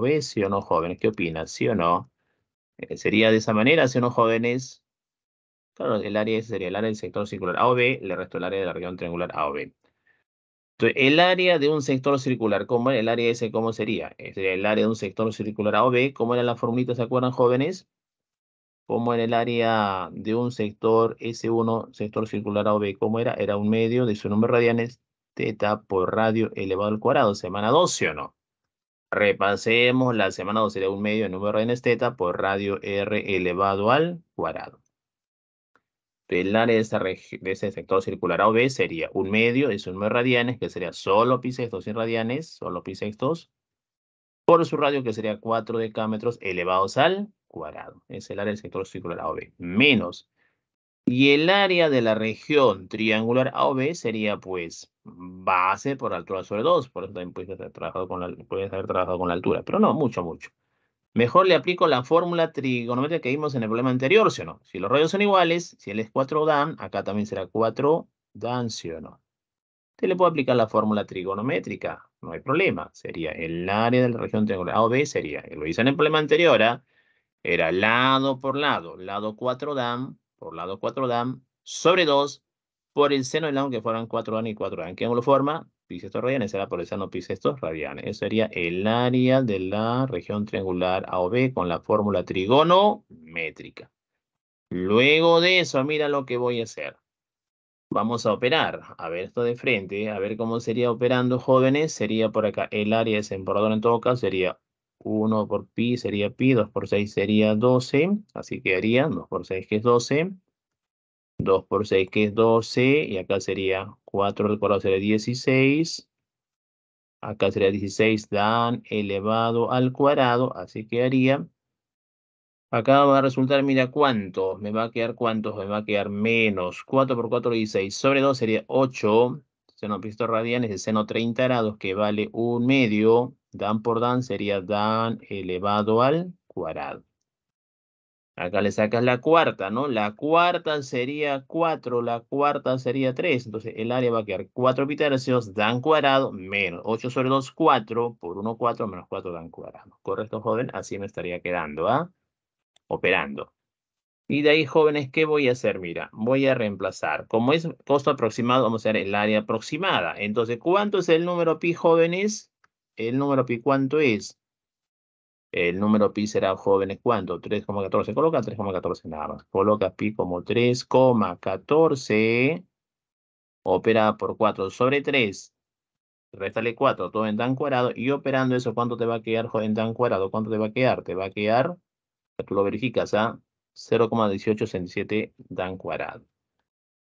B, sí o no jóvenes? Eh, ¿Qué opinas? ¿Sí o no? ¿Sería de esa manera, sí o no jóvenes? Claro, el área ese sería el área del sector circular A o B, le resto el área de la región triangular A B. Entonces, el área de un sector circular, ¿cómo era el área ese cómo sería? Eh, sería el área de un sector circular A o B, ¿cómo eran las formulitas, se acuerdan, jóvenes? ¿Cómo era el área de un sector S1, sector circular A o B, ¿cómo era? Era un medio de su número radianes, teta por radio elevado al cuadrado, semana 12 o no. Repasemos la semana 2. Sería un medio de número radianes teta por radio R elevado al cuadrado. El área de, este ese sector circular A sería un medio de número de radianes, que sería solo pisextos sin radianes, solo pi pisextos, por su radio, que sería 4 decámetros elevados al cuadrado. Es el área del sector circular A Menos y el área de la región triangular AOB sería pues base por altura sobre 2, por eso también puedes haber trabajado con la, trabajado con la altura, pero no, mucho, mucho. Mejor le aplico la fórmula trigonométrica que vimos en el problema anterior, ¿sí o no? Si los rayos son iguales, si él es 4 dan, acá también será 4 dan, ¿sí o no? Te le puedo aplicar la fórmula trigonométrica, no hay problema. Sería el área de la región triangular AOB sería, lo hice en el problema anterior, ¿ah? era lado por lado, lado 4 dan, por lado 4 dam, sobre 2, por el seno del lado que fueran 4 dan y 4 dan. ¿Qué ángulo forma? estos radianes, será por el seno estos radianes. Eso sería el área de la región triangular AOB con la fórmula trigonométrica. Luego de eso, mira lo que voy a hacer. Vamos a operar, a ver esto de frente, a ver cómo sería operando jóvenes, sería por acá, el área desemboradora en todo caso sería 1 por pi sería pi, 2 por 6 sería 12, así quedaría 2 por 6 que es 12, 2 por 6 que es 12, y acá sería 4 al cuadrado sería 16, acá sería 16 dan elevado al cuadrado, así que haría, Acá va a resultar, mira, ¿cuántos? Me va a quedar cuántos, me va a quedar menos. 4 por 4, 16. Sobre 2 sería 8 seno pisto radiales de seno 30 grados que vale un medio Dan por dan sería dan elevado al cuadrado. Acá le sacas la cuarta, ¿no? La cuarta sería 4, la cuarta sería 3. Entonces el área va a quedar 4 pi tercios, dan cuadrado, menos 8 sobre 2, 4, por 1, 4, menos 4, dan cuadrado. ¿Correcto, joven? Así me estaría quedando, ¿ah? Operando. Y de ahí, jóvenes, ¿qué voy a hacer? Mira, voy a reemplazar. Como es costo aproximado, vamos a hacer el área aproximada. Entonces, ¿cuánto es el número pi, jóvenes? ¿El número pi cuánto es? El número pi será jóvenes cuánto? 3,14. Coloca 3,14 nada más. Coloca pi como 3,14. Opera por 4 sobre 3. Réstale 4, todo en dan cuadrado. Y operando eso, ¿cuánto te va a quedar en tan cuadrado? ¿Cuánto te va a quedar? Te va a quedar, tú lo verificas, a 0,1867 dan cuadrado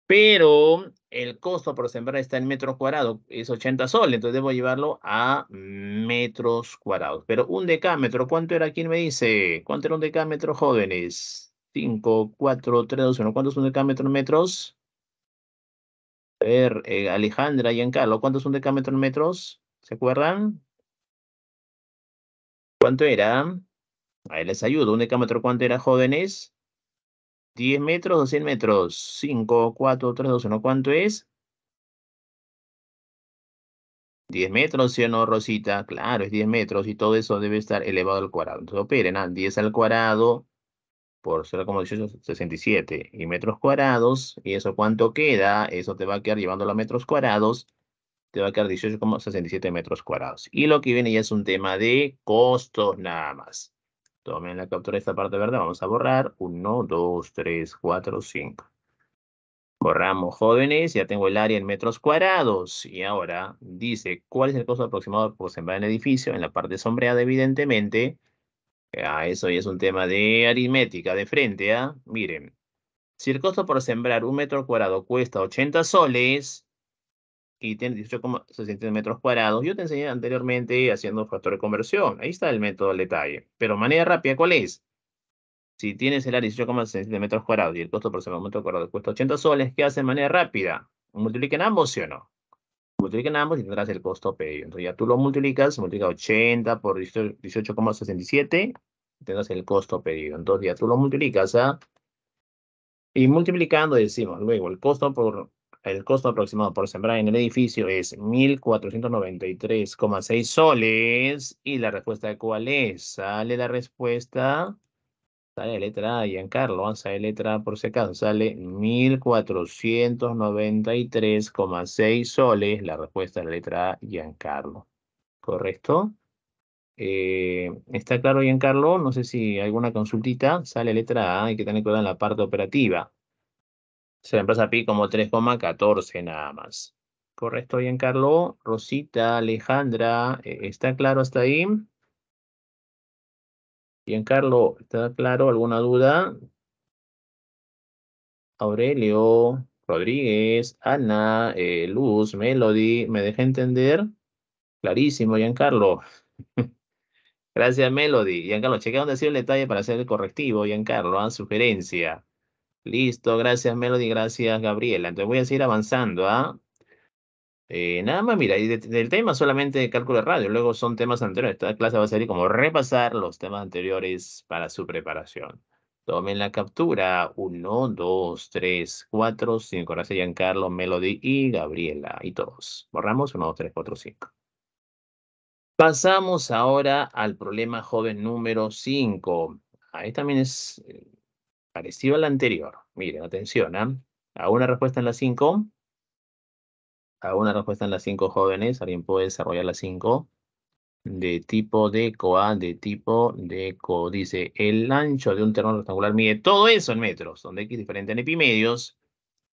pero el costo por sembrar está en metros cuadrados, es 80 soles, entonces debo llevarlo a metros cuadrados. Pero un decámetro, ¿cuánto era? ¿Quién me dice? ¿Cuánto era un decámetro, jóvenes? 5, 4, 3, 2, 1. ¿Cuánto es un decámetro en metros? A ver, eh, Alejandra y Encarlo, ¿cuánto es un decámetro en metros? ¿Se acuerdan? ¿Cuánto era? Ahí les ayudo. ¿Un decámetro cuánto era, jóvenes? 10 metros 200 100 metros. 5, 4, 3, 2, 1. ¿Cuánto es? 10 metros, ¿sí o no, Rosita? Claro, es 10 metros y todo eso debe estar elevado al cuadrado. Entonces operen a ¿ah? 10 al cuadrado por 0,67 y metros cuadrados. ¿Y eso cuánto queda? Eso te va a quedar llevándolo a metros cuadrados. Te va a quedar 18,67 metros cuadrados. Y lo que viene ya es un tema de costos nada más. Tomen la captura de esta parte verde. Vamos a borrar. 1, 2, 3, 4, 5. Borramos jóvenes. Ya tengo el área en metros cuadrados. Y ahora dice cuál es el costo aproximado por sembrar el edificio. En la parte sombreada, evidentemente. Ah, eso ya es un tema de aritmética de frente. ¿ah? Miren. Si el costo por sembrar un metro cuadrado cuesta 80 soles, y tiene 18,60 metros cuadrados. Yo te enseñé anteriormente haciendo factor de conversión. Ahí está el método al detalle. Pero manera rápida, ¿cuál es? Si tienes el área 18,60 metros cuadrados y el costo por metro cuadrado cuesta 80 soles, ¿qué haces de manera rápida? multipliquen ambos, sí o no? multipliquen ambos y tendrás el costo pedido. Entonces ya tú lo multiplicas, multiplica 80 por 18,67 y tendrás el costo pedido. Entonces ya tú lo multiplicas a... ¿ah? Y multiplicando decimos luego el costo por el costo aproximado por sembrar en el edificio es 1.493,6 soles. ¿Y la respuesta de cuál es? Sale la respuesta. Sale la letra A, Giancarlo. Sale la letra A por si Sale 1.493,6 soles. La respuesta de la letra A, Giancarlo. ¿Correcto? Eh, ¿Está claro, Giancarlo? No sé si alguna consultita. Sale letra A. Hay que tener cuidado en la parte operativa. Se reemplaza pi como 3,14 nada más. Correcto, bien, Carlos. Rosita, Alejandra, eh, ¿está claro hasta ahí? Bien, Carlos, ¿está claro? ¿Alguna duda? Aurelio, Rodríguez, Ana, eh, Luz, Melody, ¿me deja entender? Clarísimo, Giancarlo. Gracias, Melody. Giancarlo, checa dónde ha el detalle para hacer el correctivo, Giancarlo, ¿eh? sugerencia. Listo, gracias Melody, gracias Gabriela. Entonces voy a seguir avanzando, ¿ah? Eh, nada más, mira, del tema solamente de cálculo de radio, luego son temas anteriores. Esta clase va a ser como repasar los temas anteriores para su preparación. Tomen la captura. Uno, dos, tres, cuatro, cinco. Gracias, Giancarlo, Melody y Gabriela y todos. Borramos. Uno, dos, tres, cuatro, cinco. Pasamos ahora al problema joven número cinco. Ahí también es eh, parecido la anterior. Miren, atención, ¿ah? A una respuesta en la 5. A una respuesta en la 5 jóvenes. Alguien puede desarrollar la 5. De tipo de coa, ¿ah? de tipo de co. Dice, el ancho de un terreno rectangular mide todo eso en metros, donde x es diferente en epimedios,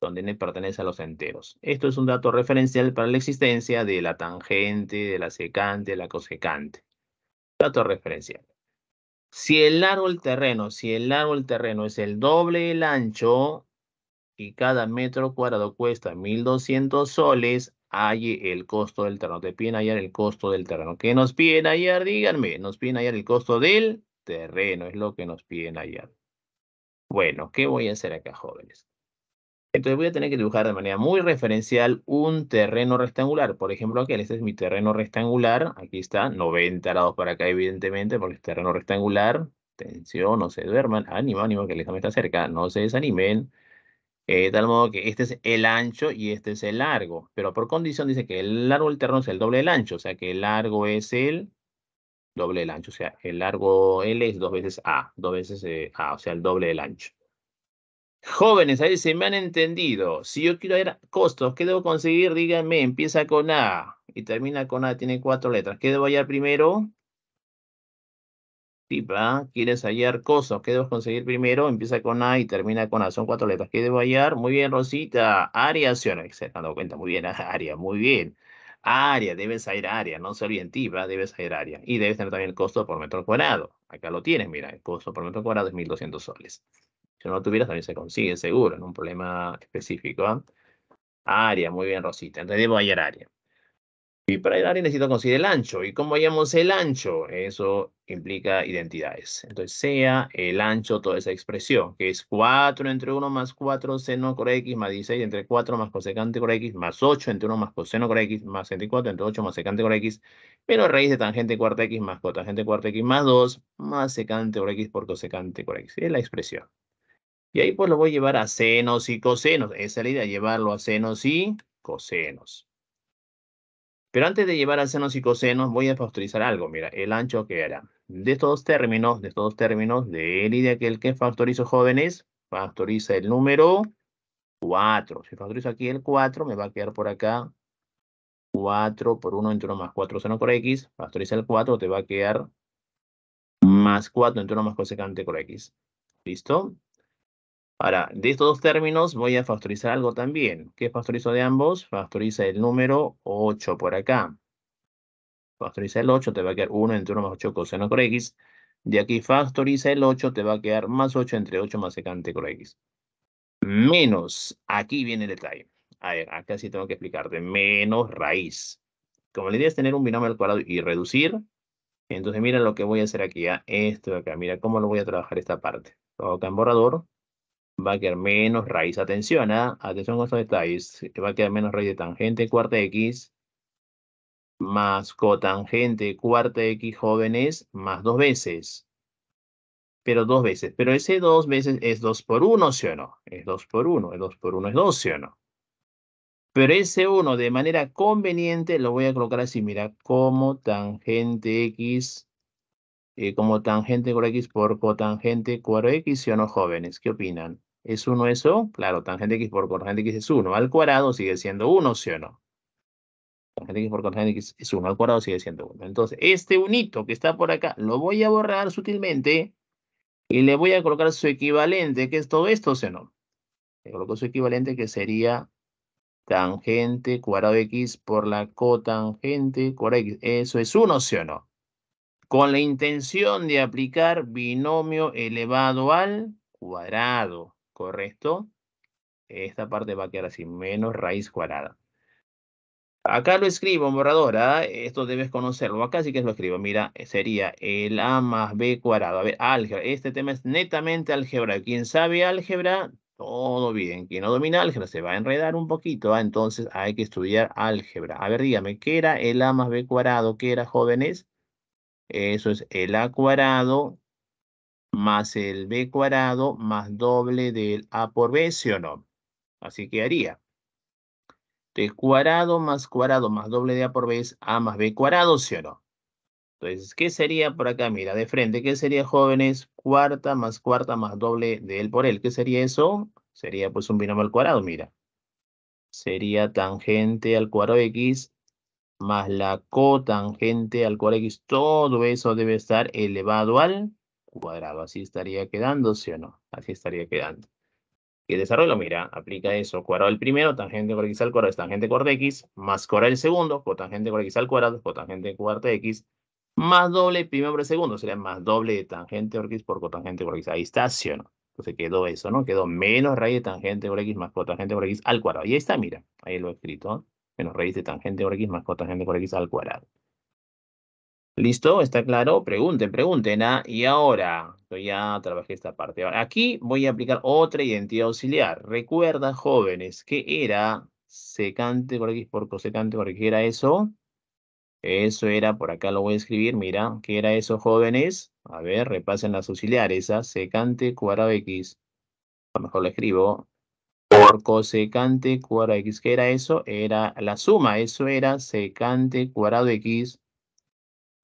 donde n pertenece a los enteros. Esto es un dato referencial para la existencia de la tangente, de la secante, de la cosecante. Dato referencial. Si el largo del terreno, si el largo del terreno es el doble el ancho y cada metro cuadrado cuesta 1200 soles, hay el costo del terreno. Te piden hallar el costo del terreno. ¿Qué nos piden hallar? Díganme, nos piden hallar el costo del terreno, es lo que nos piden hallar. Bueno, ¿qué voy a hacer acá, jóvenes? Entonces voy a tener que dibujar de manera muy referencial un terreno rectangular. Por ejemplo, aquí, este es mi terreno rectangular. Aquí está, 90 grados para acá, evidentemente, porque es terreno rectangular. Tensión, no se duerman. Ánimo, ánimo, que el examen está cerca. No se desanimen. Eh, de tal modo que este es el ancho y este es el largo. Pero por condición dice que el largo del terreno es el doble del ancho. O sea que el largo es el doble del ancho. O sea, el largo L es dos veces A. Dos veces eh, A, o sea, el doble del ancho. Jóvenes, ahí se me han entendido. Si yo quiero ver costos, ¿qué debo conseguir? Díganme, empieza con A y termina con A, tiene cuatro letras. ¿Qué debo hallar primero? Tipa, ¿quieres hallar costos? ¿Qué debo conseguir primero? Empieza con A y termina con A. Son cuatro letras. ¿Qué debo hallar? Muy bien, Rosita. Área, sí, no, se cuenta. Muy bien, área, muy bien. Área, debes hallar área. No se olviden, tipa, debes hallar área. Y debes tener también el costo por metro cuadrado. Acá lo tienes, mira, el costo por metro cuadrado es 1.200 soles. Si no lo tuvieras, también se consigue, seguro, en un problema específico. Área, ¿ah? muy bien, Rosita. Entonces debo hallar área. Y para hallar área necesito conseguir el ancho. ¿Y cómo hallamos el ancho? Eso implica identidades. Entonces, sea el ancho toda esa expresión, que es 4 entre 1 más 4 seno por x más 16 entre 4 más cosecante por x más 8 entre 1 más coseno por x más 74 entre 8 más secante por x menos raíz de tangente cuarta x más cotangente cuarta x más 2 más secante por x por cosecante por x. Es la expresión. Y ahí pues lo voy a llevar a senos y cosenos. Esa es la idea, llevarlo a senos y cosenos. Pero antes de llevar a senos y cosenos, voy a factorizar algo. Mira, el ancho que era. De estos dos términos, de estos dos términos, de él y de aquel que factorizo jóvenes, factoriza el número 4. Si factorizo aquí el 4, me va a quedar por acá 4 por 1 entre 1 más 4 seno por x. Factoriza el 4, te va a quedar más 4 entre 1 más cosecante por x. ¿Listo? Ahora, de estos dos términos voy a factorizar algo también. ¿Qué factorizo de ambos? Factoriza el número 8 por acá. Factoriza el 8, te va a quedar 1 entre 1 más 8 coseno por x. De aquí factoriza el 8, te va a quedar más 8 entre 8 más secante por x. Menos, aquí viene el detalle. A ver, acá sí tengo que explicarte. Menos raíz. Como la idea es tener un binomio al cuadrado y reducir, entonces mira lo que voy a hacer aquí. ¿ah? Esto de acá, mira cómo lo voy a trabajar esta parte. Lo acá en borrador va a quedar menos raíz. Atención, ¿eh? atención con estos detalles. Va a quedar menos raíz de tangente cuarta x más cotangente cuarta x jóvenes más dos veces. Pero dos veces. Pero ese dos veces es dos por uno, ¿sí o no? Es dos por uno. El 2 por uno es 2, ¿sí o no? Pero ese 1 de manera conveniente lo voy a colocar así. Mira, como tangente x eh, como tangente cuarta x por cotangente cuarta x, ¿sí o no, jóvenes? ¿Qué opinan? ¿Es 1 eso? Claro, tangente x por cotangente x es 1 al cuadrado, sigue siendo 1, ¿sí o no? Tangente x por cotangente x es 1 al cuadrado, sigue siendo 1. Entonces, este unito que está por acá, lo voy a borrar sutilmente y le voy a colocar su equivalente, que es todo esto, ¿sí o no? Le coloco su equivalente que sería tangente cuadrado x por la cotangente cuadrado x. Eso es 1, ¿sí o no? Con la intención de aplicar binomio elevado al cuadrado. ¿correcto? Esta parte va a quedar así, menos raíz cuadrada. Acá lo escribo en borradora, esto debes conocerlo. Acá sí que lo escribo. Mira, sería el A más B cuadrado. A ver, álgebra. Este tema es netamente álgebra. Quien sabe álgebra, todo bien. Quien no domina álgebra se va a enredar un poquito. Ah, entonces hay que estudiar álgebra. A ver, dígame, ¿qué era el A más B cuadrado? ¿Qué era, jóvenes? Eso es el A cuadrado más el b cuadrado más doble del a por b, ¿sí o no? Así que haría. t cuadrado más cuadrado más doble de a por b es a más b cuadrado, ¿sí o no? Entonces, ¿qué sería por acá? Mira, de frente, ¿qué sería, jóvenes? Cuarta más cuarta más doble de él por él. ¿Qué sería eso? Sería pues un binomio al cuadrado, mira. Sería tangente al cuadrado x más la cotangente al cuadrado x. Todo eso debe estar elevado al cuadrado. Así estaría quedando, ¿sí o no? Así estaría quedando. Y desarrollo, mira, aplica eso. Cuadrado del primero, tangente por x al cuadrado es tangente por x, más cuadrado del segundo, cotangente por x al cuadrado es cotangente cuarto x, más doble primero por el segundo, sería más doble de tangente por x por cotangente por x. Ahí está, ¿sí o no? Entonces quedó eso, ¿no? Quedó menos raíz de tangente por x más cotangente por x al cuadrado. Y ahí está, mira, ahí lo he escrito, menos raíz de tangente por x más cotangente por x al cuadrado. ¿Listo? ¿Está claro? Pregunten, pregunten. ¿ah? Y ahora, yo ya trabajé esta parte. aquí voy a aplicar otra identidad auxiliar. Recuerda, jóvenes, ¿qué era secante por X por cosecante por era eso? Eso era, por acá lo voy a escribir, mira, ¿qué era eso, jóvenes? A ver, repasen las auxiliares, Esa ¿ah? secante cuadrado x. A lo mejor lo escribo. Por cosecante cuadrado x, ¿qué era eso? Era la suma, eso era secante cuadrado x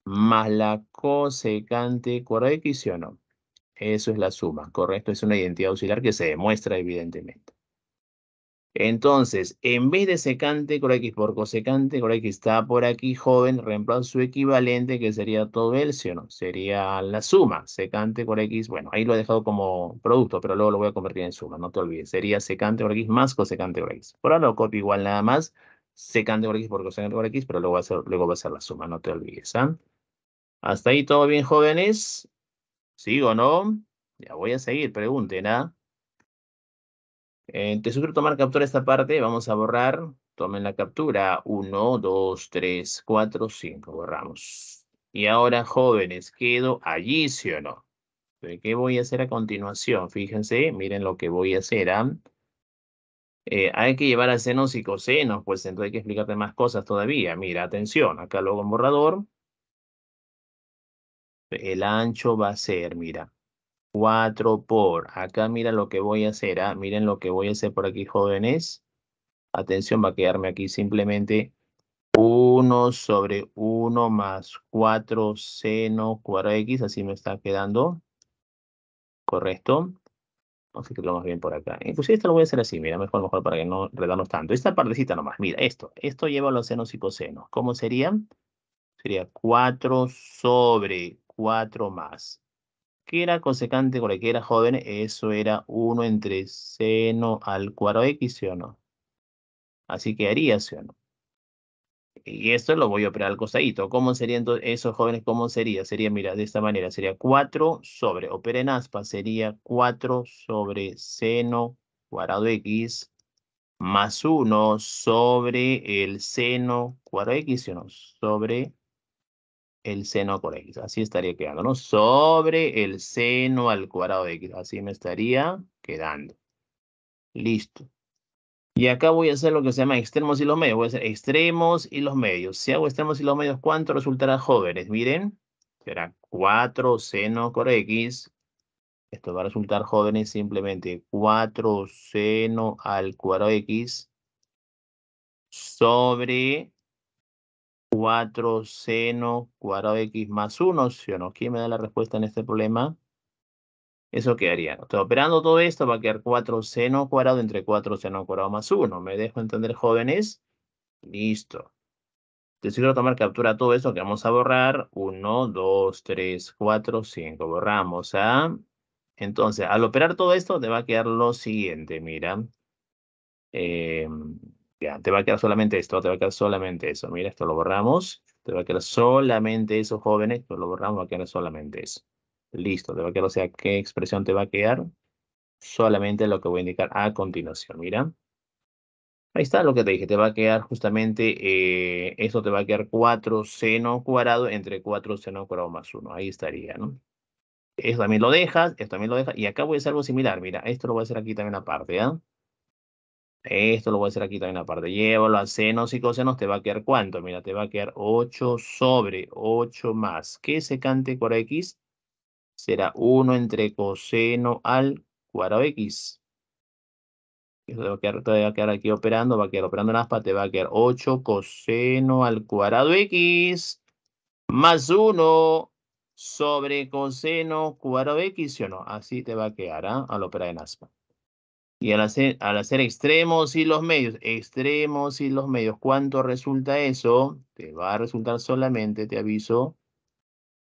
más la cosecante cuerda X, ¿sí o no? Eso es la suma, ¿correcto? Es una identidad auxiliar que se demuestra evidentemente. Entonces, en vez de secante con X por cosecante, con X está por aquí, joven, reemplazo su equivalente, que sería todo el, ¿sí o no? Sería la suma, secante con X, bueno, ahí lo he dejado como producto, pero luego lo voy a convertir en suma, no te olvides. Sería secante por X más cosecante por X. Por ahora lo copio igual nada más, secante por X por cosecante por X, pero luego va a ser, luego va a ser la suma, no te olvides, ¿ah? Hasta ahí todo bien, jóvenes. ¿Sigo, no? Ya voy a seguir, pregunten, ¿ah? Eh, te sugiero tomar captura esta parte. Vamos a borrar. Tomen la captura. Uno, dos, tres, cuatro, cinco. Borramos. Y ahora, jóvenes, quedo allí, ¿sí o no? ¿Qué voy a hacer a continuación? Fíjense, miren lo que voy a hacer. ¿ah? Eh, hay que llevar a senos y cosenos, pues entonces hay que explicarte más cosas todavía. Mira, atención, acá luego en borrador el ancho va a ser, mira, 4 por, acá mira lo que voy a hacer, ¿ah? miren lo que voy a hacer por aquí, jóvenes. Atención, va a quedarme aquí simplemente 1 sobre 1 más 4 seno cuadrado x, así me está quedando, ¿correcto? Vamos a escribirlo más bien por acá. Inclusive esto lo voy a hacer así, mira, mejor, mejor, para que no redarnos tanto. Esta partecita nomás, mira, esto, esto lleva los senos y cosenos. ¿Cómo sería? Sería 4 sobre 4 más. ¿Qué era cosecante con la que era joven? Eso era 1 entre seno al cuadrado x, ¿sí o no? Así que ¿sí o no? Y esto lo voy a operar al costadito. ¿Cómo serían esos jóvenes? ¿Cómo sería? Sería, mira, de esta manera. Sería 4 sobre, opera en aspa, sería 4 sobre seno cuadrado x más 1 sobre el seno cuadrado x, ¿sí o no? Sobre el seno por x. Así estaría quedando, ¿no? Sobre el seno al cuadrado de x. Así me estaría quedando. Listo. Y acá voy a hacer lo que se llama extremos y los medios. Voy a hacer extremos y los medios. Si hago extremos y los medios, ¿cuánto resultará, jóvenes? Miren, será 4 seno por x. Esto va a resultar, jóvenes, simplemente 4 seno al cuadrado de x sobre 4 seno cuadrado x más 1, si o no, ¿quién me da la respuesta en este problema? Eso quedaría. Entonces, operando todo esto va a quedar 4 seno cuadrado entre 4 seno cuadrado más 1. ¿Me dejo entender, jóvenes? Listo. Entonces, quiero tomar captura de todo esto, que vamos a borrar. 1, 2, 3, 4, 5. Borramos, ¿ah? Entonces, al operar todo esto, te va a quedar lo siguiente, mira. Eh, ya, te va a quedar solamente esto, te va a quedar solamente eso. Mira, esto lo borramos. Te va a quedar solamente eso, jóvenes. Esto lo borramos, va a quedar solamente eso. Listo, te va a quedar, o sea, ¿qué expresión te va a quedar? Solamente lo que voy a indicar a continuación, mira. Ahí está lo que te dije, te va a quedar justamente, esto eh, eso te va a quedar 4 seno cuadrado entre 4 seno cuadrado más 1. Ahí estaría, ¿no? Esto también lo dejas, esto también lo dejas. Y acá voy a hacer algo similar, mira, esto lo voy a hacer aquí también aparte, ah esto lo voy a hacer aquí también aparte, llévalo a senos y cosenos, te va a quedar cuánto, mira, te va a quedar 8 sobre 8 más, ¿Qué secante por x será 1 entre coseno al cuadrado x. Esto te va, a quedar, aquí operando, va a quedar operando en aspa, te va a quedar 8 coseno al cuadrado x más 1 sobre coseno cuadrado x, o no? Así te va a quedar a ¿ah? al operar en aspa. Y al hacer, extremos y los medios, extremos y los medios, ¿cuánto resulta eso? Te va a resultar solamente, te aviso,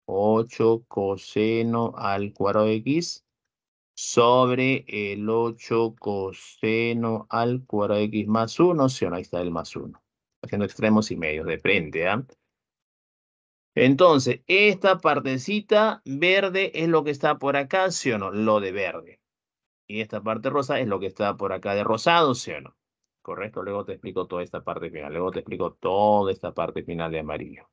8 coseno al cuadrado de x sobre el 8 coseno al cuadrado de x más 1, si o no, ahí está el más 1. Haciendo extremos y medios de frente, ¿ah? Entonces, esta partecita verde es lo que está por acá, ¿sí o no? Lo de verde. Y esta parte rosa es lo que está por acá de rosado, ¿sí o no? Correcto, luego te explico toda esta parte final, luego te explico toda esta parte final de amarillo.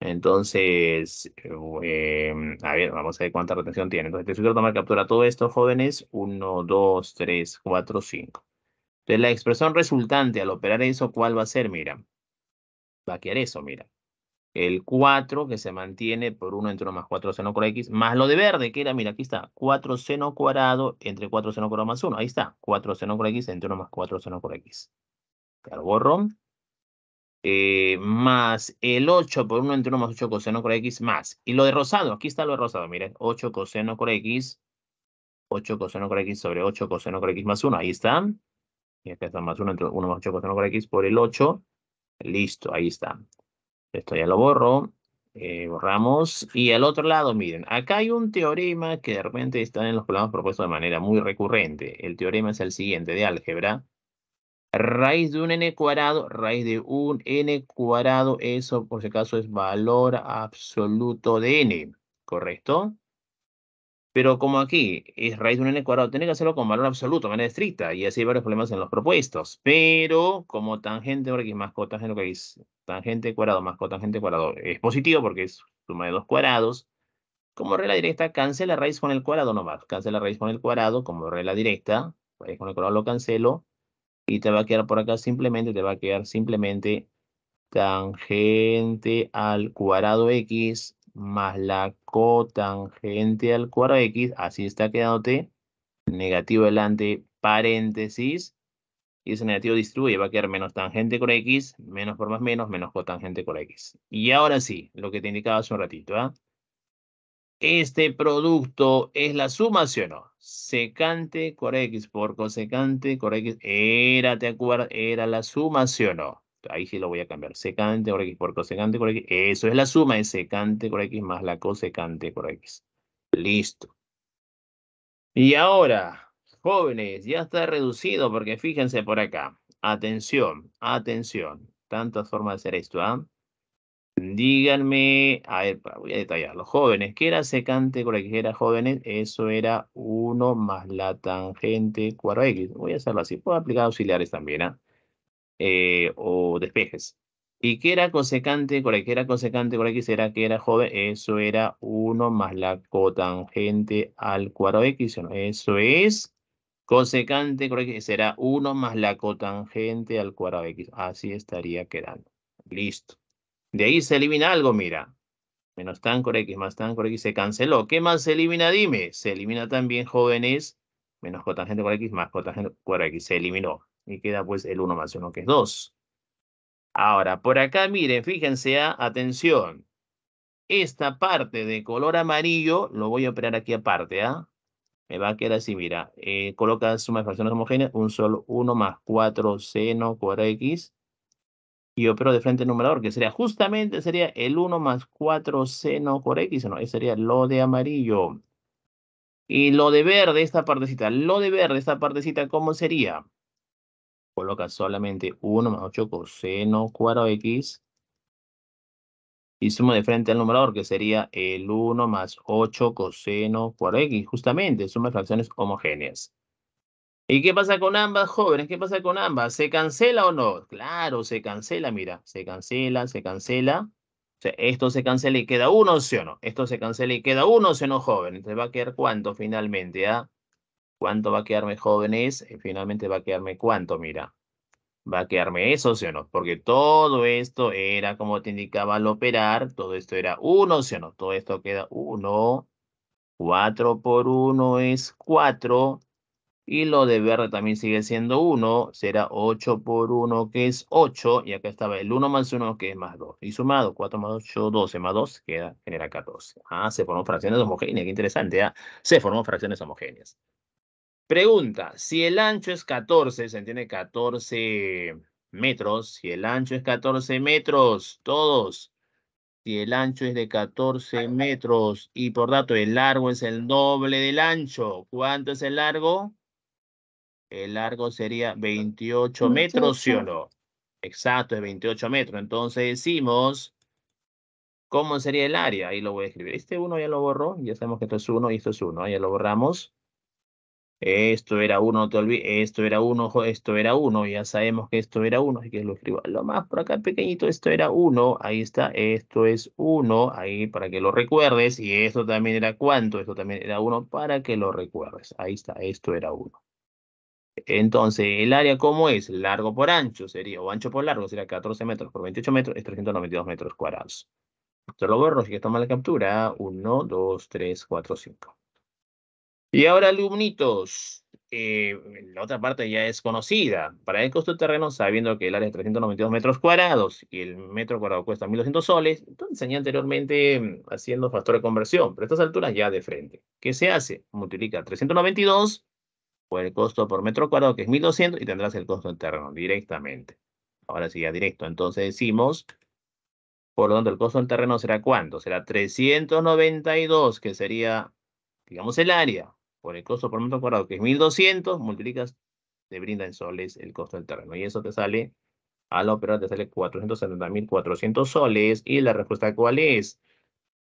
Entonces, em, a ver, vamos a ver cuánta retención tiene. Entonces, te sugiero tomar captura todo esto, jóvenes. uno, dos, tres, cuatro, cinco. Entonces, la expresión resultante al operar eso, ¿cuál va a ser? Mira, va a quedar eso, mira el 4 que se mantiene por 1 entre 1 más 4 seno cuadrado x, más lo de verde, que era, mira, aquí está, 4 seno cuadrado entre 4 seno cuadrado más 1. Ahí está, 4 seno cuadrado x entre 1 más 4 seno por x. Claro, borro. más el 8 por 1 entre 1 más 8 coseno por x más. Y lo de rosado, aquí está lo de rosado, miren, 8 coseno cuadrado x, 8 coseno por x sobre 8 coseno por x más 1. Ahí está. Y acá está más 1 entre 1 más 8 coseno por x por el 8. Listo, ahí está. Esto ya lo borro. Eh, borramos. Y al otro lado, miren, acá hay un teorema que de repente está en los programas propuestos de manera muy recurrente. El teorema es el siguiente de álgebra. Raíz de un n cuadrado, raíz de un n cuadrado, eso por si acaso es valor absoluto de n, ¿correcto? Pero como aquí es raíz de un n cuadrado, tiene que hacerlo con valor absoluto, manera estricta, y así hay varios problemas en los propuestos. Pero como tangente por x más cotangente que x, tangente cuadrado más cotangente cuadrado es positivo porque es suma de dos cuadrados, como regla directa cancela raíz con el cuadrado nomás. Cancela raíz con el cuadrado como regla directa, raíz con el cuadrado lo cancelo, y te va a quedar por acá simplemente, te va a quedar simplemente tangente al cuadrado x más la cotangente al cuadrado x, así está quedándote, negativo delante, paréntesis, y ese negativo distribuye, va a quedar menos tangente con x, menos por más menos, menos cotangente con x. Y ahora sí, lo que te indicaba hace un ratito, ¿ah? ¿Este producto es la sumación o no? Secante con x por cosecante con x, era, ¿te acuerdas? Era la sumación o no? ahí sí lo voy a cambiar. Secante por x por cosecante por x. Eso es la suma de secante por x más la cosecante por x. Listo. Y ahora, jóvenes, ya está reducido porque fíjense por acá. Atención, atención. Tantas formas de hacer esto, ¿ah? Díganme, a ver, voy a detallar Los Jóvenes, ¿qué era secante por x? Era jóvenes, eso era 1 más la tangente Cuatro x. Voy a hacerlo así. Puedo aplicar auxiliares también, ¿ah? Eh, o despejes. Y que era cosecante? con que era cosecante? con x era que era joven, eso era 1 más la cotangente al cuadrado de x. Eso es cosecante con x será 1 más la cotangente al cuadrado de x. Así estaría quedando. Listo. De ahí se elimina algo, mira. Menos tan con x más tan con x se canceló. ¿Qué más se elimina? Dime. Se elimina también jóvenes menos cotangente por x más cotangente por x. Se eliminó. Y queda pues el 1 más 1, que es 2. Ahora, por acá miren, fíjense, ah, atención. Esta parte de color amarillo lo voy a operar aquí aparte. ¿ah? Me va a quedar así, mira. Eh, coloca suma de fracciones homogéneas, un solo 1 más 4 seno por x. Y opero de frente el numerador, que sería justamente sería el 1 más 4 seno por x. No, ese sería lo de amarillo. Y lo de verde, esta partecita, lo de verde, esta partecita, ¿cómo sería? Coloca solamente 1 más 8 coseno cuadrado x. Y sumo de frente al numerador, que sería el 1 más 8 coseno cuadrado x. Justamente, suma fracciones homogéneas. ¿Y qué pasa con ambas, jóvenes? ¿Qué pasa con ambas? ¿Se cancela o no? Claro, se cancela, mira. Se cancela, se cancela. O sea, esto se cancela y queda 1, ¿sí o no? Esto se cancela y queda 1, ¿sí o no, joven? Entonces va a quedar cuánto finalmente, ¿ah? cuánto va a quedarme jóvenes, eh, finalmente va a quedarme cuánto, mira. Va a quedarme eso, sí o no, porque todo esto era como te indicaba al operar, todo esto era 1, sí o no, todo esto queda 1, 4 por 1 es 4, y lo de verde también sigue siendo 1, será 8 por 1 que es 8, y acá estaba el 1 más 1 que es más 2, y sumado 4 más 8, 12 más 2, queda, genera 14. Ah, se formó fracciones homogéneas, qué interesante, ¿ah? se formó fracciones homogéneas. Pregunta, si el ancho es 14, se entiende 14 metros, si el ancho es 14 metros, todos, si el ancho es de 14 metros y por dato el largo es el doble del ancho, ¿cuánto es el largo? El largo sería 28 metros, ¿sí o no? Exacto, es 28 metros. Entonces decimos, ¿cómo sería el área? Ahí lo voy a escribir. Este 1 ya lo borró, ya sabemos que esto es 1 y esto es 1, ¿eh? ya lo borramos. Esto era uno, no te olvides, esto era uno, esto era uno, ya sabemos que esto era uno, así que lo escribo lo más por acá pequeñito, esto era uno, ahí está, esto es uno, ahí para que lo recuerdes, y esto también era cuánto, esto también era uno, para que lo recuerdes, ahí está, esto era uno. Entonces, ¿el área cómo es? Largo por ancho sería, o ancho por largo sería 14 metros por 28 metros, es 392 metros cuadrados. Esto lo borro, así que toma la captura, 1, 2, 3, 4, 5. Y ahora, alumnitos, eh, la otra parte ya es conocida. Para el costo de terreno, sabiendo que el área es 392 metros cuadrados y el metro cuadrado cuesta 1.200 soles, entonces enseñé anteriormente mm, haciendo factor de conversión, pero estas alturas ya de frente. ¿Qué se hace? Multiplica 392 por el costo por metro cuadrado, que es 1.200, y tendrás el costo de terreno directamente. Ahora sí, ya directo. Entonces decimos por lo tanto, el costo del terreno será cuánto? Será 392, que sería digamos el área, por el costo por metro cuadrado, que es 1200, multiplicas, te brinda en soles el costo del terreno. Y eso te sale, a la operadora te sale 470.400 soles. ¿Y la respuesta cuál es?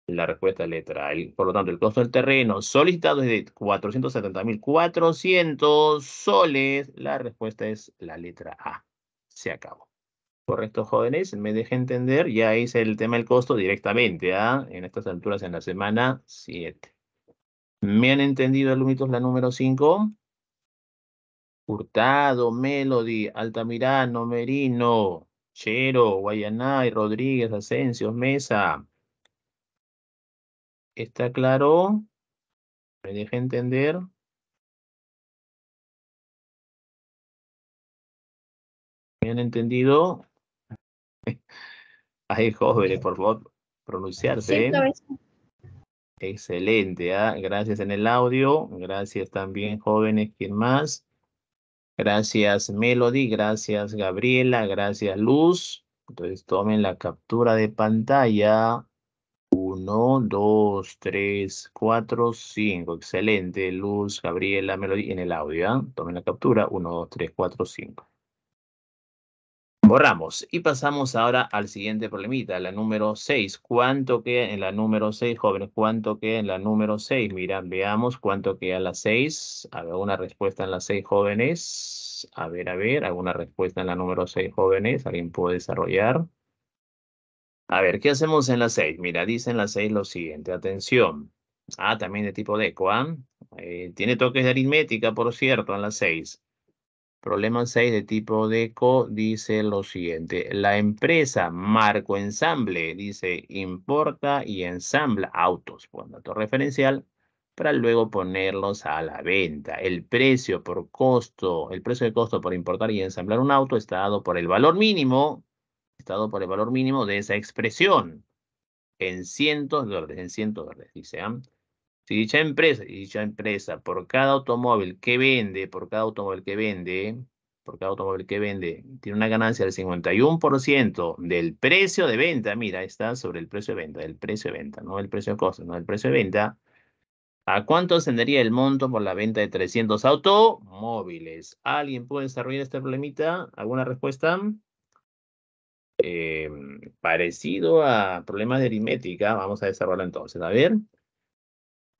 La respuesta letra. A. por lo tanto, el costo del terreno solicitado es de 470.400 soles. La respuesta es la letra A. Se acabó. Correcto, jóvenes. Me dejé entender. Ya hice el tema del costo directamente ¿ah? en estas alturas en la semana 7. ¿Me han entendido, alumnitos, la número 5? Hurtado, Melody, Altamirano, Merino, Chero, Guayanay, Rodríguez, Asensio, Mesa. ¿Está claro? ¿Me deja entender? ¿Me han entendido? Ay, jóvenes, por favor, pronunciarse. ¿eh? Excelente, ah, gracias en el audio, gracias también jóvenes, ¿quién más? Gracias Melody, gracias Gabriela, gracias Luz. Entonces tomen la captura de pantalla. Uno, dos, tres, cuatro, cinco. Excelente, Luz, Gabriela, Melody en el audio. Ah. Tomen la captura. Uno, dos, tres, cuatro, cinco. Borramos y pasamos ahora al siguiente problemita, la número 6. ¿Cuánto queda en la número 6, jóvenes? ¿Cuánto queda en la número 6? Mira, veamos cuánto queda en la 6. A una respuesta en la 6, jóvenes. A ver, a ver, alguna respuesta en la número 6, jóvenes. ¿Alguien puede desarrollar? A ver, ¿qué hacemos en la 6? Mira, dice en la 6 lo siguiente. Atención. Ah, también de tipo de ¿ah? Eh, tiene toques de aritmética, por cierto, en la 6. Problema 6 de tipo de DECO dice lo siguiente. La empresa Marco Ensamble dice importa y ensambla autos por dato referencial para luego ponerlos a la venta. El precio por costo, el precio de costo por importar y ensamblar un auto está dado por el valor mínimo, está dado por el valor mínimo de esa expresión en cientos de dólares, en cientos de dólares, dice. ¿eh? Si dicha empresa, dicha empresa, por cada automóvil que vende, por cada automóvil que vende, por cada automóvil que vende, tiene una ganancia del 51% del precio de venta. Mira, está sobre el precio de venta, el precio de venta, no el precio de costo, no el precio de venta. ¿A cuánto ascendería el monto por la venta de 300 automóviles? ¿Alguien puede desarrollar este problemita? ¿Alguna respuesta? Eh, parecido a problemas de aritmética, vamos a desarrollarlo entonces. A ver.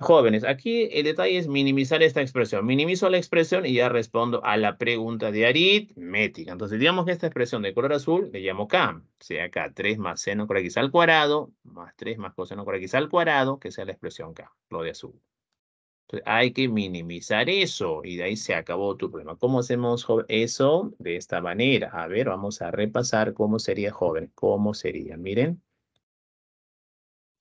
Jóvenes, aquí el detalle es minimizar esta expresión. Minimizo la expresión y ya respondo a la pregunta de aritmética. Entonces, digamos que esta expresión de color azul le llamo K. Sea K, 3 más seno por x al cuadrado, más 3 más coseno por x al cuadrado, que sea la expresión K, lo de azul. Entonces, hay que minimizar eso y de ahí se acabó tu problema. ¿Cómo hacemos eso? De esta manera. A ver, vamos a repasar cómo sería joven. ¿Cómo sería? Miren.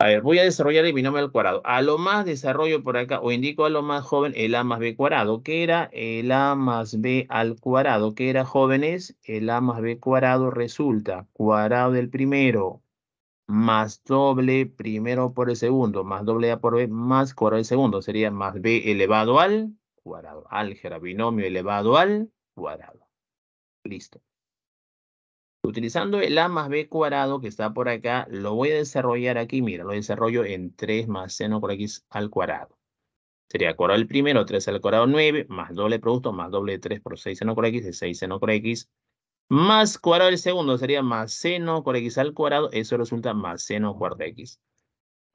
A ver, voy a desarrollar el binomio al cuadrado. A lo más desarrollo por acá, o indico a lo más joven el A más B cuadrado, que era el A más B al cuadrado, que era jóvenes, el A más B cuadrado resulta cuadrado del primero más doble primero por el segundo, más doble A por B, más cuadrado del segundo, sería más B elevado al cuadrado. Álgebra, binomio elevado al cuadrado. Listo. Utilizando el A más B cuadrado que está por acá, lo voy a desarrollar aquí. Mira, lo desarrollo en 3 más seno por x al cuadrado. Sería cuadrado el primero, 3 al cuadrado 9, más doble producto, más doble de 3 por 6 seno por x, es 6 seno por x. Más cuadrado el segundo sería más seno por x al cuadrado, eso resulta más seno de x.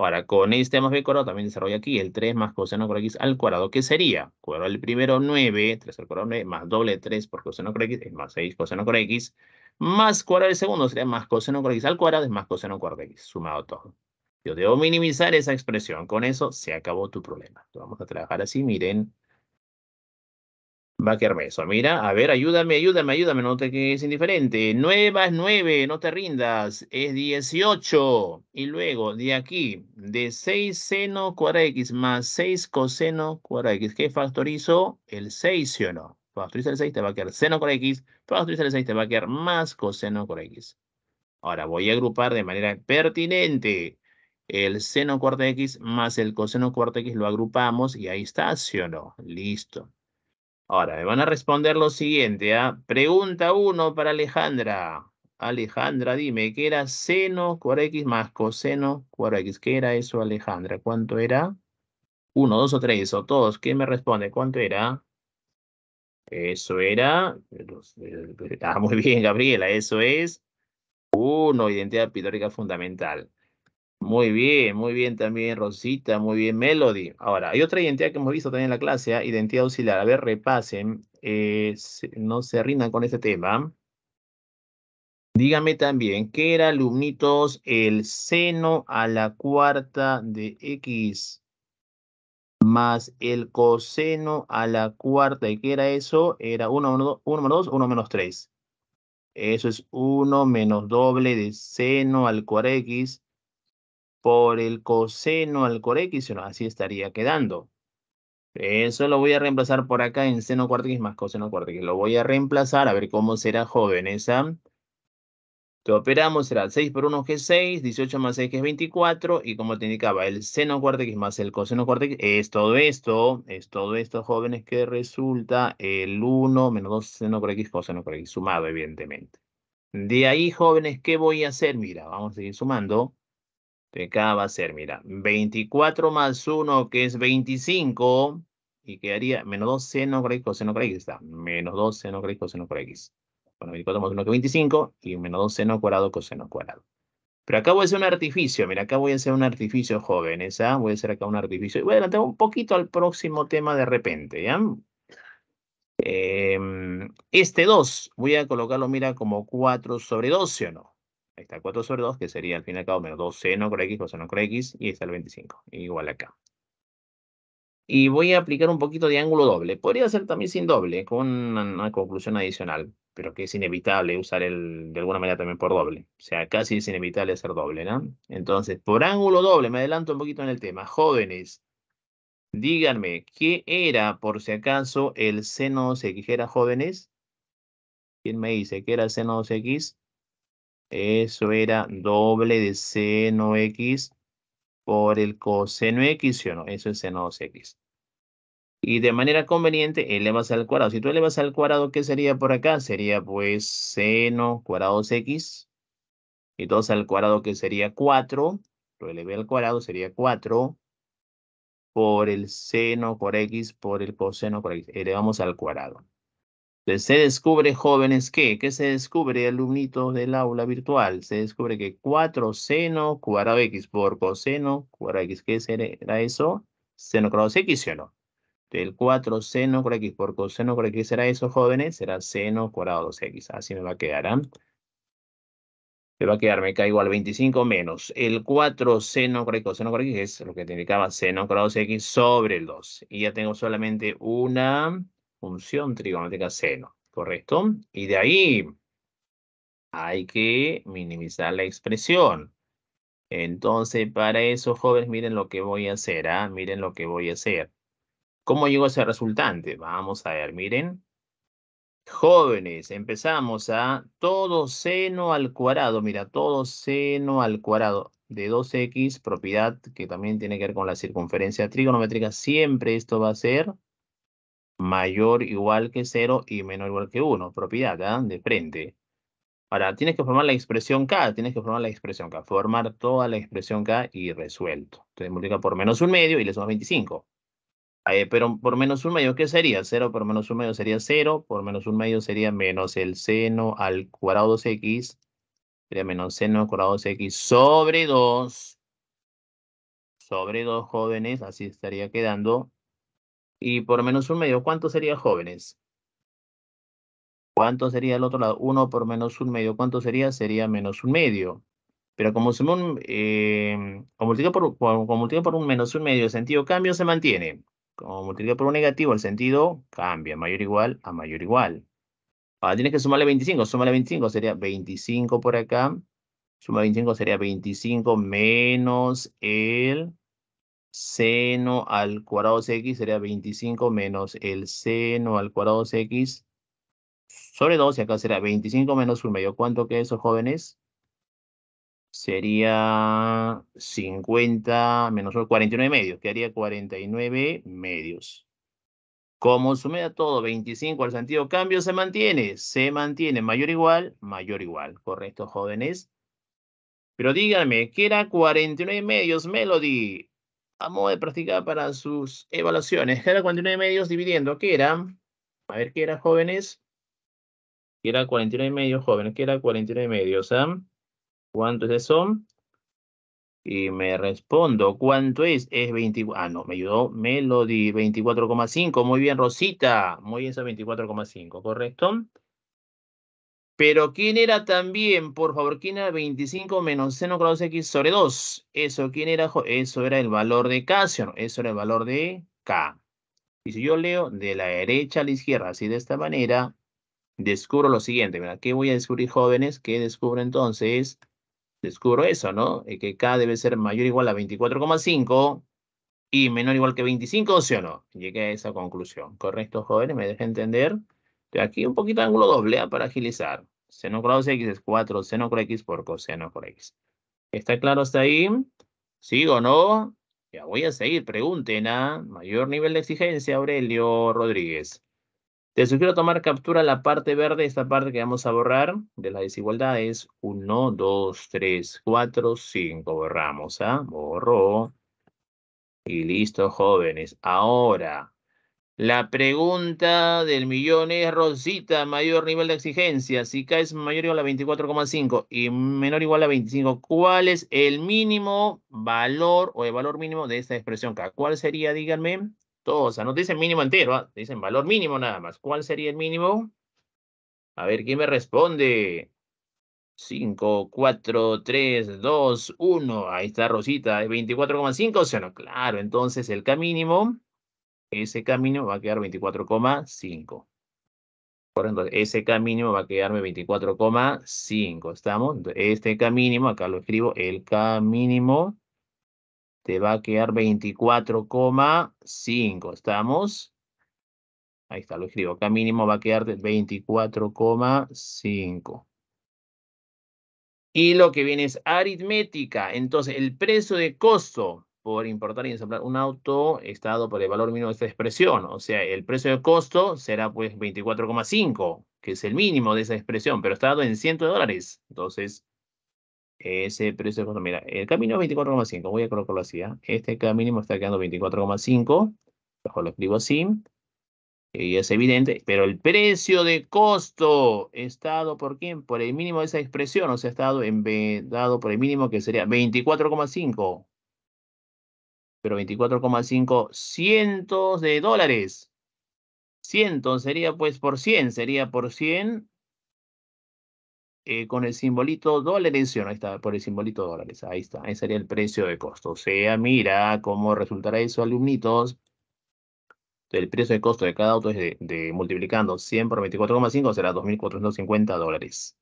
Ahora, con este más b cuadrado también desarrollo aquí el 3 más coseno por x al cuadrado, que sería cuadrado del primero 9, 3 al cuadrado 9, más doble 3 por coseno por x, es más 6 coseno por x, más cuadrado del segundo sería más coseno por x al cuadrado, es más coseno por x, sumado todo. Yo debo minimizar esa expresión. Con eso se acabó tu problema. vamos a trabajar así, miren. Va a eso, mira, a ver, ayúdame, ayúdame, ayúdame, no te quedes indiferente. es nueve, no te rindas, es 18. Y luego de aquí, de 6 seno cuadra x más 6 coseno cuadrado x, ¿qué factorizo? El 6, ¿sí o no? Factoriza el 6, te va a quedar seno cuadrado x, factoriza el 6, te va a quedar más coseno cuadrado x. Ahora voy a agrupar de manera pertinente el seno cuadrado x más el coseno cuadrado x, lo agrupamos y ahí está, ¿sí o no? Listo. Ahora, me van a responder lo siguiente. ¿ah? Pregunta 1 para Alejandra. Alejandra, dime, ¿qué era seno 4x más coseno cuadrado x ¿Qué era eso, Alejandra? ¿Cuánto era? Uno, dos o tres, o todos. ¿Quién me responde? ¿Cuánto era? Eso era... Eh, ah, muy bien, Gabriela. Eso es 1, identidad pitórica fundamental. Muy bien, muy bien también Rosita, muy bien Melody. Ahora, hay otra identidad que hemos visto también en la clase, ¿ah? identidad auxiliar. A ver, repasen, eh, no se rindan con este tema. Dígame también, ¿qué era, alumnitos, el seno a la cuarta de x más el coseno a la cuarta? ¿Y qué era eso? Era 1 menos 2, 1 menos 3. Eso es 1 menos doble de seno al de x por el coseno al ¿no? Así estaría quedando. Eso lo voy a reemplazar por acá en seno x más coseno x. Lo voy a reemplazar a ver cómo será joven esa. ¿ah? operamos será 6 por 1 que es 6, 18 más 6 que es 24. Y como te indicaba, el seno x más el coseno cuarto es todo esto. Es todo esto, jóvenes, que resulta el 1 menos 2 seno x, coseno x Sumado, evidentemente. De ahí, jóvenes, ¿qué voy a hacer? Mira, vamos a seguir sumando. Entonces, acá va a ser, mira, 24 más 1, que es 25, y quedaría menos 2 seno por coseno por x. Está menos 2 seno por coseno por x. Bueno, 24 más 1 que 25 y menos 2 seno cuadrado coseno cuadrado. Pero acá voy a hacer un artificio. Mira, acá voy a hacer un artificio, jóvenes. ¿ah? Voy a hacer acá un artificio. Y voy a adelantar un poquito al próximo tema de repente. ¿ya? Eh, este 2 voy a colocarlo, mira, como 4 sobre 12 o no. Ahí está 4 sobre 2, que sería al fin y al cabo menos 2 seno por x, coseno por x, y está el 25, igual acá. Y voy a aplicar un poquito de ángulo doble. Podría ser también sin doble, con una, conclusión adicional, pero que es inevitable usar el, de alguna manera también por doble. O sea, casi es inevitable hacer doble, ¿no? Entonces, por ángulo doble, me adelanto un poquito en el tema. Jóvenes, díganme, ¿qué era, por si acaso, el seno 2x? ¿Era jóvenes? ¿Quién me dice qué era el seno 2x? Eso era doble de seno x por el coseno x, ¿sí o no? Eso es seno 2x. Y de manera conveniente, elevas al cuadrado. Si tú elevas al cuadrado, ¿qué sería por acá? Sería pues seno cuadrado 2x. Y 2 al cuadrado, que sería 4. Lo elevé al cuadrado, sería 4. Por el seno por x, por el coseno por x. Elevamos al cuadrado se descubre, jóvenes, que, ¿qué se descubre, alumnitos del aula virtual? Se descubre que 4 seno cuadrado x por coseno cuadrado x, ¿qué será eso? Seno cuadrado x, ¿sí o no? El 4 seno cuadrado x por coseno cuadrado x, ¿será eso, jóvenes? Será seno cuadrado 2x, así me va a quedar, ¿eh? ¿ah? Se va a quedar, me cae igual 25 menos el 4 seno cuadrado x, x es lo que te indicaba seno cuadrado x sobre el 2. Y ya tengo solamente una función trigonométrica seno, ¿correcto? Y de ahí hay que minimizar la expresión. Entonces, para eso, jóvenes, miren lo que voy a hacer, ¿ah? Miren lo que voy a hacer. ¿Cómo llegó a ese resultante? Vamos a ver, miren. Jóvenes, empezamos a ¿ah? todo seno al cuadrado. Mira, todo seno al cuadrado de 2x, propiedad que también tiene que ver con la circunferencia trigonométrica. Siempre esto va a ser mayor igual que 0 y menor igual que 1, propiedad ¿verdad? de frente. Ahora, tienes que formar la expresión K, tienes que formar la expresión K, formar toda la expresión K y resuelto. Entonces multiplica por menos un medio y le sumas 25. Eh, pero por menos un medio, ¿qué sería? 0 por menos un medio sería 0, por menos un medio sería menos el seno al cuadrado 2x, sería menos seno al cuadrado 2x sobre 2, sobre 2 jóvenes, así estaría quedando y por menos un medio, ¿cuánto sería jóvenes? ¿Cuánto sería el otro lado? Uno por menos un medio, ¿cuánto sería? Sería menos un medio. Pero como, se, eh, como multiplica por, por un menos un medio, el sentido cambio se mantiene. Como multiplica por un negativo, el sentido cambia, mayor igual a mayor igual. Ahora tienes que sumarle 25, sumarle 25 sería 25 por acá. Suma 25 sería 25 menos el seno al cuadrado de x sería 25 menos el seno al cuadrado de x sobre 2, y acá será 25 menos 1 medio. ¿Cuánto queda eso, jóvenes? Sería 50 menos 49 medios, quedaría 49 medios. Como a todo, 25 al sentido cambio, se mantiene, se mantiene, mayor o igual, mayor o igual, ¿correcto, jóvenes? Pero díganme, ¿qué era 49 medios, Melody? a modo de para sus evaluaciones. era Era y medios dividiendo, ¿qué era? A ver, ¿qué era, jóvenes? ¿Qué era y medios, jóvenes? ¿Qué era 49 medios? Eh? ¿Cuánto es eso? Y me respondo, ¿cuánto es? Es 24, ah, no, me ayudó Melody, 24,5. Muy bien, Rosita, muy bien, esa 24,5, ¿correcto? Pero ¿quién era también, por favor, quién era 25 menos seno grados x sobre 2? Eso, ¿quién era? Eso era el valor de o ¿no? eso era el valor de K. Y si yo leo de la derecha a la izquierda, así de esta manera, descubro lo siguiente. ¿qué voy a descubrir, jóvenes? ¿Qué descubro entonces? Descubro eso, ¿no? Eh, que K debe ser mayor o igual a 24,5 y menor o igual que 25, ¿sí o no? Llegué a esa conclusión. ¿Correcto, jóvenes? ¿Me deja entender? Aquí un poquito de ángulo doble para agilizar. Seno cross X es 4, seno por X por coseno por X. ¿Está claro hasta ahí? ¿Sigo o no? Ya voy a seguir. Pregunten a mayor nivel de exigencia, Aurelio Rodríguez. Te sugiero tomar captura la parte verde, esta parte que vamos a borrar de las desigualdades. 1, 2, 3, 4, 5. Borramos, ¿ah? Borró. Y listo, jóvenes. Ahora, la pregunta del millón es, Rosita, mayor nivel de exigencia. Si K es mayor o igual a 24,5 y menor o igual a 25, ¿cuál es el mínimo valor o el valor mínimo de esta expresión K? ¿Cuál sería, díganme? Todos, o sea, no te dicen mínimo entero, ah, dicen valor mínimo nada más. ¿Cuál sería el mínimo? A ver, ¿quién me responde? 5, 4, 3, 2, 1. Ahí está Rosita, 24,5. O sea, no, claro, entonces el K mínimo ese camino va a quedar 24,5. Por ejemplo, ese camino va a quedarme 24,5. ¿Estamos? Este camino acá lo escribo, el K mínimo te va a quedar 24,5. ¿Estamos? Ahí está, lo escribo. K mínimo va a quedar 24,5. Y lo que viene es aritmética. Entonces, el precio de costo por importar y ensamblar un auto está dado por el valor mínimo de esta expresión. O sea, el precio de costo será pues 24,5, que es el mínimo de esa expresión, pero está dado en 100 dólares. Entonces, ese precio de costo, mira, el camino es 24,5. Voy a colocarlo así. ¿eh? Este camino mínimo está quedando 24,5. Lo escribo así. Y es evidente, pero el precio de costo está dado por quién? Por el mínimo de esa expresión, o sea, está dado, en, dado por el mínimo que sería 24,5 pero 24,5 cientos de dólares. Cientos sería pues por 100, sería por 100 eh, con el simbolito dólares, ahí está, por el simbolito dólares, ahí está, ahí sería el precio de costo. O sea, mira cómo resultará eso, alumnitos. El precio de costo de cada auto es de, de multiplicando 100 por 24,5 será 2.450 dólares.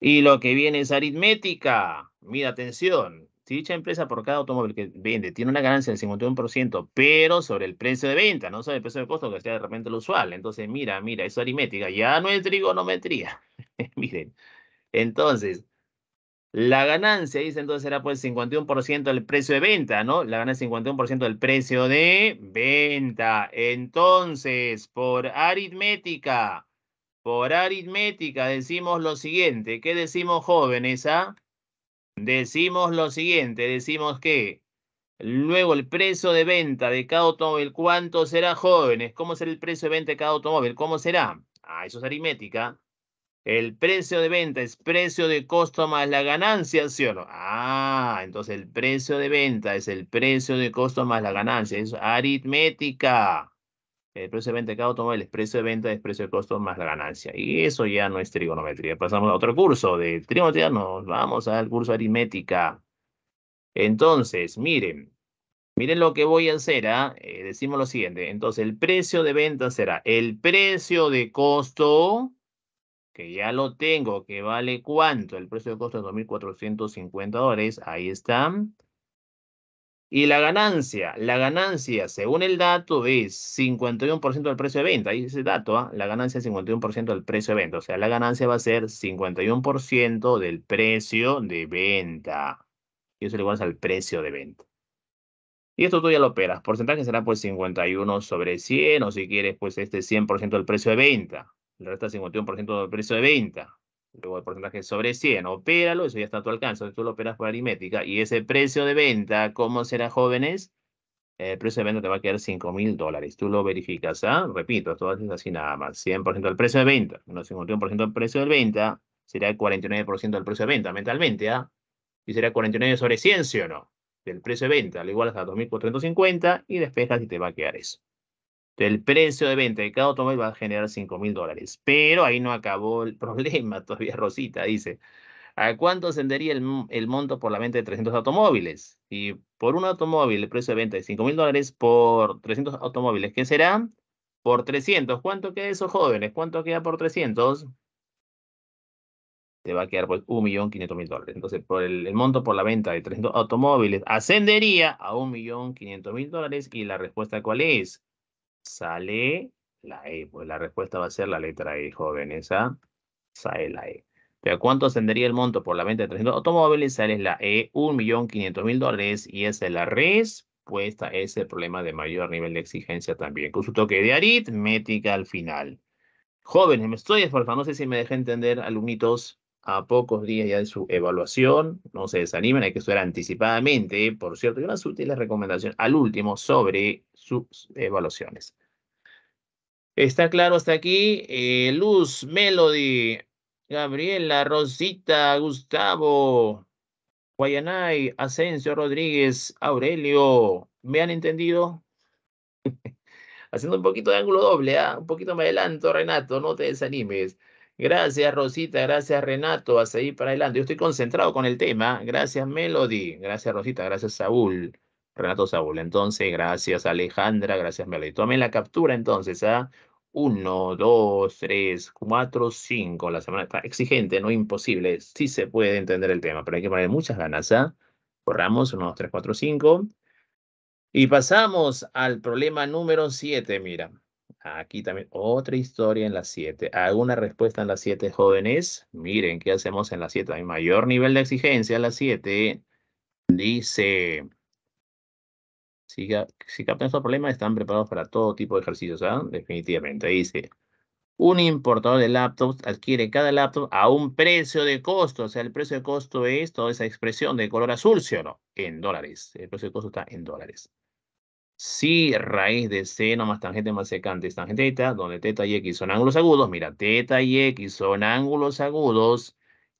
Y lo que viene es aritmética. Mira, atención si dicha empresa por cada automóvil que vende tiene una ganancia del 51%, pero sobre el precio de venta, no sobre el precio de costo que sea de repente lo usual. Entonces, mira, mira, eso aritmética ya no es trigonometría. Miren, entonces, la ganancia, dice entonces, era pues 51% del precio de venta, ¿no? La ganancia 51% del precio de venta. Entonces, por aritmética, por aritmética decimos lo siguiente. ¿Qué decimos jóvenes? Ah? decimos lo siguiente, decimos que luego el precio de venta de cada automóvil, ¿cuánto será, jóvenes? ¿Cómo será el precio de venta de cada automóvil? ¿Cómo será? Ah, eso es aritmética. El precio de venta es precio de costo más la ganancia, ¿sí o Ah, entonces el precio de venta es el precio de costo más la ganancia. Eso Es aritmética el precio de venta de cada automóvil es precio de venta, es precio de costo más la ganancia. Y eso ya no es trigonometría. Pasamos a otro curso de trigonometría, nos vamos al curso de aritmética. Entonces, miren, miren lo que voy a hacer. ¿ah? Eh, decimos lo siguiente. Entonces, el precio de venta será el precio de costo, que ya lo tengo, que vale cuánto. El precio de costo es 2.450 dólares. Ahí está. Y la ganancia, la ganancia, según el dato, es 51% del precio de venta. Ahí ese dato, ¿ah? la ganancia es 51% del precio de venta. O sea, la ganancia va a ser 51% del precio de venta. Y eso le igual al precio de venta. Y esto tú ya lo operas. Porcentaje será pues 51 sobre 100, o si quieres, pues este 100% del precio de venta. Le resta 51% del precio de venta luego el porcentaje sobre 100, opéralo, eso ya está a tu alcance, tú lo operas por aritmética, y ese precio de venta, ¿cómo será, jóvenes? El precio de venta te va a quedar 5 mil dólares. Tú lo verificas, ¿ah? Repito, esto es así nada más. 100% del precio de venta, menos 51% del precio de venta, será el 49% del precio de venta mentalmente, ¿ah? Y será 49 sobre 100, ¿sí o no? Del precio de venta, al igual hasta 2.450 y despejas y te va a quedar eso. Entonces, el precio de venta de cada automóvil va a generar 5 mil dólares. Pero ahí no acabó el problema, todavía Rosita dice. ¿A cuánto ascendería el, monto por la venta de 300 automóviles? Y por un automóvil, el precio de venta de 5 mil dólares por 300 automóviles. ¿Qué será? Por 300. ¿Cuánto queda esos jóvenes? ¿Cuánto queda por 300? Te va a quedar pues 1.500.000 dólares. Entonces, por el, monto por la venta de 300 automóviles ascendería a 1.500.000 dólares. ¿Y la respuesta cuál es? Sale la E. Pues la respuesta va a ser la letra E, jóvenes. esa Sale la E. pero cuánto ascendería el monto por la venta de 300 automóviles? Sale la E, 1.500.000 dólares. Y esa es la respuesta. Es el problema de mayor nivel de exigencia también. Con su toque de aritmética al final. Jóvenes, me estoy esforzando. No sé si me dejé entender, alumnitos a pocos días ya de su evaluación. No se desanimen, hay que estudiar anticipadamente, por cierto, y una útiles recomendación al último sobre sus evaluaciones. Está claro hasta aquí. Eh, Luz, Melody, Gabriela, Rosita, Gustavo, Guayanay, Asensio, Rodríguez, Aurelio. ¿Me han entendido? Haciendo un poquito de ángulo doble, ¿ah? un poquito me adelanto, Renato, no te desanimes. Gracias Rosita, gracias Renato, a seguir para adelante. Yo estoy concentrado con el tema. Gracias Melody, gracias Rosita, gracias Saúl, Renato Saúl. Entonces, gracias Alejandra, gracias Melody. Tomen la captura entonces, ¿ah? Uno, dos, tres, cuatro, cinco. La semana está exigente, no imposible. Sí se puede entender el tema, pero hay que poner muchas ganas, ¿ah? Corramos, uno, dos, tres, cuatro, cinco. Y pasamos al problema número siete, mira. Aquí también otra historia en las 7. ¿Alguna respuesta en las 7 jóvenes? Miren, ¿qué hacemos en las 7? Hay mayor nivel de exigencia en las 7. Dice, si, si captan estos problemas, están preparados para todo tipo de ejercicios, ¿ah? Definitivamente. Dice, un importador de laptops adquiere cada laptop a un precio de costo. O sea, el precio de costo es toda esa expresión de color azul, ¿sí o no? En dólares. El precio de costo está en dólares. Si raíz de seno más tangente más secante es tangente teta, donde teta y x son ángulos agudos, mira, teta y x son ángulos agudos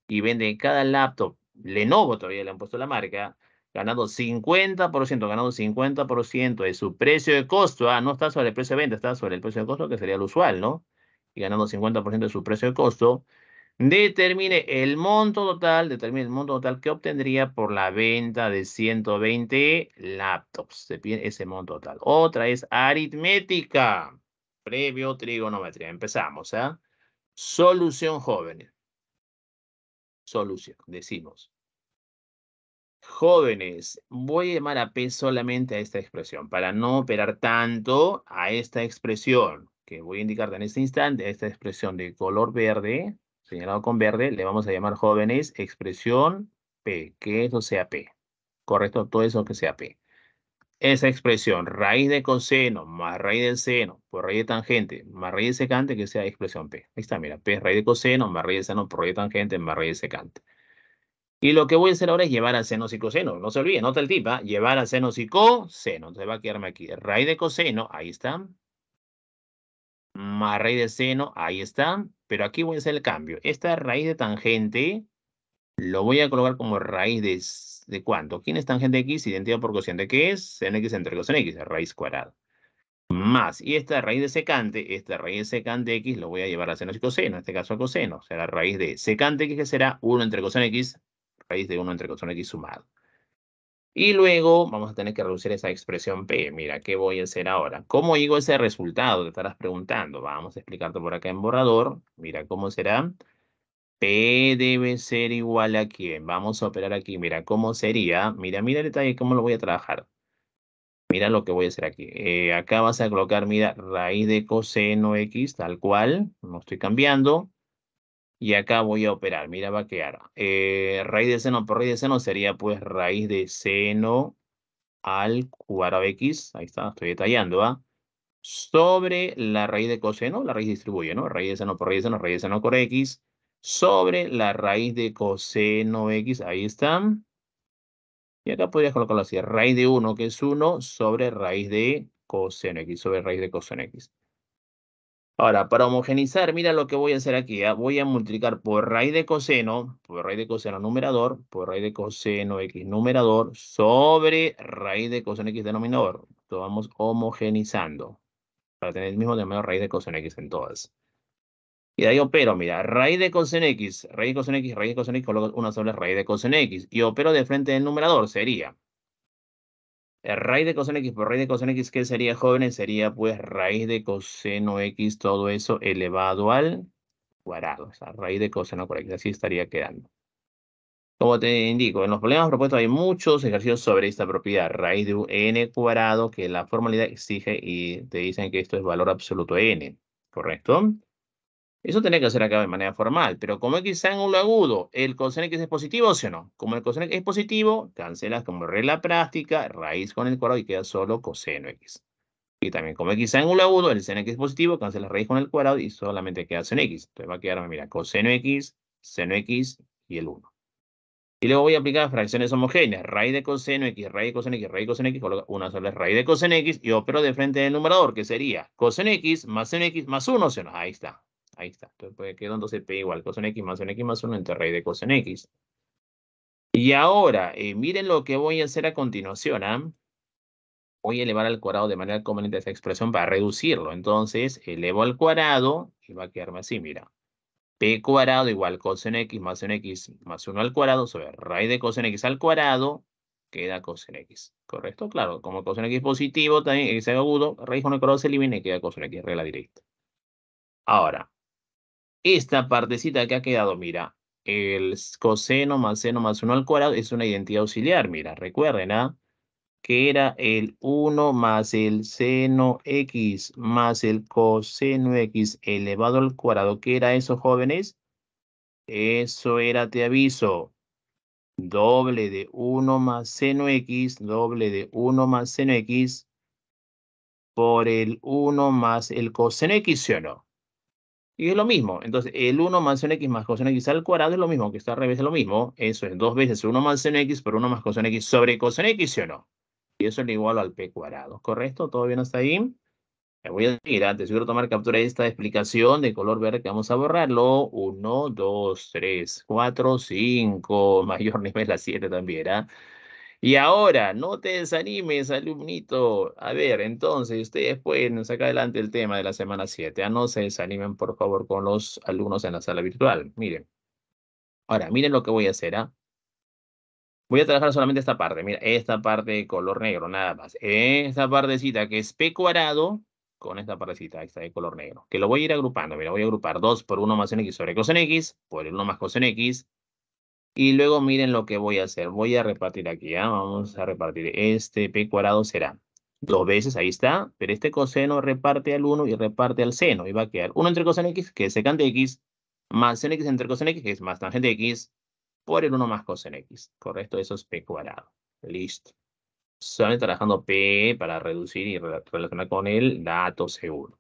y venden cada laptop, Lenovo todavía le han puesto la marca, ganando 50%, ganando 50% de su precio de costo, ah, no está sobre el precio de venta, está sobre el precio de costo que sería lo usual, ¿no? Y ganando 50% de su precio de costo, determine el monto total, determine el monto total que obtendría por la venta de 120 laptops. Se pide ese monto total. Otra es aritmética, previo trigonometría. Empezamos, ¿ah? Solución jóvenes. Solución, decimos. Jóvenes, voy a llamar a P solamente a esta expresión para no operar tanto a esta expresión que voy a indicar en este instante, a esta expresión de color verde, señalado con verde, le vamos a llamar jóvenes expresión P, que eso sea P. Correcto, todo eso que sea P. Esa expresión, raíz de coseno más raíz de seno por raíz de tangente más raíz de secante, que sea expresión P. Ahí está, mira, P raíz de coseno más raíz de seno por raíz de tangente más raíz de secante. Y lo que voy a hacer ahora es llevar a senos y coseno. No se olviden, nota el tipa, llevar a senos y coseno. Entonces va a quedarme aquí raíz de coseno, ahí está. Más raíz de seno, ahí está pero aquí voy a hacer el cambio. Esta raíz de tangente lo voy a colocar como raíz de, de cuánto. ¿Quién es tangente de x? Identidad por cociente. ¿Qué es? En x entre coseno x, raíz cuadrada. Más, y esta raíz de secante, esta raíz de secante x lo voy a llevar a senos y coseno, en este caso a coseno. O sea, la raíz de secante x que será 1 entre coseno x, raíz de 1 entre coseno x sumado. Y luego vamos a tener que reducir esa expresión P. Mira, ¿qué voy a hacer ahora? ¿Cómo digo ese resultado? Te estarás preguntando. Vamos a explicarte por acá en borrador. Mira, ¿cómo será? P debe ser igual a quién. Vamos a operar aquí. Mira, ¿cómo sería? Mira, mira el detalle, cómo lo voy a trabajar. Mira lo que voy a hacer aquí. Eh, acá vas a colocar, mira, raíz de coseno X, tal cual. No estoy cambiando. Y acá voy a operar, mira, va a quedar raíz de seno por raíz de seno sería pues raíz de seno al cuadrado x, ahí está, estoy detallando, ¿ah? Sobre la raíz de coseno, la raíz distribuye, ¿no? Raíz de seno por raíz de seno, raíz de seno por x, sobre la raíz de coseno x, ahí está. Y acá podrías colocarlo así, raíz de 1, que es 1, sobre raíz de coseno x, sobre raíz de coseno x. Ahora, para homogenizar, mira lo que voy a hacer aquí. ¿ah? Voy a multiplicar por raíz de coseno, por raíz de coseno numerador, por raíz de coseno x numerador, sobre raíz de coseno x denominador. Lo vamos homogenizando para tener el mismo denominador raíz de coseno x en todas. Y de ahí opero, mira, raíz de coseno x, raíz de coseno x, raíz de coseno x, coloco una sola raíz de coseno x. Y opero de frente del numerador, sería eh, raíz de coseno x por raíz de coseno x, ¿qué sería, jóvenes? Sería pues raíz de coseno x, todo eso elevado al cuadrado. O sea, raíz de coseno por x, así estaría quedando. Como te indico, en los problemas propuestos hay muchos ejercicios sobre esta propiedad, raíz de n cuadrado, que la formalidad exige y te dicen que esto es valor absoluto n, ¿correcto? Eso tenía que hacer acá de manera formal, pero como X es ángulo agudo, ¿el coseno X es positivo, o no? Como el coseno X es positivo, cancelas como regla práctica, raíz con el cuadrado y queda solo coseno X. Y también como X ángulo agudo, el seno X es positivo, cancelas raíz con el cuadrado y solamente queda seno X. Entonces va a quedar, mira, coseno X, seno X y el 1. Y luego voy a aplicar fracciones homogéneas. Raíz de coseno x, raíz de coseno x, raíz de coseno x, coloca una sola raíz de coseno x y opero de frente del numerador, que sería coseno x más seno x más 1, seno. Ahí está. Ahí está. Entonces puede p igual coseno x más 1x más 1 entre raíz de coseno x. Y ahora, eh, miren lo que voy a hacer a continuación. ¿ah? Voy a elevar al cuadrado de manera conveniente esa expresión para reducirlo. Entonces, elevo al cuadrado y va a quedarme así, mira. p cuadrado igual coseno x más 1x más 1 al cuadrado sobre raíz de coseno x al cuadrado queda coseno x. ¿Correcto? Claro, como coseno x es positivo, también x es agudo, raíz 1 cuadrado se elimina y queda coseno x, regla directa. Ahora, esta partecita que ha quedado, mira, el coseno más seno más 1 al cuadrado es una identidad auxiliar, mira, recuerden, ¿ah? que era el 1 más el seno x más el coseno x elevado al cuadrado. ¿Qué era eso, jóvenes? Eso era, te aviso, doble de 1 más seno x, doble de 1 más seno x por el 1 más el coseno x, ¿sí o no? Y es lo mismo. Entonces, el 1 más un x más coseno x al cuadrado es lo mismo, que está al revés es lo mismo. Eso es dos veces 1 más seno x por 1 más coseno x sobre coseno x, ¿sí o no? Y eso es igual al p cuadrado, ¿correcto? ¿Todo bien hasta ahí? Me voy a seguir antes. Quiero tomar captura de esta explicación de color verde que vamos a borrarlo. 1, 2, 3, 4, 5. Mayor nivel a 7 también, ¿ah? ¿eh? Y ahora, no te desanimes, alumnito. A ver, entonces, ustedes pueden sacar adelante el tema de la semana 7. Ah, no se desanimen, por favor, con los alumnos en la sala virtual. Miren. Ahora, miren lo que voy a hacer, ¿ah? Voy a trabajar solamente esta parte. Mira, esta parte de color negro, nada más. Esta partecita que es P cuadrado con esta partecita esta de color negro. Que lo voy a ir agrupando. Mira, voy a agrupar 2 por 1 más en X sobre cos X, por 1 más cos X, y luego miren lo que voy a hacer. Voy a repartir aquí, ¿ah? Vamos a repartir. Este P cuadrado será dos veces, ahí está. Pero este coseno reparte al 1 y reparte al seno. Y va a quedar 1 entre coseno X, que es secante X, más seno X entre coseno X, que es más tangente X, por el 1 más coseno X. Correcto, eso es P cuadrado. Listo. Solamente trabajando P para reducir y relacionar con el dato seguro.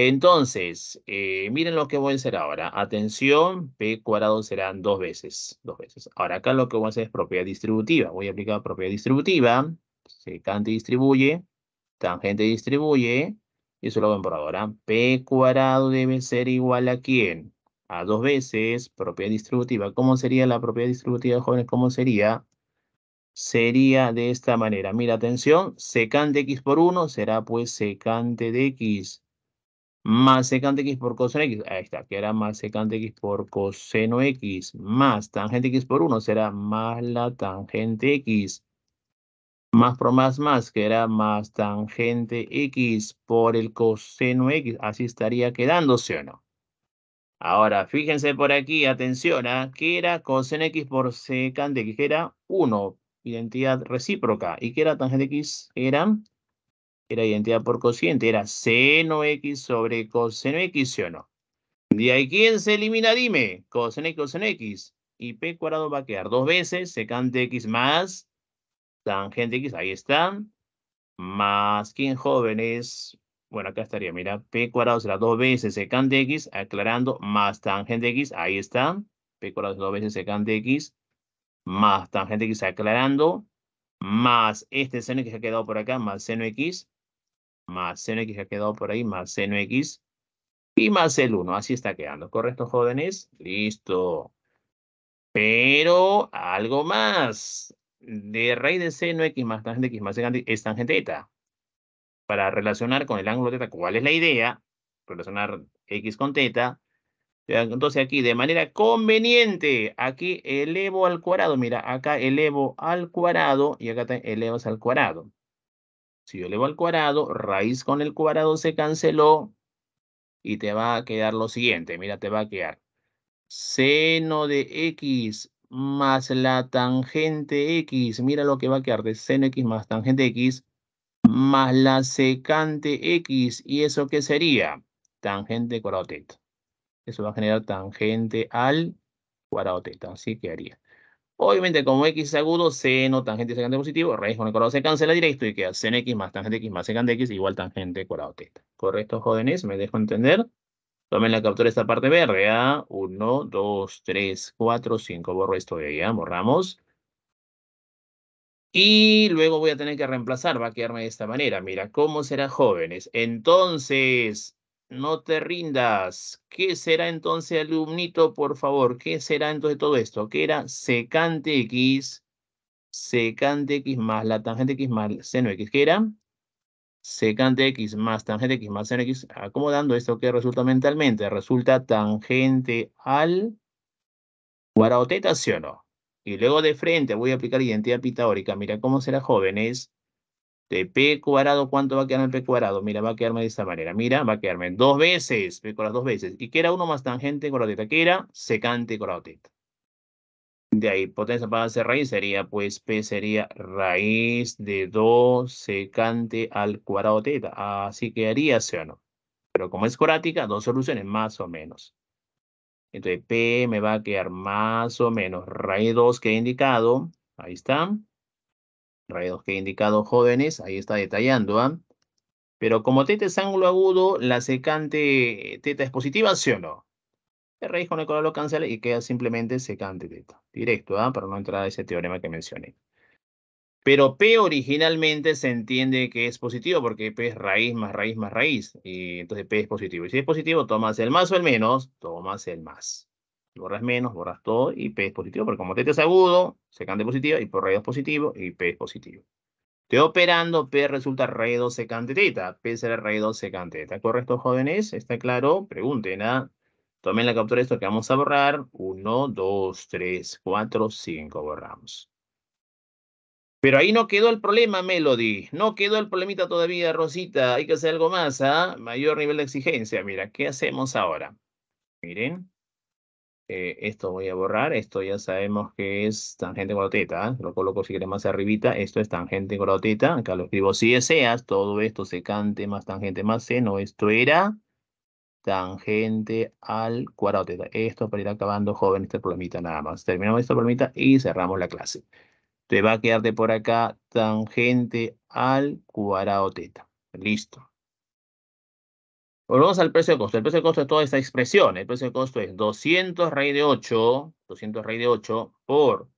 Entonces, eh, miren lo que voy a hacer ahora. Atención, P cuadrado serán dos veces, dos veces. Ahora acá lo que voy a hacer es propiedad distributiva. Voy a aplicar propiedad distributiva. Secante distribuye, tangente distribuye. Y eso lo ven por ahora. P cuadrado debe ser igual a quién? A dos veces propiedad distributiva. ¿Cómo sería la propiedad distributiva, jóvenes? ¿Cómo sería? Sería de esta manera. Mira, atención, secante x por 1 será pues secante de x más secante x por coseno x. Ahí está, que era más secante x por coseno x más tangente x por 1 será más la tangente x. Más por más más, que era más tangente x por el coseno x. Así estaría quedándose o no? Ahora, fíjense por aquí, atención, a ¿ah? que era coseno x por secante x? Que era 1, identidad recíproca. ¿Y que era tangente x? Era era identidad por cociente, era seno x sobre coseno x, ¿sí o no? Y ahí, ¿quién se elimina? Dime, coseno x, coseno x. Y p cuadrado va a quedar dos veces, secante x más tangente x, ahí está Más, ¿quién jóvenes? Bueno, acá estaría, mira, p cuadrado será dos veces secante x, aclarando, más tangente x, ahí está p cuadrado es dos veces secante x, más tangente x, aclarando, más este seno que se ha quedado por acá, más seno x, más seno x que ha quedado por ahí, más seno x y más el 1. Así está quedando. ¿Correcto, jóvenes? Listo. Pero algo más. De raíz de seno x más tangente x más secante es tangente eta. Para relacionar con el ángulo teta, ¿cuál es la idea? Relacionar x con teta. Entonces aquí, de manera conveniente, aquí elevo al cuadrado. Mira, acá elevo al cuadrado y acá elevas al cuadrado. Si yo elevo al cuadrado, raíz con el cuadrado se canceló y te va a quedar lo siguiente. Mira, te va a quedar seno de x más la tangente x. Mira lo que va a quedar de seno x más tangente x más la secante x. ¿Y eso qué sería? Tangente cuadrado teta. Eso va a generar tangente al cuadrado teta. Así quedaría Obviamente, como x agudo, seno, tangente secante positivo, raíz con el cuadrado se cancela directo y queda sen x más tangente x más secante x igual tangente cuadrado teta. ¿Correcto, jóvenes? ¿Me dejo entender? Tomen la captura de esta parte verde. Uno, 1, 2, 3, 4, 5. Borro esto de allá, ¿ah? borramos. Y luego voy a tener que reemplazar, va a quedarme de esta manera. Mira, ¿cómo será jóvenes? Entonces, no te rindas. ¿Qué será entonces, alumnito, por favor? ¿Qué será entonces todo esto? ¿Qué era secante x, secante x más la tangente x más seno x? ¿Qué era? Secante x más tangente x más seno x. Acomodando esto, ¿qué resulta mentalmente? Resulta tangente al cuadrado teta, ¿sí o no? Y luego de frente voy a aplicar identidad pitagórica. Mira cómo será, jóvenes de este, P cuadrado, ¿cuánto va a quedar en P cuadrado? Mira, va a quedarme de esta manera. Mira, va a quedarme dos veces, P cuadrado dos veces. ¿Y qué era uno más tangente cuadrado teta? ¿Qué era secante cuadrado teta? De ahí, potencia para hacer raíz sería, pues, P sería raíz de 2 secante al cuadrado teta. Así quedaría, ¿sí o no? Pero como es cuadrática, dos soluciones, más o menos. Entonces, P me va a quedar más o menos raíz 2 que he indicado. Ahí está. Raíces que he indicado jóvenes, ahí está detallando, ¿ah? Pero como teta es ángulo agudo, la secante eh, teta es positiva, ¿sí o no? El raíz con el color lo cancela y queda simplemente secante teta. Directo, ¿ah? Para no entrar a ese teorema que mencioné. Pero P originalmente se entiende que es positivo porque P es raíz más raíz más raíz. Y entonces P es positivo. Y si es positivo, tomas el más o el menos, tomas el más borras menos, borras todo y P es positivo, porque como T es agudo, secante positivo y por raíz positivo y P es positivo. Te operando, P resulta raíz 2 secante teta, P será raíz 2 secante teta. ¿Correcto, jóvenes? ¿Está claro? Pregunten, ¿ah? Tomen la captura de esto que vamos a borrar. 1, 2, 3, 4, 5, borramos. Pero ahí no quedó el problema, Melody. No quedó el problemita todavía, Rosita. Hay que hacer algo más, ¿ah? Mayor nivel de exigencia. Mira, ¿qué hacemos ahora? Miren. Eh, esto voy a borrar, esto ya sabemos que es tangente con la teta, lo coloco si quieres más arribita, esto es tangente con la teta, acá lo escribo si deseas, todo esto secante más tangente más seno, esto era tangente al cuadrado teta. Esto para ir acabando, joven, este problemita nada más. Terminamos esta problemita y cerramos la clase. Te va a quedarte por acá tangente al cuadrado teta. Listo. Volvemos al precio de costo. El precio de costo es toda esta expresión. El precio de costo es 200 raíz de 8, 200 raíz de 8 por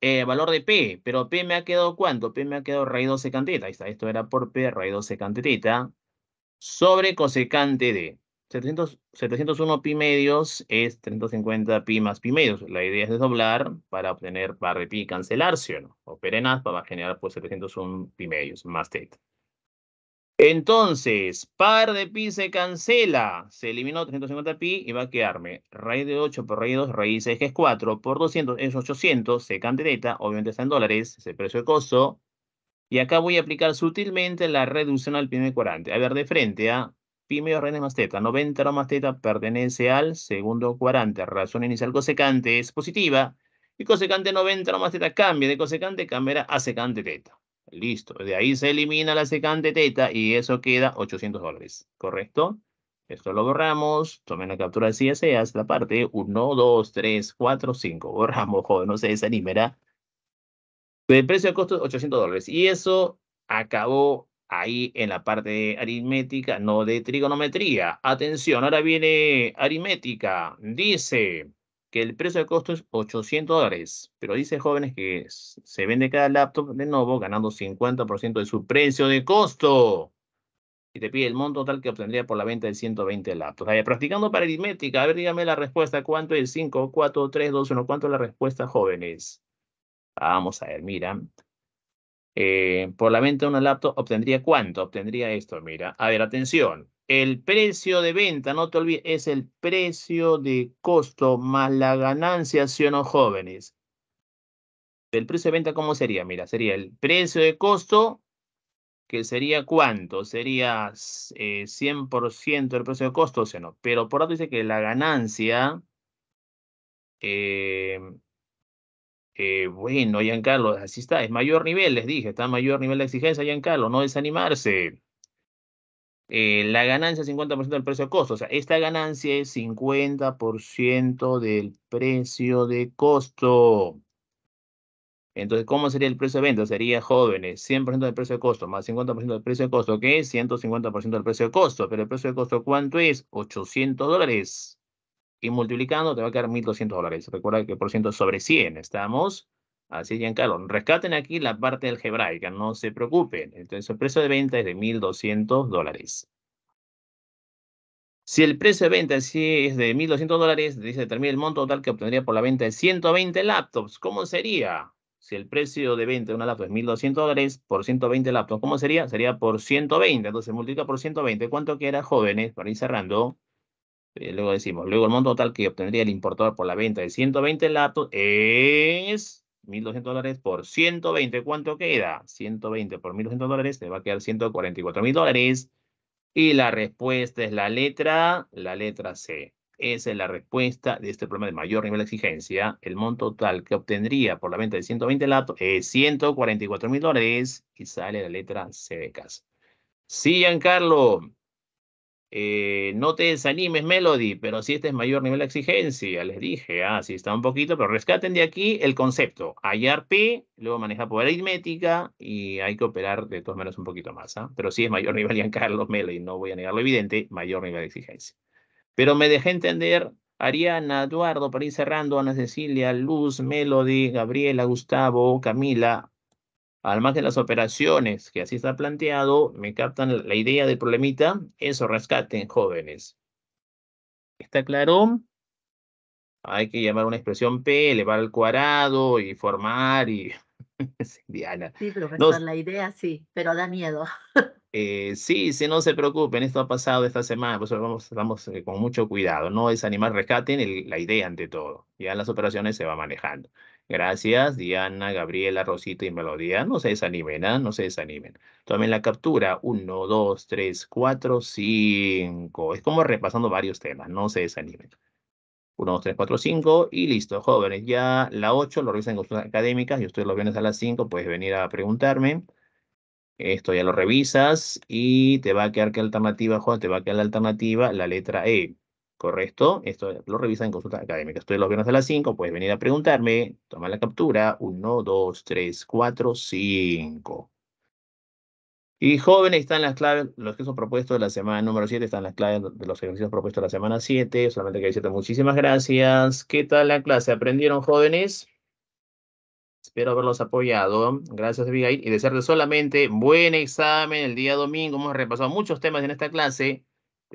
eh, valor de P. Pero P me ha quedado ¿cuánto? P me ha quedado raíz 12 cantita. Ahí está, esto era por P raíz 12 teta. sobre cosecante de 701 pi medios es 350 pi más pi medios. La idea es desdoblar para obtener par de pi, y cancelarse. o no? O perenas para generar pues 701 pi medios más teta. Entonces, par de pi se cancela. Se eliminó 350 pi y va a quedarme raíz de 8 por raíz de 2, raíz de 6 es 4, por 200 es 800, secante teta, obviamente está en dólares, es el precio de costo. Y acá voy a aplicar sutilmente la reducción al primer cuadrante. A ver, de frente a pi medio raíz más teta, 90 más teta pertenece al segundo cuadrante. Razón inicial cosecante es positiva. Y cosecante 90 más teta cambia de cosecante, cambia a secante teta. Listo. De ahí se elimina la secante teta y eso queda 800 dólares. ¿Correcto? Esto lo borramos. Tomen la captura si hace La parte 1, 2, 3, 4, 5. Borramos, joder, No se desanimará. El precio de costo es 800 dólares. Y eso acabó ahí en la parte aritmética, no de trigonometría. Atención, ahora viene aritmética. Dice que el precio de costo es 800 dólares, pero dice jóvenes que se vende cada laptop de nuevo ganando 50% de su precio de costo. Y te pide el monto total que obtendría por la venta de 120 laptops. Ahí, practicando para aritmética, a ver, dígame la respuesta. ¿Cuánto es 5, 4, 3, 2, 1? ¿Cuánto es la respuesta, jóvenes? Vamos a ver, mira. Eh, por la venta de una laptop obtendría cuánto? Obtendría esto, mira. A ver, atención. El precio de venta, no te olvides, es el precio de costo más la ganancia, si o no, jóvenes. ¿El precio de venta cómo sería? Mira, sería el precio de costo, que sería cuánto? Sería 100% eh, el precio de costo, o no. Pero por otro dice que la ganancia, eh, eh, bueno, así está, es mayor nivel, les dije, está mayor nivel de exigencia, Carlos, no desanimarse. Eh, la ganancia es 50% del precio de costo. O sea, esta ganancia es 50% del precio de costo. Entonces, ¿cómo sería el precio de venta? Sería, jóvenes, 100% del precio de costo más 50% del precio de costo, que es 150% del precio de costo. Pero el precio de costo, ¿cuánto es? 800 dólares. Y multiplicando te va a quedar 1.200 dólares. Recuerda que por ciento sobre 100, ¿estamos? Así, Giancarlo, rescaten aquí la parte algebraica, no se preocupen. Entonces, el precio de venta es de 1.200 dólares. Si el precio de venta es de 1.200 dólares, dice, determina el monto total que obtendría por la venta de 120 laptops. ¿Cómo sería? Si el precio de venta de una laptop es 1.200 dólares por 120 laptops, ¿cómo sería? Sería por 120. Entonces, multiplica por 120. ¿Cuánto queda, jóvenes? Para ir cerrando. Eh, luego decimos, luego el monto total que obtendría el importador por la venta de 120 laptops es... 1.200 dólares por 120. ¿Cuánto queda? 120 por 1.200 dólares te va a quedar 144.000 dólares. Y la respuesta es la letra, la letra C. Esa es la respuesta de este problema de mayor nivel de exigencia. El monto total que obtendría por la venta de 120 latos es 144 mil dólares y sale la letra C de casa. Sí, Giancarlo, eh, no te desanimes, Melody, pero si este es mayor nivel de exigencia, les dije, ah, está un poquito, pero rescaten de aquí el concepto, hallar luego manejar por aritmética y hay que operar de todas maneras un poquito más, ¿ah? pero si es mayor nivel, en Carlos Melody, no voy a negar lo evidente, mayor nivel de exigencia. Pero me dejé entender, Ariana, Eduardo, para ir cerrando, Ana Cecilia, Luz, Melody, Gabriela, Gustavo, Camila, Además de las operaciones, que así está planteado, me captan la idea del problemita, eso rescaten jóvenes. ¿Está claro? Hay que llamar una expresión P, elevar al cuadrado y formar y... Diana. Sí, profesor, la idea sí, pero da miedo. Eh, sí, sí, no se preocupen, esto ha pasado esta semana, pues vamos, vamos eh, con mucho cuidado. No es rescaten la idea ante todo. Ya las operaciones se va manejando. Gracias, Diana, Gabriela, Rosita y Melodía. No se desanimen, ¿ah? no se desanimen. Tomen la captura. Uno, dos, tres, cuatro, cinco. Es como repasando varios temas, no se desanimen. Uno, 2, 3, cuatro, cinco. y listo, jóvenes. Ya la ocho lo revisan en consultas académicas y ustedes los viernes a las 5 puedes venir a preguntarme. Esto ya lo revisas y te va a quedar que alternativa, Juan, te va a quedar la alternativa, la letra E. ¿correcto? Esto lo revisan en consulta académica. Estoy los viernes a las 5, puedes venir a preguntarme, toma la captura, 1, 2, 3, 4, 5. Y jóvenes están las claves, los que son propuestos de la semana número 7, están las claves de los ejercicios propuestos de la semana 7, solamente que decirte muchísimas gracias. ¿Qué tal la clase? ¿Aprendieron jóvenes? Espero haberlos apoyado. Gracias, Abigail. Y desearte solamente buen examen el día domingo. Hemos repasado muchos temas en esta clase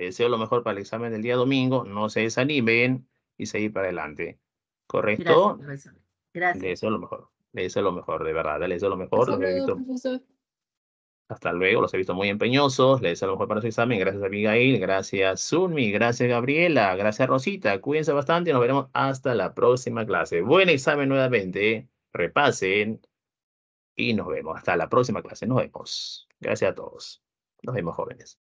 deseo lo mejor para el examen del día domingo. No se desanimen y seguir para adelante. ¿Correcto? Gracias, Le deseo lo mejor. Le deseo lo mejor, de verdad. Le deseo lo mejor. Hasta, luego, Los he visto muy empeñosos. Le deseo lo mejor para su examen. Gracias, Abigail. Gracias, Sunmi. Gracias, Gabriela. Gracias, Rosita. Cuídense bastante y nos veremos hasta la próxima clase. Buen examen nuevamente. Repasen. Y nos vemos. Hasta la próxima clase. Nos vemos. Gracias a todos. Nos vemos, jóvenes.